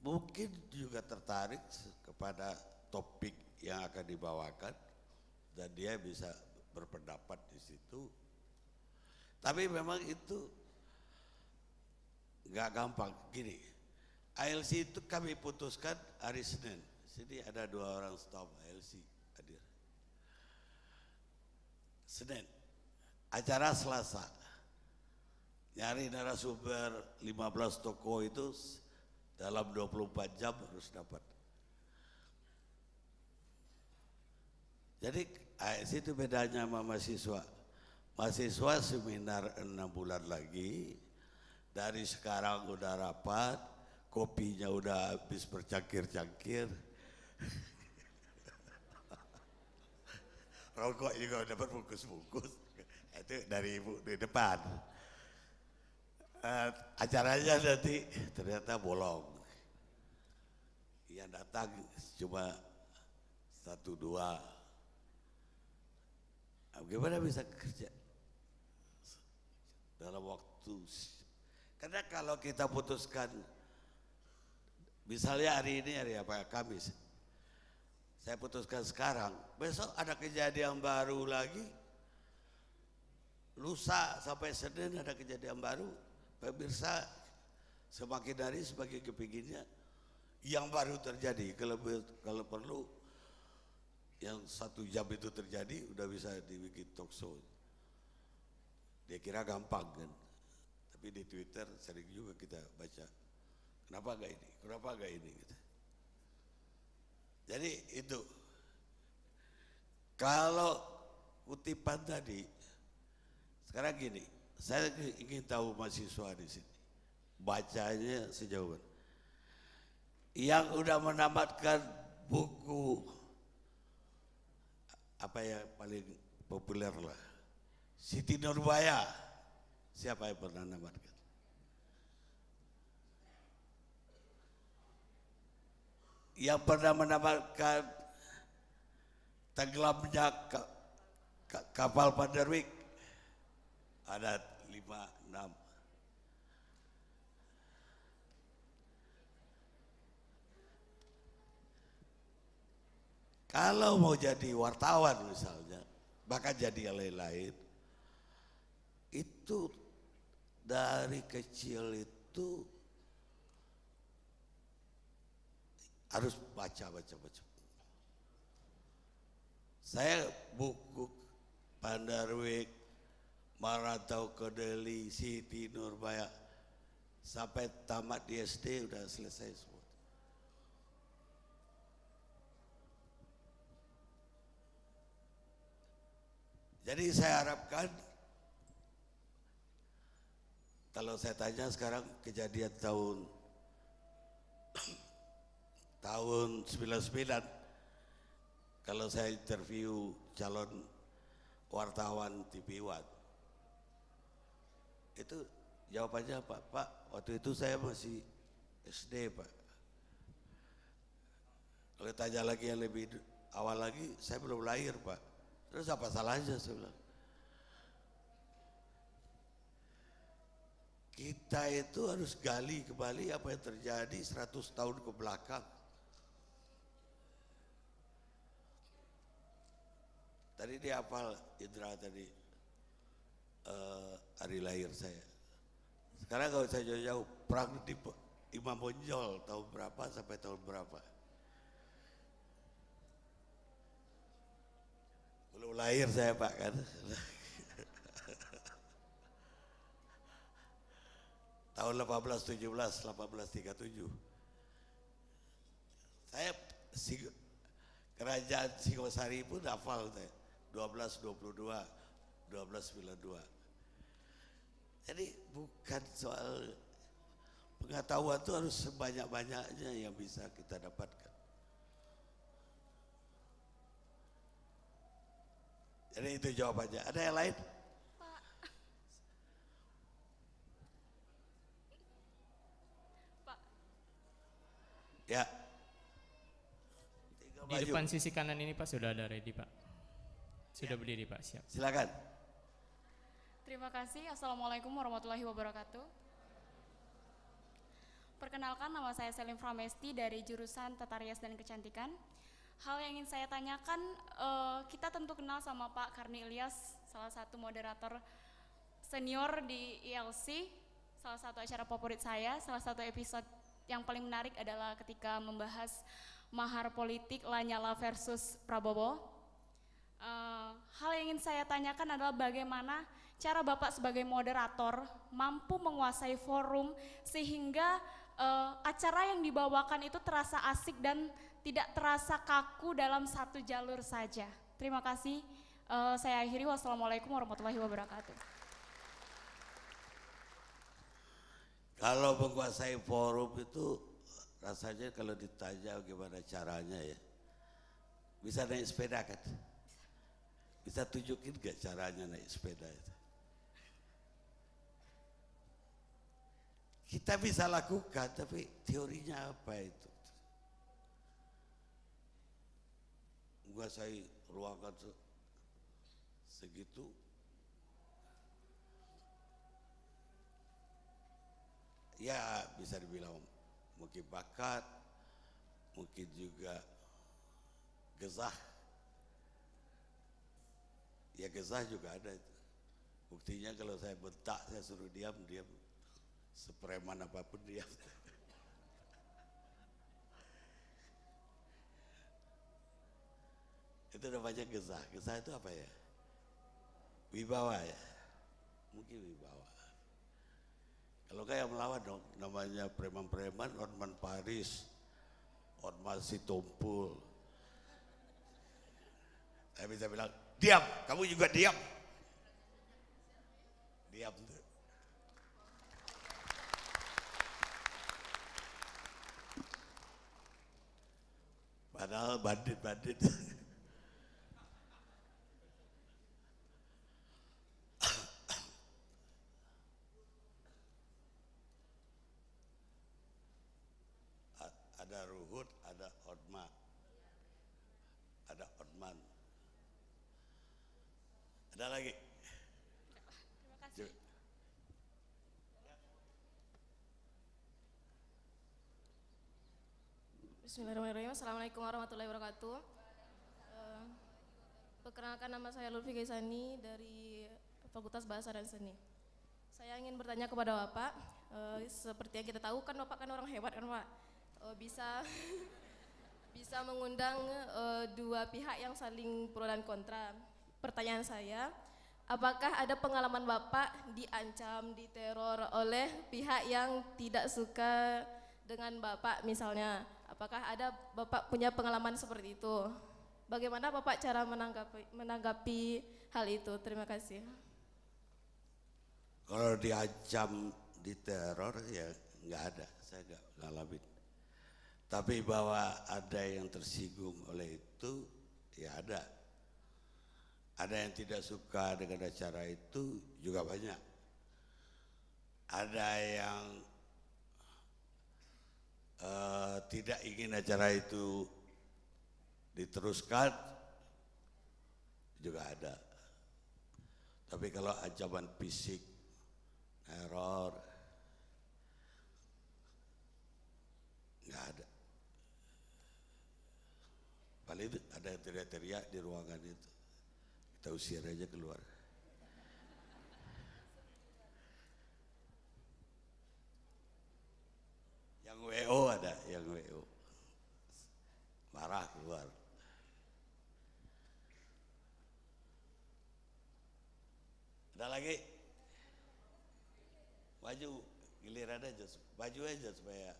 mungkin juga tertarik kepada topik yang akan dibawakan dan dia bisa berpendapat di situ. Tapi memang itu nggak gampang gini. ALC itu kami putuskan hari Senin. Sini ada dua orang staff ALC hadir. Senin, acara Selasa nyari narasumber 15 toko itu dalam 24 jam harus dapat. Jadi AS ah, itu bedanya sama mahasiswa. Mahasiswa seminar 6 bulan lagi, dari sekarang udah rapat, kopinya udah habis bercangkir-cangkir. Rokok juga dapat bungkus-bungkus. Itu dari ibu di depan uh, acaranya nanti ternyata bolong. Yang datang cuma satu dua. Nah, bagaimana bisa kerja dalam waktu? Karena kalau kita putuskan, misalnya hari ini hari apa Kamis, saya putuskan sekarang, besok ada kejadian baru lagi, lusa sampai Senin ada kejadian baru, Pemirsa, semakin hari semakin kepinginnya yang baru terjadi. Kalau kalau perlu yang satu jam itu terjadi udah bisa dibikin talk show. Dia kira gampang kan. Tapi di Twitter sering juga kita baca. Kenapa gak ini? Kenapa gak ini? Gitu. Jadi itu. Kalau kutipan tadi, sekarang gini, saya ingin tahu mahasiswa di sini bacanya sejauh mana yang sudah menamatkan buku apa yang paling populer lah Siti Nurbaya siapa yang pernah menamatkan? yang pernah menamatkan tenggelamnya kapal Panderwik adat lima enam Kalau mau jadi wartawan misalnya, bahkan jadi yang lain-lain, itu dari kecil itu harus baca, baca, baca. Saya buku Pandarwik Maratau ke Delhi, Siti Nurbaya. Sampai tamat di SD udah selesai semua. Jadi saya harapkan kalau saya tanya sekarang kejadian tahun tahun 99 kalau saya interview calon wartawan TV One itu jawabannya apa Pak waktu itu saya masih SD Pak kalau tanya lagi yang lebih awal lagi saya belum lahir Pak terus apa salahnya saya kita itu harus gali kembali apa yang terjadi 100 tahun ke belakang tadi dia hafal Indra tadi uh, hari lahir saya. Sekarang kalau saya jauh-jauh, perang di Imam Bonjol tahun berapa sampai tahun berapa. Belum lahir saya Pak kan. tahun 1817, 1837. Saya kerajaan Singosari pun hafal saya. 1222, 1292. Jadi bukan soal pengetahuan itu harus sebanyak-banyaknya yang bisa kita dapatkan. Jadi itu jawabannya. Ada yang lain? Ya. Di depan sisi kanan ini Pak sudah ada ready Pak. Sudah ya. berdiri Pak, siap. Silakan. Terima kasih. Assalamualaikum warahmatullahi wabarakatuh. Perkenalkan nama saya Selim Framesti dari jurusan Tata Rias dan Kecantikan. Hal yang ingin saya tanyakan, uh, kita tentu kenal sama Pak Karni Ilyas, salah satu moderator senior di ILC, e salah satu acara favorit saya, salah satu episode yang paling menarik adalah ketika membahas mahar politik Lanyala versus Prabowo. Uh, hal yang ingin saya tanyakan adalah bagaimana cara Bapak sebagai moderator mampu menguasai forum sehingga uh, acara yang dibawakan itu terasa asik dan tidak terasa kaku dalam satu jalur saja. Terima kasih. Uh, saya akhiri. Wassalamualaikum warahmatullahi wabarakatuh. Kalau menguasai forum itu rasanya kalau ditanya gimana caranya ya. Bisa naik sepeda kan? Bisa tunjukin gak caranya naik sepeda itu? Kita bisa lakukan, tapi teorinya apa itu? Gua saya ruangan segitu ya bisa dibilang mungkin bakat mungkin juga gezah ya gezah juga ada itu buktinya kalau saya bentak saya suruh diam diam sepreman apapun dia itu namanya gesah gesah itu apa ya wibawa ya mungkin wibawa kalau kayak melawan dong namanya preman-preman Orman Paris Orman Sitompul saya bisa bilang diam kamu juga diam diam tuh Padahal bandit-bandit. ada Ruhut, ada Odma, ada Odman. Ada lagi. Bismillahirrahmanirrahim. Assalamualaikum warahmatullahi wabarakatuh. Uh, perkenalkan nama saya Lutfi Gaisani dari Fakultas Bahasa dan Seni. Saya ingin bertanya kepada Bapak, uh, seperti yang kita tahu kan Bapak kan orang hebat kan Pak. Eh, bisa bisa mengundang dua pihak yang saling pro dan kontra. Pertanyaan saya, apakah ada pengalaman Bapak diancam, diteror oleh pihak yang tidak suka dengan Bapak misalnya? Apakah ada Bapak punya pengalaman seperti itu? Bagaimana Bapak cara menanggapi, menanggapi hal itu? Terima kasih. Kalau diancam diteror ya nggak ada, saya nggak ngalamin. Tapi bahwa ada yang tersinggung oleh itu ya ada. Ada yang tidak suka dengan acara itu juga banyak. Ada yang Eh, tidak ingin acara itu diteruskan juga ada. Tapi kalau ancaman fisik, error, nggak ada. Paling ada teriak-teriak di ruangan itu. Kita usir aja keluar. WO ada yang WO marah keluar ada lagi Baju giliran aja baju aja supaya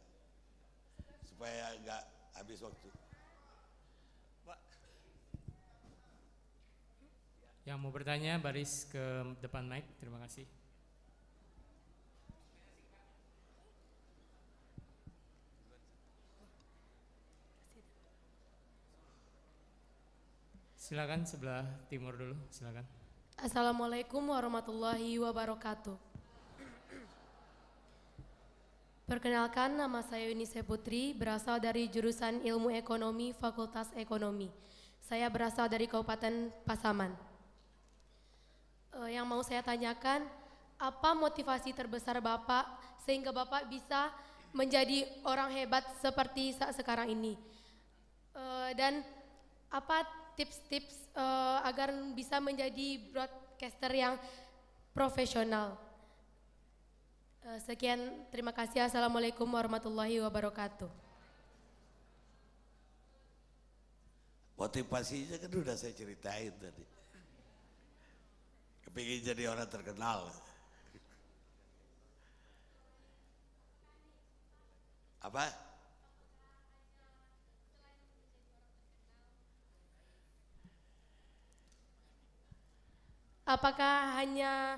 supaya nggak habis waktu Pak yang mau bertanya baris ke depan mic terima kasih Silakan sebelah timur dulu, silakan. Assalamualaikum warahmatullahi wabarakatuh. Perkenalkan, nama saya Yunise Putri, berasal dari jurusan Ilmu Ekonomi Fakultas Ekonomi. Saya berasal dari Kabupaten Pasaman. Eh, yang mau saya tanyakan, apa motivasi terbesar Bapak sehingga Bapak bisa menjadi orang hebat seperti saat sekarang ini? Eh, dan apa tips-tips uh, agar bisa menjadi broadcaster yang profesional. Uh, sekian, terima kasih. Assalamualaikum warahmatullahi wabarakatuh. Motivasinya kan udah saya ceritain tadi. Kepingin jadi orang terkenal. Apa? Apakah hanya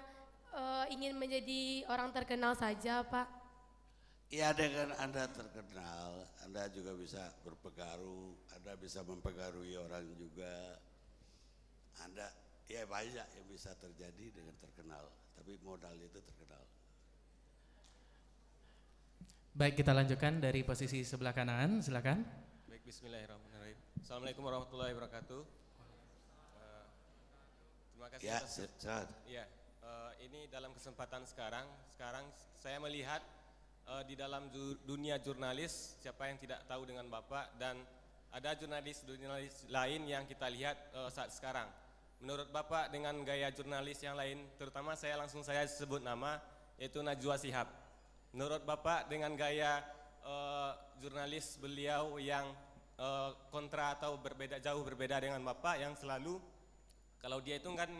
uh, ingin menjadi orang terkenal saja, Pak? Ya dengan Anda terkenal, Anda juga bisa berpengaruh, Anda bisa mempengaruhi orang juga. Anda ya banyak yang bisa terjadi dengan terkenal, tapi modal itu terkenal. Baik, kita lanjutkan dari posisi sebelah kanan, silakan. Baik, bismillahirrahmanirrahim. Assalamualaikum warahmatullahi wabarakatuh kasih. Ya, silakan. Ya, uh, ini dalam kesempatan sekarang, sekarang saya melihat uh, di dalam dunia jurnalis, siapa yang tidak tahu dengan Bapak dan ada jurnalis-jurnalis lain yang kita lihat uh, saat sekarang. Menurut Bapak dengan gaya jurnalis yang lain, terutama saya langsung saya sebut nama, yaitu Najwa Sihab. Menurut Bapak dengan gaya uh, jurnalis beliau yang uh, kontra atau berbeda jauh berbeda dengan Bapak yang selalu kalau dia itu kan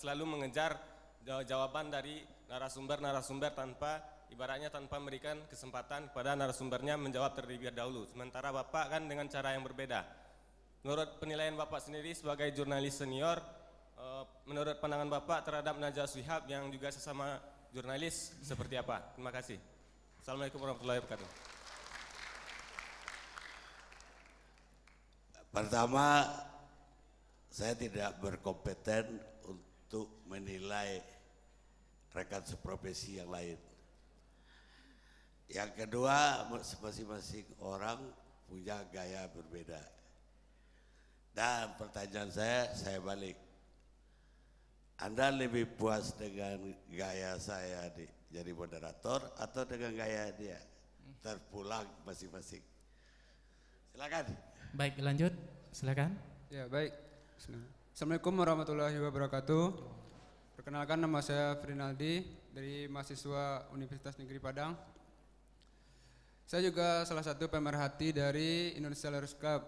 selalu mengejar jawaban dari narasumber-narasumber tanpa ibaratnya tanpa memberikan kesempatan kepada narasumbernya menjawab terlebih dahulu. Sementara Bapak kan dengan cara yang berbeda. Menurut penilaian Bapak sendiri sebagai jurnalis senior, eh, menurut pandangan Bapak terhadap Najwa Suhab yang juga sesama jurnalis seperti apa? Terima kasih. Assalamualaikum warahmatullahi wabarakatuh. Pertama, saya tidak berkompeten untuk menilai rekan seprofesi yang lain. Yang kedua, masing-masing orang punya gaya berbeda. Dan pertanyaan saya, saya balik. Anda lebih puas dengan gaya saya di, jadi moderator atau dengan gaya dia? Terpulang masing-masing. Silakan. Baik, lanjut. Silakan. Ya, baik. Assalamualaikum warahmatullahi wabarakatuh. Perkenalkan nama saya Frinaldi dari mahasiswa Universitas Negeri Padang. Saya juga salah satu pemerhati dari Indonesia Lawyers Club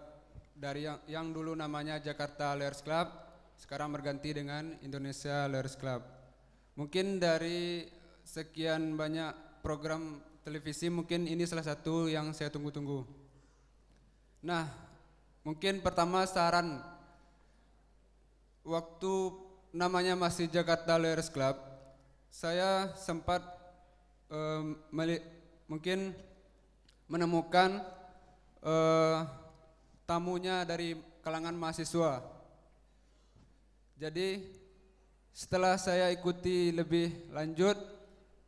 dari yang, yang dulu namanya Jakarta Lawyers Club sekarang berganti dengan Indonesia Lawyers Club. Mungkin dari sekian banyak program televisi mungkin ini salah satu yang saya tunggu-tunggu. Nah, mungkin pertama saran waktu namanya masih Jakarta Lawyers Club, saya sempat um, mungkin menemukan uh, tamunya dari kalangan mahasiswa. Jadi setelah saya ikuti lebih lanjut,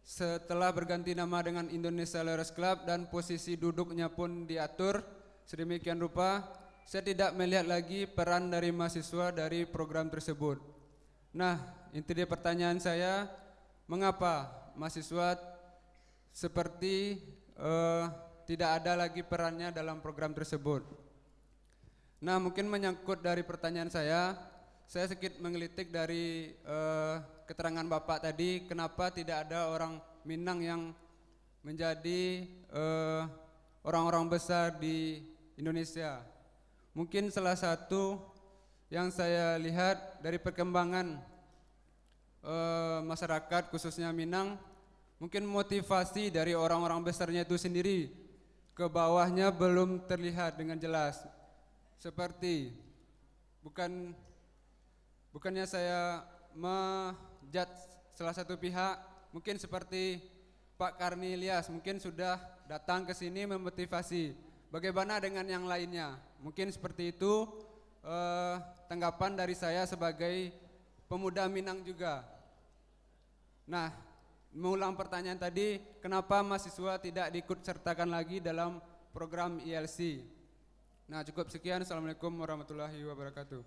setelah berganti nama dengan Indonesia Lawyers Club dan posisi duduknya pun diatur sedemikian rupa, saya tidak melihat lagi peran dari mahasiswa dari program tersebut. Nah, inti dari pertanyaan saya, mengapa mahasiswa seperti uh, tidak ada lagi perannya dalam program tersebut? Nah, mungkin menyangkut dari pertanyaan saya, saya sedikit mengelitik dari uh, keterangan Bapak tadi, kenapa tidak ada orang Minang yang menjadi eh, orang-orang uh, orang -orang besar di Indonesia. Mungkin salah satu yang saya lihat dari perkembangan e, masyarakat khususnya Minang, mungkin motivasi dari orang-orang besarnya itu sendiri ke bawahnya belum terlihat dengan jelas. Seperti bukan bukannya saya mejat salah satu pihak, mungkin seperti Pak Karni Ilyas mungkin sudah datang ke sini memotivasi Bagaimana dengan yang lainnya? Mungkin seperti itu eh, tanggapan dari saya sebagai pemuda Minang juga. Nah, mengulang pertanyaan tadi, kenapa mahasiswa tidak diikut sertakan lagi dalam program ILC? Nah, cukup sekian. Assalamualaikum warahmatullahi wabarakatuh.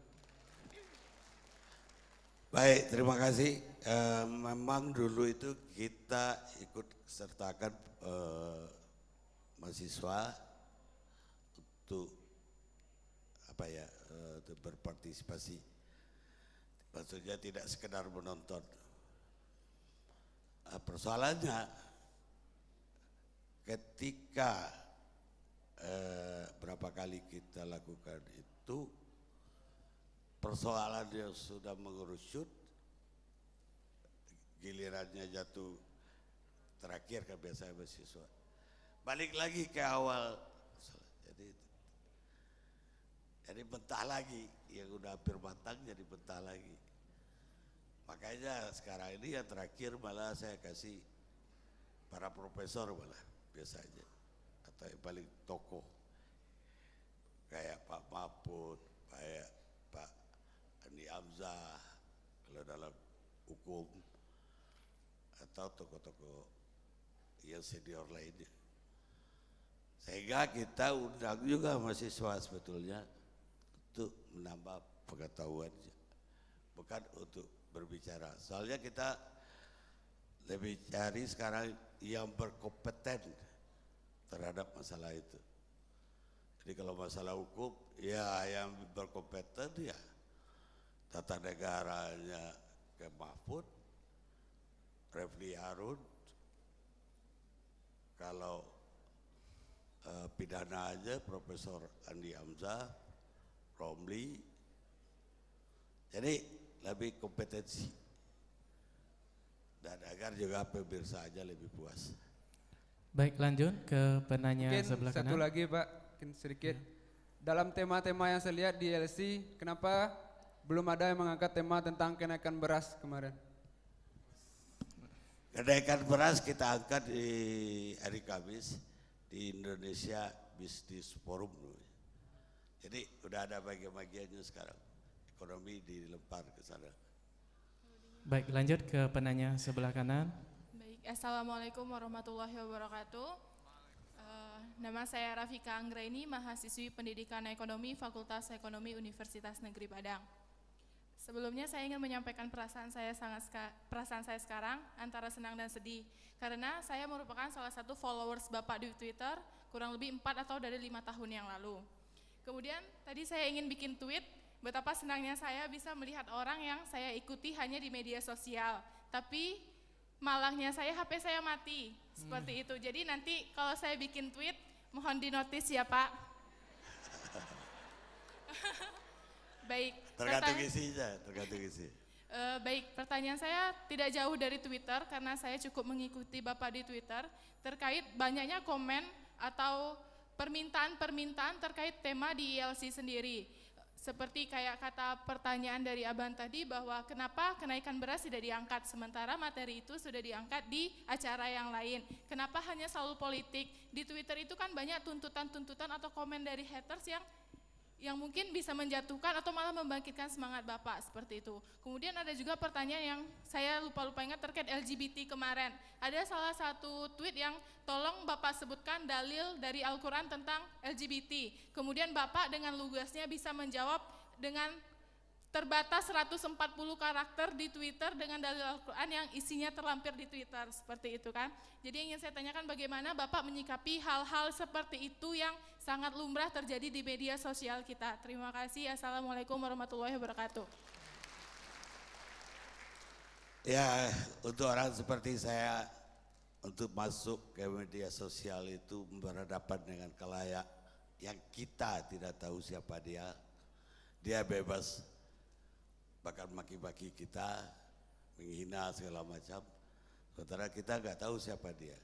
Baik, terima kasih. E, memang dulu itu kita ikut sertakan e, mahasiswa itu apa ya itu eh, berpartisipasi maksudnya tidak sekedar menonton nah, persoalannya ketika eh, berapa kali kita lakukan itu persoalan dia sudah mengerucut gilirannya jatuh terakhir kan biasa mahasiswa balik lagi ke awal jadi mentah lagi yang udah hampir matang jadi mentah lagi makanya sekarang ini yang terakhir malah saya kasih para profesor malah biasanya atau yang paling tokoh kayak Pak Mahfud, kayak Pak Andi Amzah kalau dalam hukum atau tokoh-tokoh yang senior lainnya sehingga kita undang juga mahasiswa sebetulnya untuk menambah pengetahuan bukan untuk berbicara soalnya kita lebih cari sekarang yang berkompeten terhadap masalah itu jadi kalau masalah hukum ya yang berkompeten ya tata negaranya ke Mahfud Refli Harun kalau uh, pidana aja Profesor Andi Hamzah Romli. Jadi lebih kompetensi. Dan agar juga pemirsa aja lebih puas. Baik lanjut ke penanya Mungkin sebelah satu kanan. satu lagi Pak, Mungkin sedikit. Ya. Dalam tema-tema yang saya lihat di LC, kenapa belum ada yang mengangkat tema tentang kenaikan beras kemarin? Kenaikan beras kita angkat di hari Kamis di Indonesia Business Forum dulu. Jadi udah ada bagian-bagiannya sekarang. Ekonomi dilempar ke sana. Baik, lanjut ke penanya sebelah kanan. Baik, Assalamualaikum warahmatullahi wabarakatuh. Eh, nama saya Rafika Anggraini, mahasiswi pendidikan ekonomi Fakultas Ekonomi Universitas Negeri Padang. Sebelumnya saya ingin menyampaikan perasaan saya sangat perasaan saya sekarang antara senang dan sedih karena saya merupakan salah satu followers Bapak di Twitter kurang lebih empat atau dari lima tahun yang lalu. Kemudian tadi saya ingin bikin tweet betapa senangnya saya bisa melihat orang yang saya ikuti hanya di media sosial. Tapi malangnya saya HP saya mati. Seperti hmm. itu. Jadi nanti kalau saya bikin tweet mohon dinotis ya, Pak. Baik. Tergantung isinya, tergantung isi. Uh, baik, pertanyaan saya tidak jauh dari Twitter karena saya cukup mengikuti Bapak di Twitter terkait banyaknya komen atau permintaan-permintaan terkait tema di ILC sendiri. Seperti kayak kata pertanyaan dari Abang tadi bahwa kenapa kenaikan beras tidak diangkat sementara materi itu sudah diangkat di acara yang lain. Kenapa hanya selalu politik? Di Twitter itu kan banyak tuntutan-tuntutan atau komen dari haters yang yang mungkin bisa menjatuhkan atau malah membangkitkan semangat Bapak seperti itu. Kemudian ada juga pertanyaan yang saya lupa-lupa ingat terkait LGBT kemarin. Ada salah satu tweet yang tolong Bapak sebutkan dalil dari Al-Qur'an tentang LGBT. Kemudian Bapak dengan lugasnya bisa menjawab dengan terbatas 140 karakter di Twitter dengan dalil Al-Quran yang isinya terlampir di Twitter, seperti itu kan. Jadi ingin saya tanyakan bagaimana Bapak menyikapi hal-hal seperti itu yang sangat lumrah terjadi di media sosial kita. Terima kasih. Assalamualaikum warahmatullahi wabarakatuh. Ya, untuk orang seperti saya untuk masuk ke media sosial itu berhadapan dengan kelayak yang kita tidak tahu siapa dia. Dia bebas bahkan maki-maki kita, menghina segala macam. Sementara kita nggak tahu siapa dia.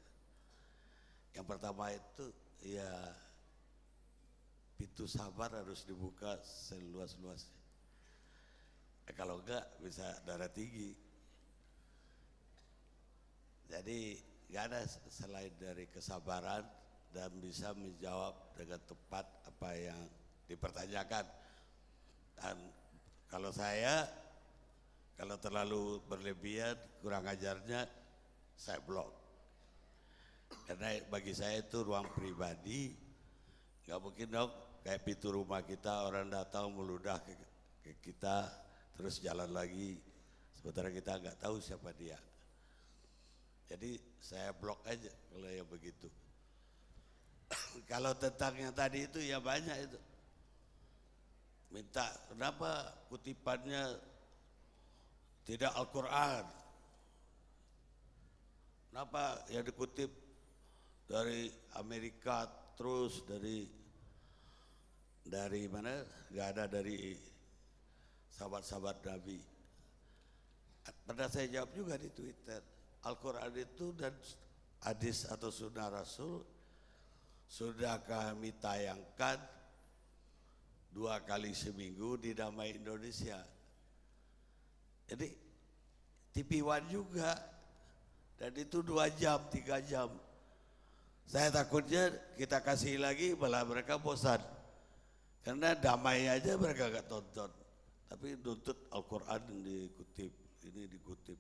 Yang pertama itu ya pintu sabar harus dibuka seluas-luasnya. Eh, kalau enggak bisa darah tinggi. Jadi enggak ada selain dari kesabaran dan bisa menjawab dengan tepat apa yang dipertanyakan. Dan kalau saya kalau terlalu berlebihan kurang ajarnya saya blok. Karena bagi saya itu ruang pribadi, nggak mungkin dong kayak pintu rumah kita orang datang meludah ke, kita terus jalan lagi sementara kita nggak tahu siapa dia jadi saya blok aja kalau yang begitu kalau tentang yang tadi itu ya banyak itu minta kenapa kutipannya tidak Al-Quran kenapa yang dikutip dari Amerika terus dari dari mana nggak ada dari sahabat-sahabat Nabi pernah saya jawab juga di Twitter Al-Quran itu dan hadis atau sunnah Rasul sudah kami tayangkan dua kali seminggu di Damai Indonesia jadi TV One juga dan itu dua jam tiga jam saya takutnya kita kasih lagi malah mereka bosan karena damai aja mereka gak tonton. Tapi nuntut Al-Quran yang dikutip, ini dikutip.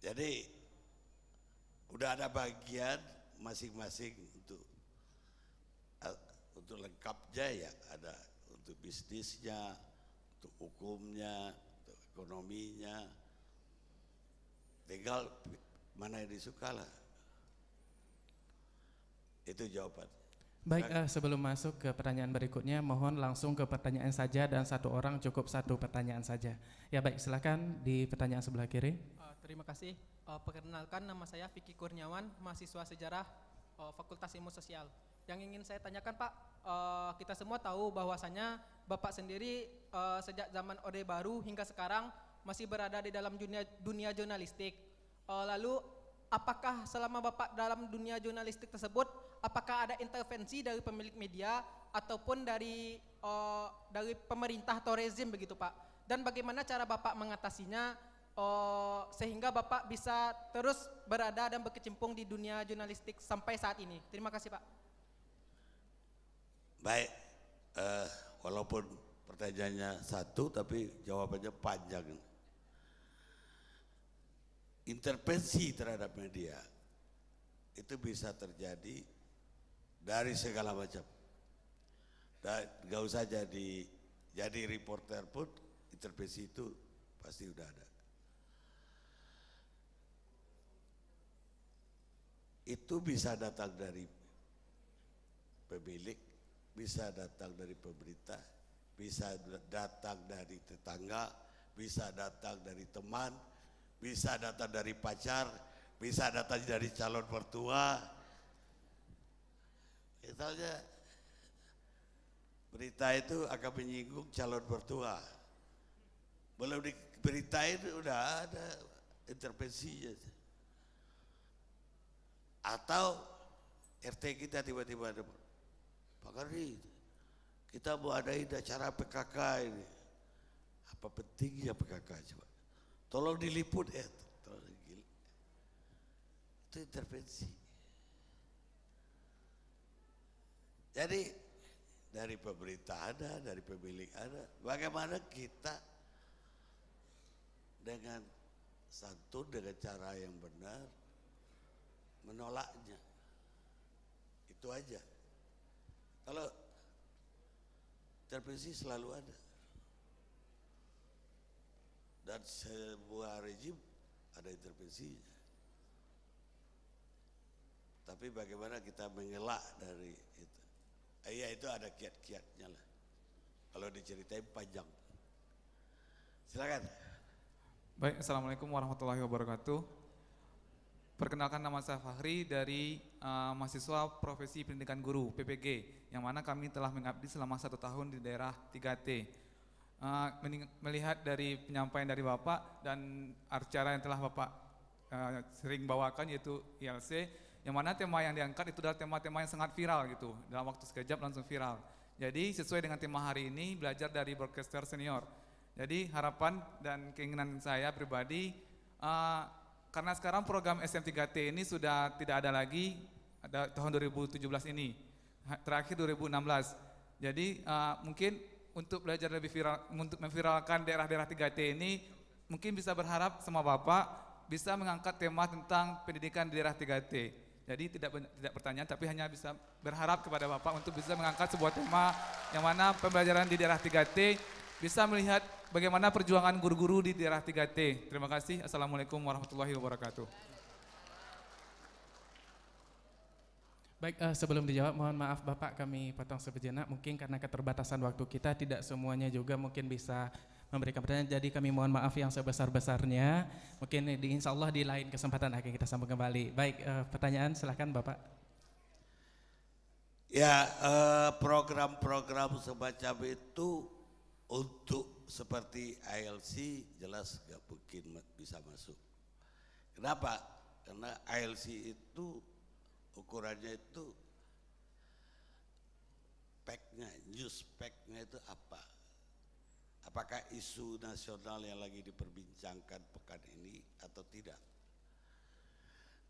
Jadi udah ada bagian masing-masing untuk untuk lengkapnya ya ada untuk bisnisnya, untuk hukumnya, untuk ekonominya. Tinggal mana yang disukalah Itu jawabannya. Baik, uh, sebelum masuk ke pertanyaan berikutnya, mohon langsung ke pertanyaan saja dan satu orang cukup satu pertanyaan saja. Ya baik, silakan di pertanyaan sebelah kiri. Uh, terima kasih. Uh, perkenalkan nama saya Vicky Kurniawan, mahasiswa sejarah uh, Fakultas Ilmu Sosial. Yang ingin saya tanyakan Pak, uh, kita semua tahu bahwasannya Bapak sendiri uh, sejak zaman Orde Baru hingga sekarang masih berada di dalam dunia, dunia jurnalistik. Uh, lalu apakah selama Bapak dalam dunia jurnalistik tersebut apakah ada intervensi dari pemilik media ataupun dari uh, dari pemerintah atau rezim begitu Pak. Dan bagaimana cara Bapak mengatasinya uh, sehingga Bapak bisa terus berada dan berkecimpung di dunia jurnalistik sampai saat ini. Terima kasih Pak. Baik, uh, walaupun pertanyaannya satu tapi jawabannya panjang. Intervensi terhadap media itu bisa terjadi dari segala macam. Nah, gak usah jadi jadi reporter pun intervensi itu pasti udah ada. Itu bisa datang dari pemilik, bisa datang dari pemerintah, bisa datang dari tetangga, bisa datang dari teman, bisa datang dari pacar, bisa datang dari calon mertua, misalnya berita itu akan menyinggung calon mertua belum diberitain udah ada intervensinya atau RT kita tiba-tiba ada Pak Kari kita mau adain acara PKK ini apa pentingnya PKK coba tolong diliput eh tolong itu intervensi Jadi dari pemerintah ada, dari pemilik ada. Bagaimana kita dengan santun, dengan cara yang benar menolaknya. Itu aja. Kalau intervensi selalu ada. Dan sebuah rejim ada intervensinya. Tapi bagaimana kita mengelak dari itu? Iya itu ada kiat-kiatnya lah. Kalau diceritain panjang. Silakan. Baik, Assalamualaikum warahmatullahi wabarakatuh. Perkenalkan nama saya Fahri dari uh, mahasiswa profesi pendidikan guru PPG, yang mana kami telah mengabdi selama satu tahun di daerah 3T. Uh, eh, melihat dari penyampaian dari Bapak dan acara yang telah Bapak uh, sering bawakan yaitu ILC, yang mana tema yang diangkat itu adalah tema-tema yang sangat viral gitu. Dalam waktu sekejap langsung viral. Jadi sesuai dengan tema hari ini belajar dari broadcaster senior. Jadi harapan dan keinginan saya pribadi uh, karena sekarang program SM3T ini sudah tidak ada lagi ada tahun 2017 ini. Terakhir 2016. Jadi uh, mungkin untuk belajar lebih viral untuk memviralkan daerah-daerah 3T ini mungkin bisa berharap sama Bapak bisa mengangkat tema tentang pendidikan di daerah 3T. Jadi tidak tidak bertanya tapi hanya bisa berharap kepada Bapak untuk bisa mengangkat sebuah tema yang mana pembelajaran di daerah 3T bisa melihat bagaimana perjuangan guru-guru di daerah 3T. Terima kasih. Assalamualaikum warahmatullahi wabarakatuh. Baik, uh, sebelum dijawab mohon maaf Bapak kami potong sejenak mungkin karena keterbatasan waktu kita tidak semuanya juga mungkin bisa memberikan pertanyaan. Jadi kami mohon maaf yang sebesar-besarnya. Mungkin di, insya Allah di lain kesempatan akan kita sambung kembali. Baik, uh, pertanyaan silahkan Bapak. Ya, eh, program-program uh, semacam itu untuk seperti ILC jelas gak mungkin bisa masuk. Kenapa? Karena ILC itu ukurannya itu packnya nya news pack itu apa? apakah isu nasional yang lagi diperbincangkan pekan ini atau tidak.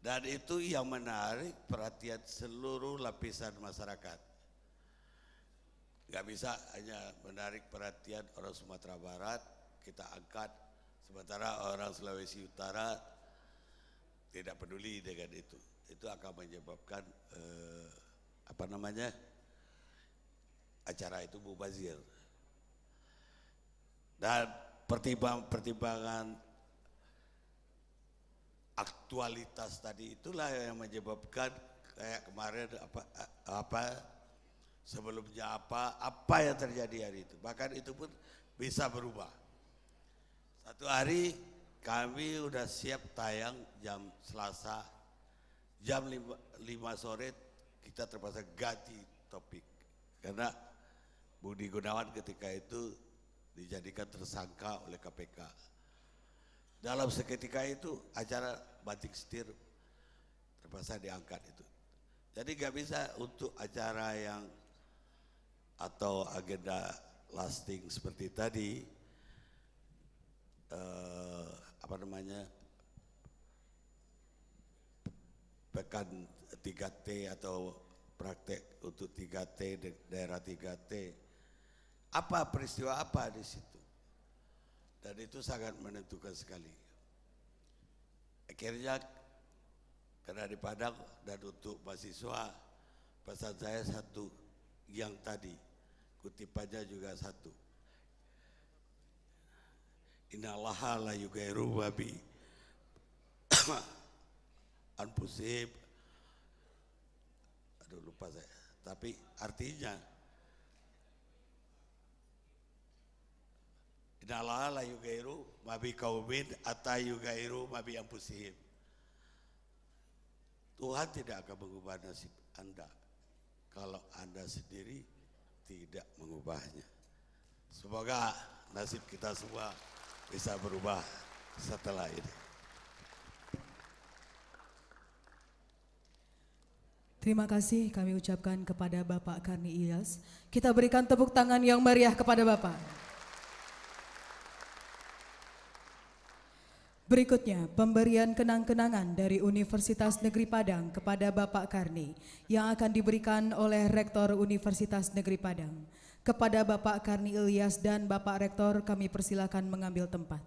Dan itu yang menarik perhatian seluruh lapisan masyarakat. Gak bisa hanya menarik perhatian orang Sumatera Barat, kita angkat, sementara orang Sulawesi Utara tidak peduli dengan itu. Itu akan menyebabkan eh, apa namanya acara itu mubazir. Dan pertimbangan, pertimbangan aktualitas tadi itulah yang menyebabkan kayak kemarin apa apa sebelumnya apa apa yang terjadi hari itu. Bahkan itu pun bisa berubah. Satu hari kami udah siap tayang jam Selasa jam 5, 5 sore kita terpaksa ganti topik karena Budi Gunawan ketika itu dijadikan tersangka oleh KPK. Dalam seketika itu acara batik setir terpaksa diangkat itu. Jadi gak bisa untuk acara yang atau agenda lasting seperti tadi eh, apa namanya pekan 3T atau praktek untuk 3T daerah 3T apa peristiwa apa di situ? Dan itu sangat menentukan sekali. Akhirnya karena di Padang dan untuk mahasiswa pesan saya satu yang tadi kutipannya juga satu. Inalaha la yugairu babi anpusib aduh lupa saya tapi artinya Inalala yugairu mabi kaumin atau yugairu mabi ampusihim. Tuhan tidak akan mengubah nasib Anda kalau Anda sendiri tidak mengubahnya. Semoga nasib kita semua bisa berubah setelah ini. Terima kasih kami ucapkan kepada Bapak Karni Ilyas. Kita berikan tepuk tangan yang meriah kepada Bapak. Berikutnya, pemberian kenang-kenangan dari Universitas Negeri Padang kepada Bapak Karni yang akan diberikan oleh Rektor Universitas Negeri Padang. Kepada Bapak Karni Ilyas dan Bapak Rektor kami persilakan mengambil tempat.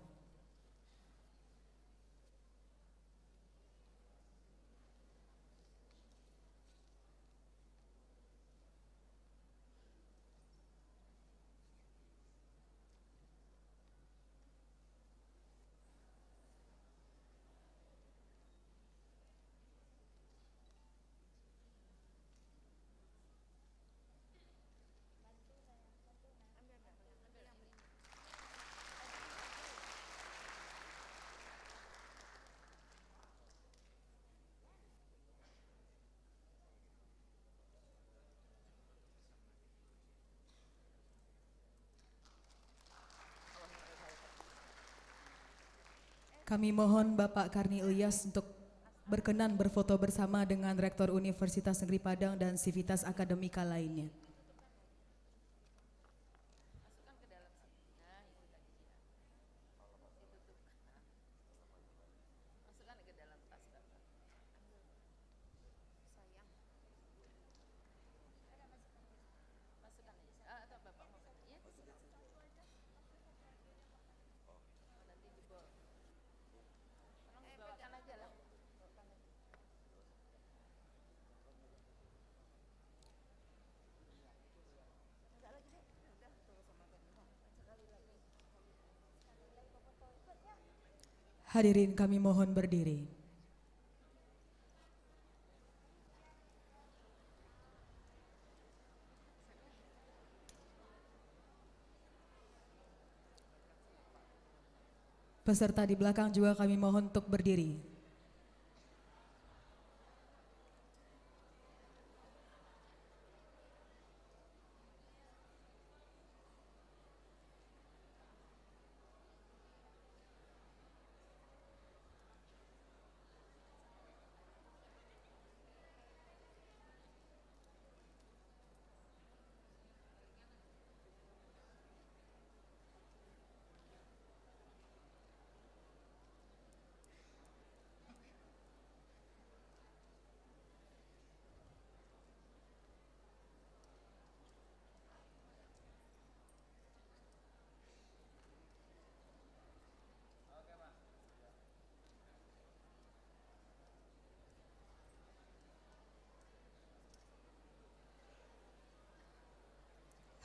Kami mohon Bapak Karni Ilyas untuk berkenan berfoto bersama dengan Rektor Universitas Negeri Padang dan Sivitas Akademika lainnya. Hadirin kami mohon berdiri. Peserta di belakang juga kami mohon untuk berdiri.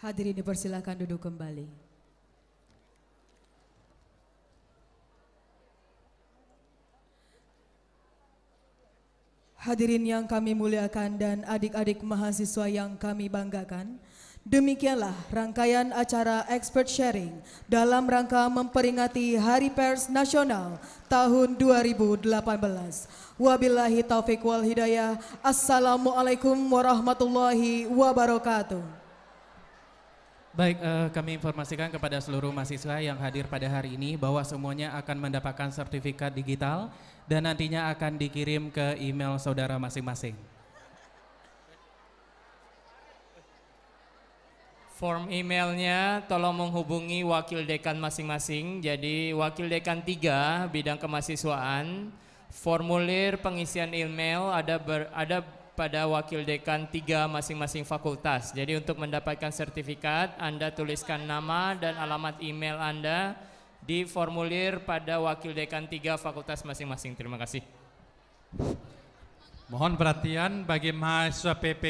Hadirin dipersilakan duduk kembali. Hadirin yang kami muliakan dan adik-adik mahasiswa yang kami banggakan, demikianlah rangkaian acara expert sharing dalam rangka memperingati Hari Pers Nasional tahun 2018. Wabillahi taufik wal hidayah. Assalamualaikum warahmatullahi wabarakatuh. Baik, eh, kami informasikan kepada seluruh mahasiswa yang hadir pada hari ini bahwa semuanya akan mendapatkan sertifikat digital dan nantinya akan dikirim ke email saudara masing-masing. Form emailnya tolong menghubungi wakil dekan masing-masing. Jadi wakil dekan 3 bidang kemahasiswaan, formulir pengisian email ada ber, ada pada wakil dekan tiga masing-masing fakultas. Jadi untuk mendapatkan sertifikat, Anda tuliskan nama dan alamat email Anda di formulir pada wakil dekan tiga fakultas masing-masing. Terima kasih. Mohon perhatian bagi mahasiswa PP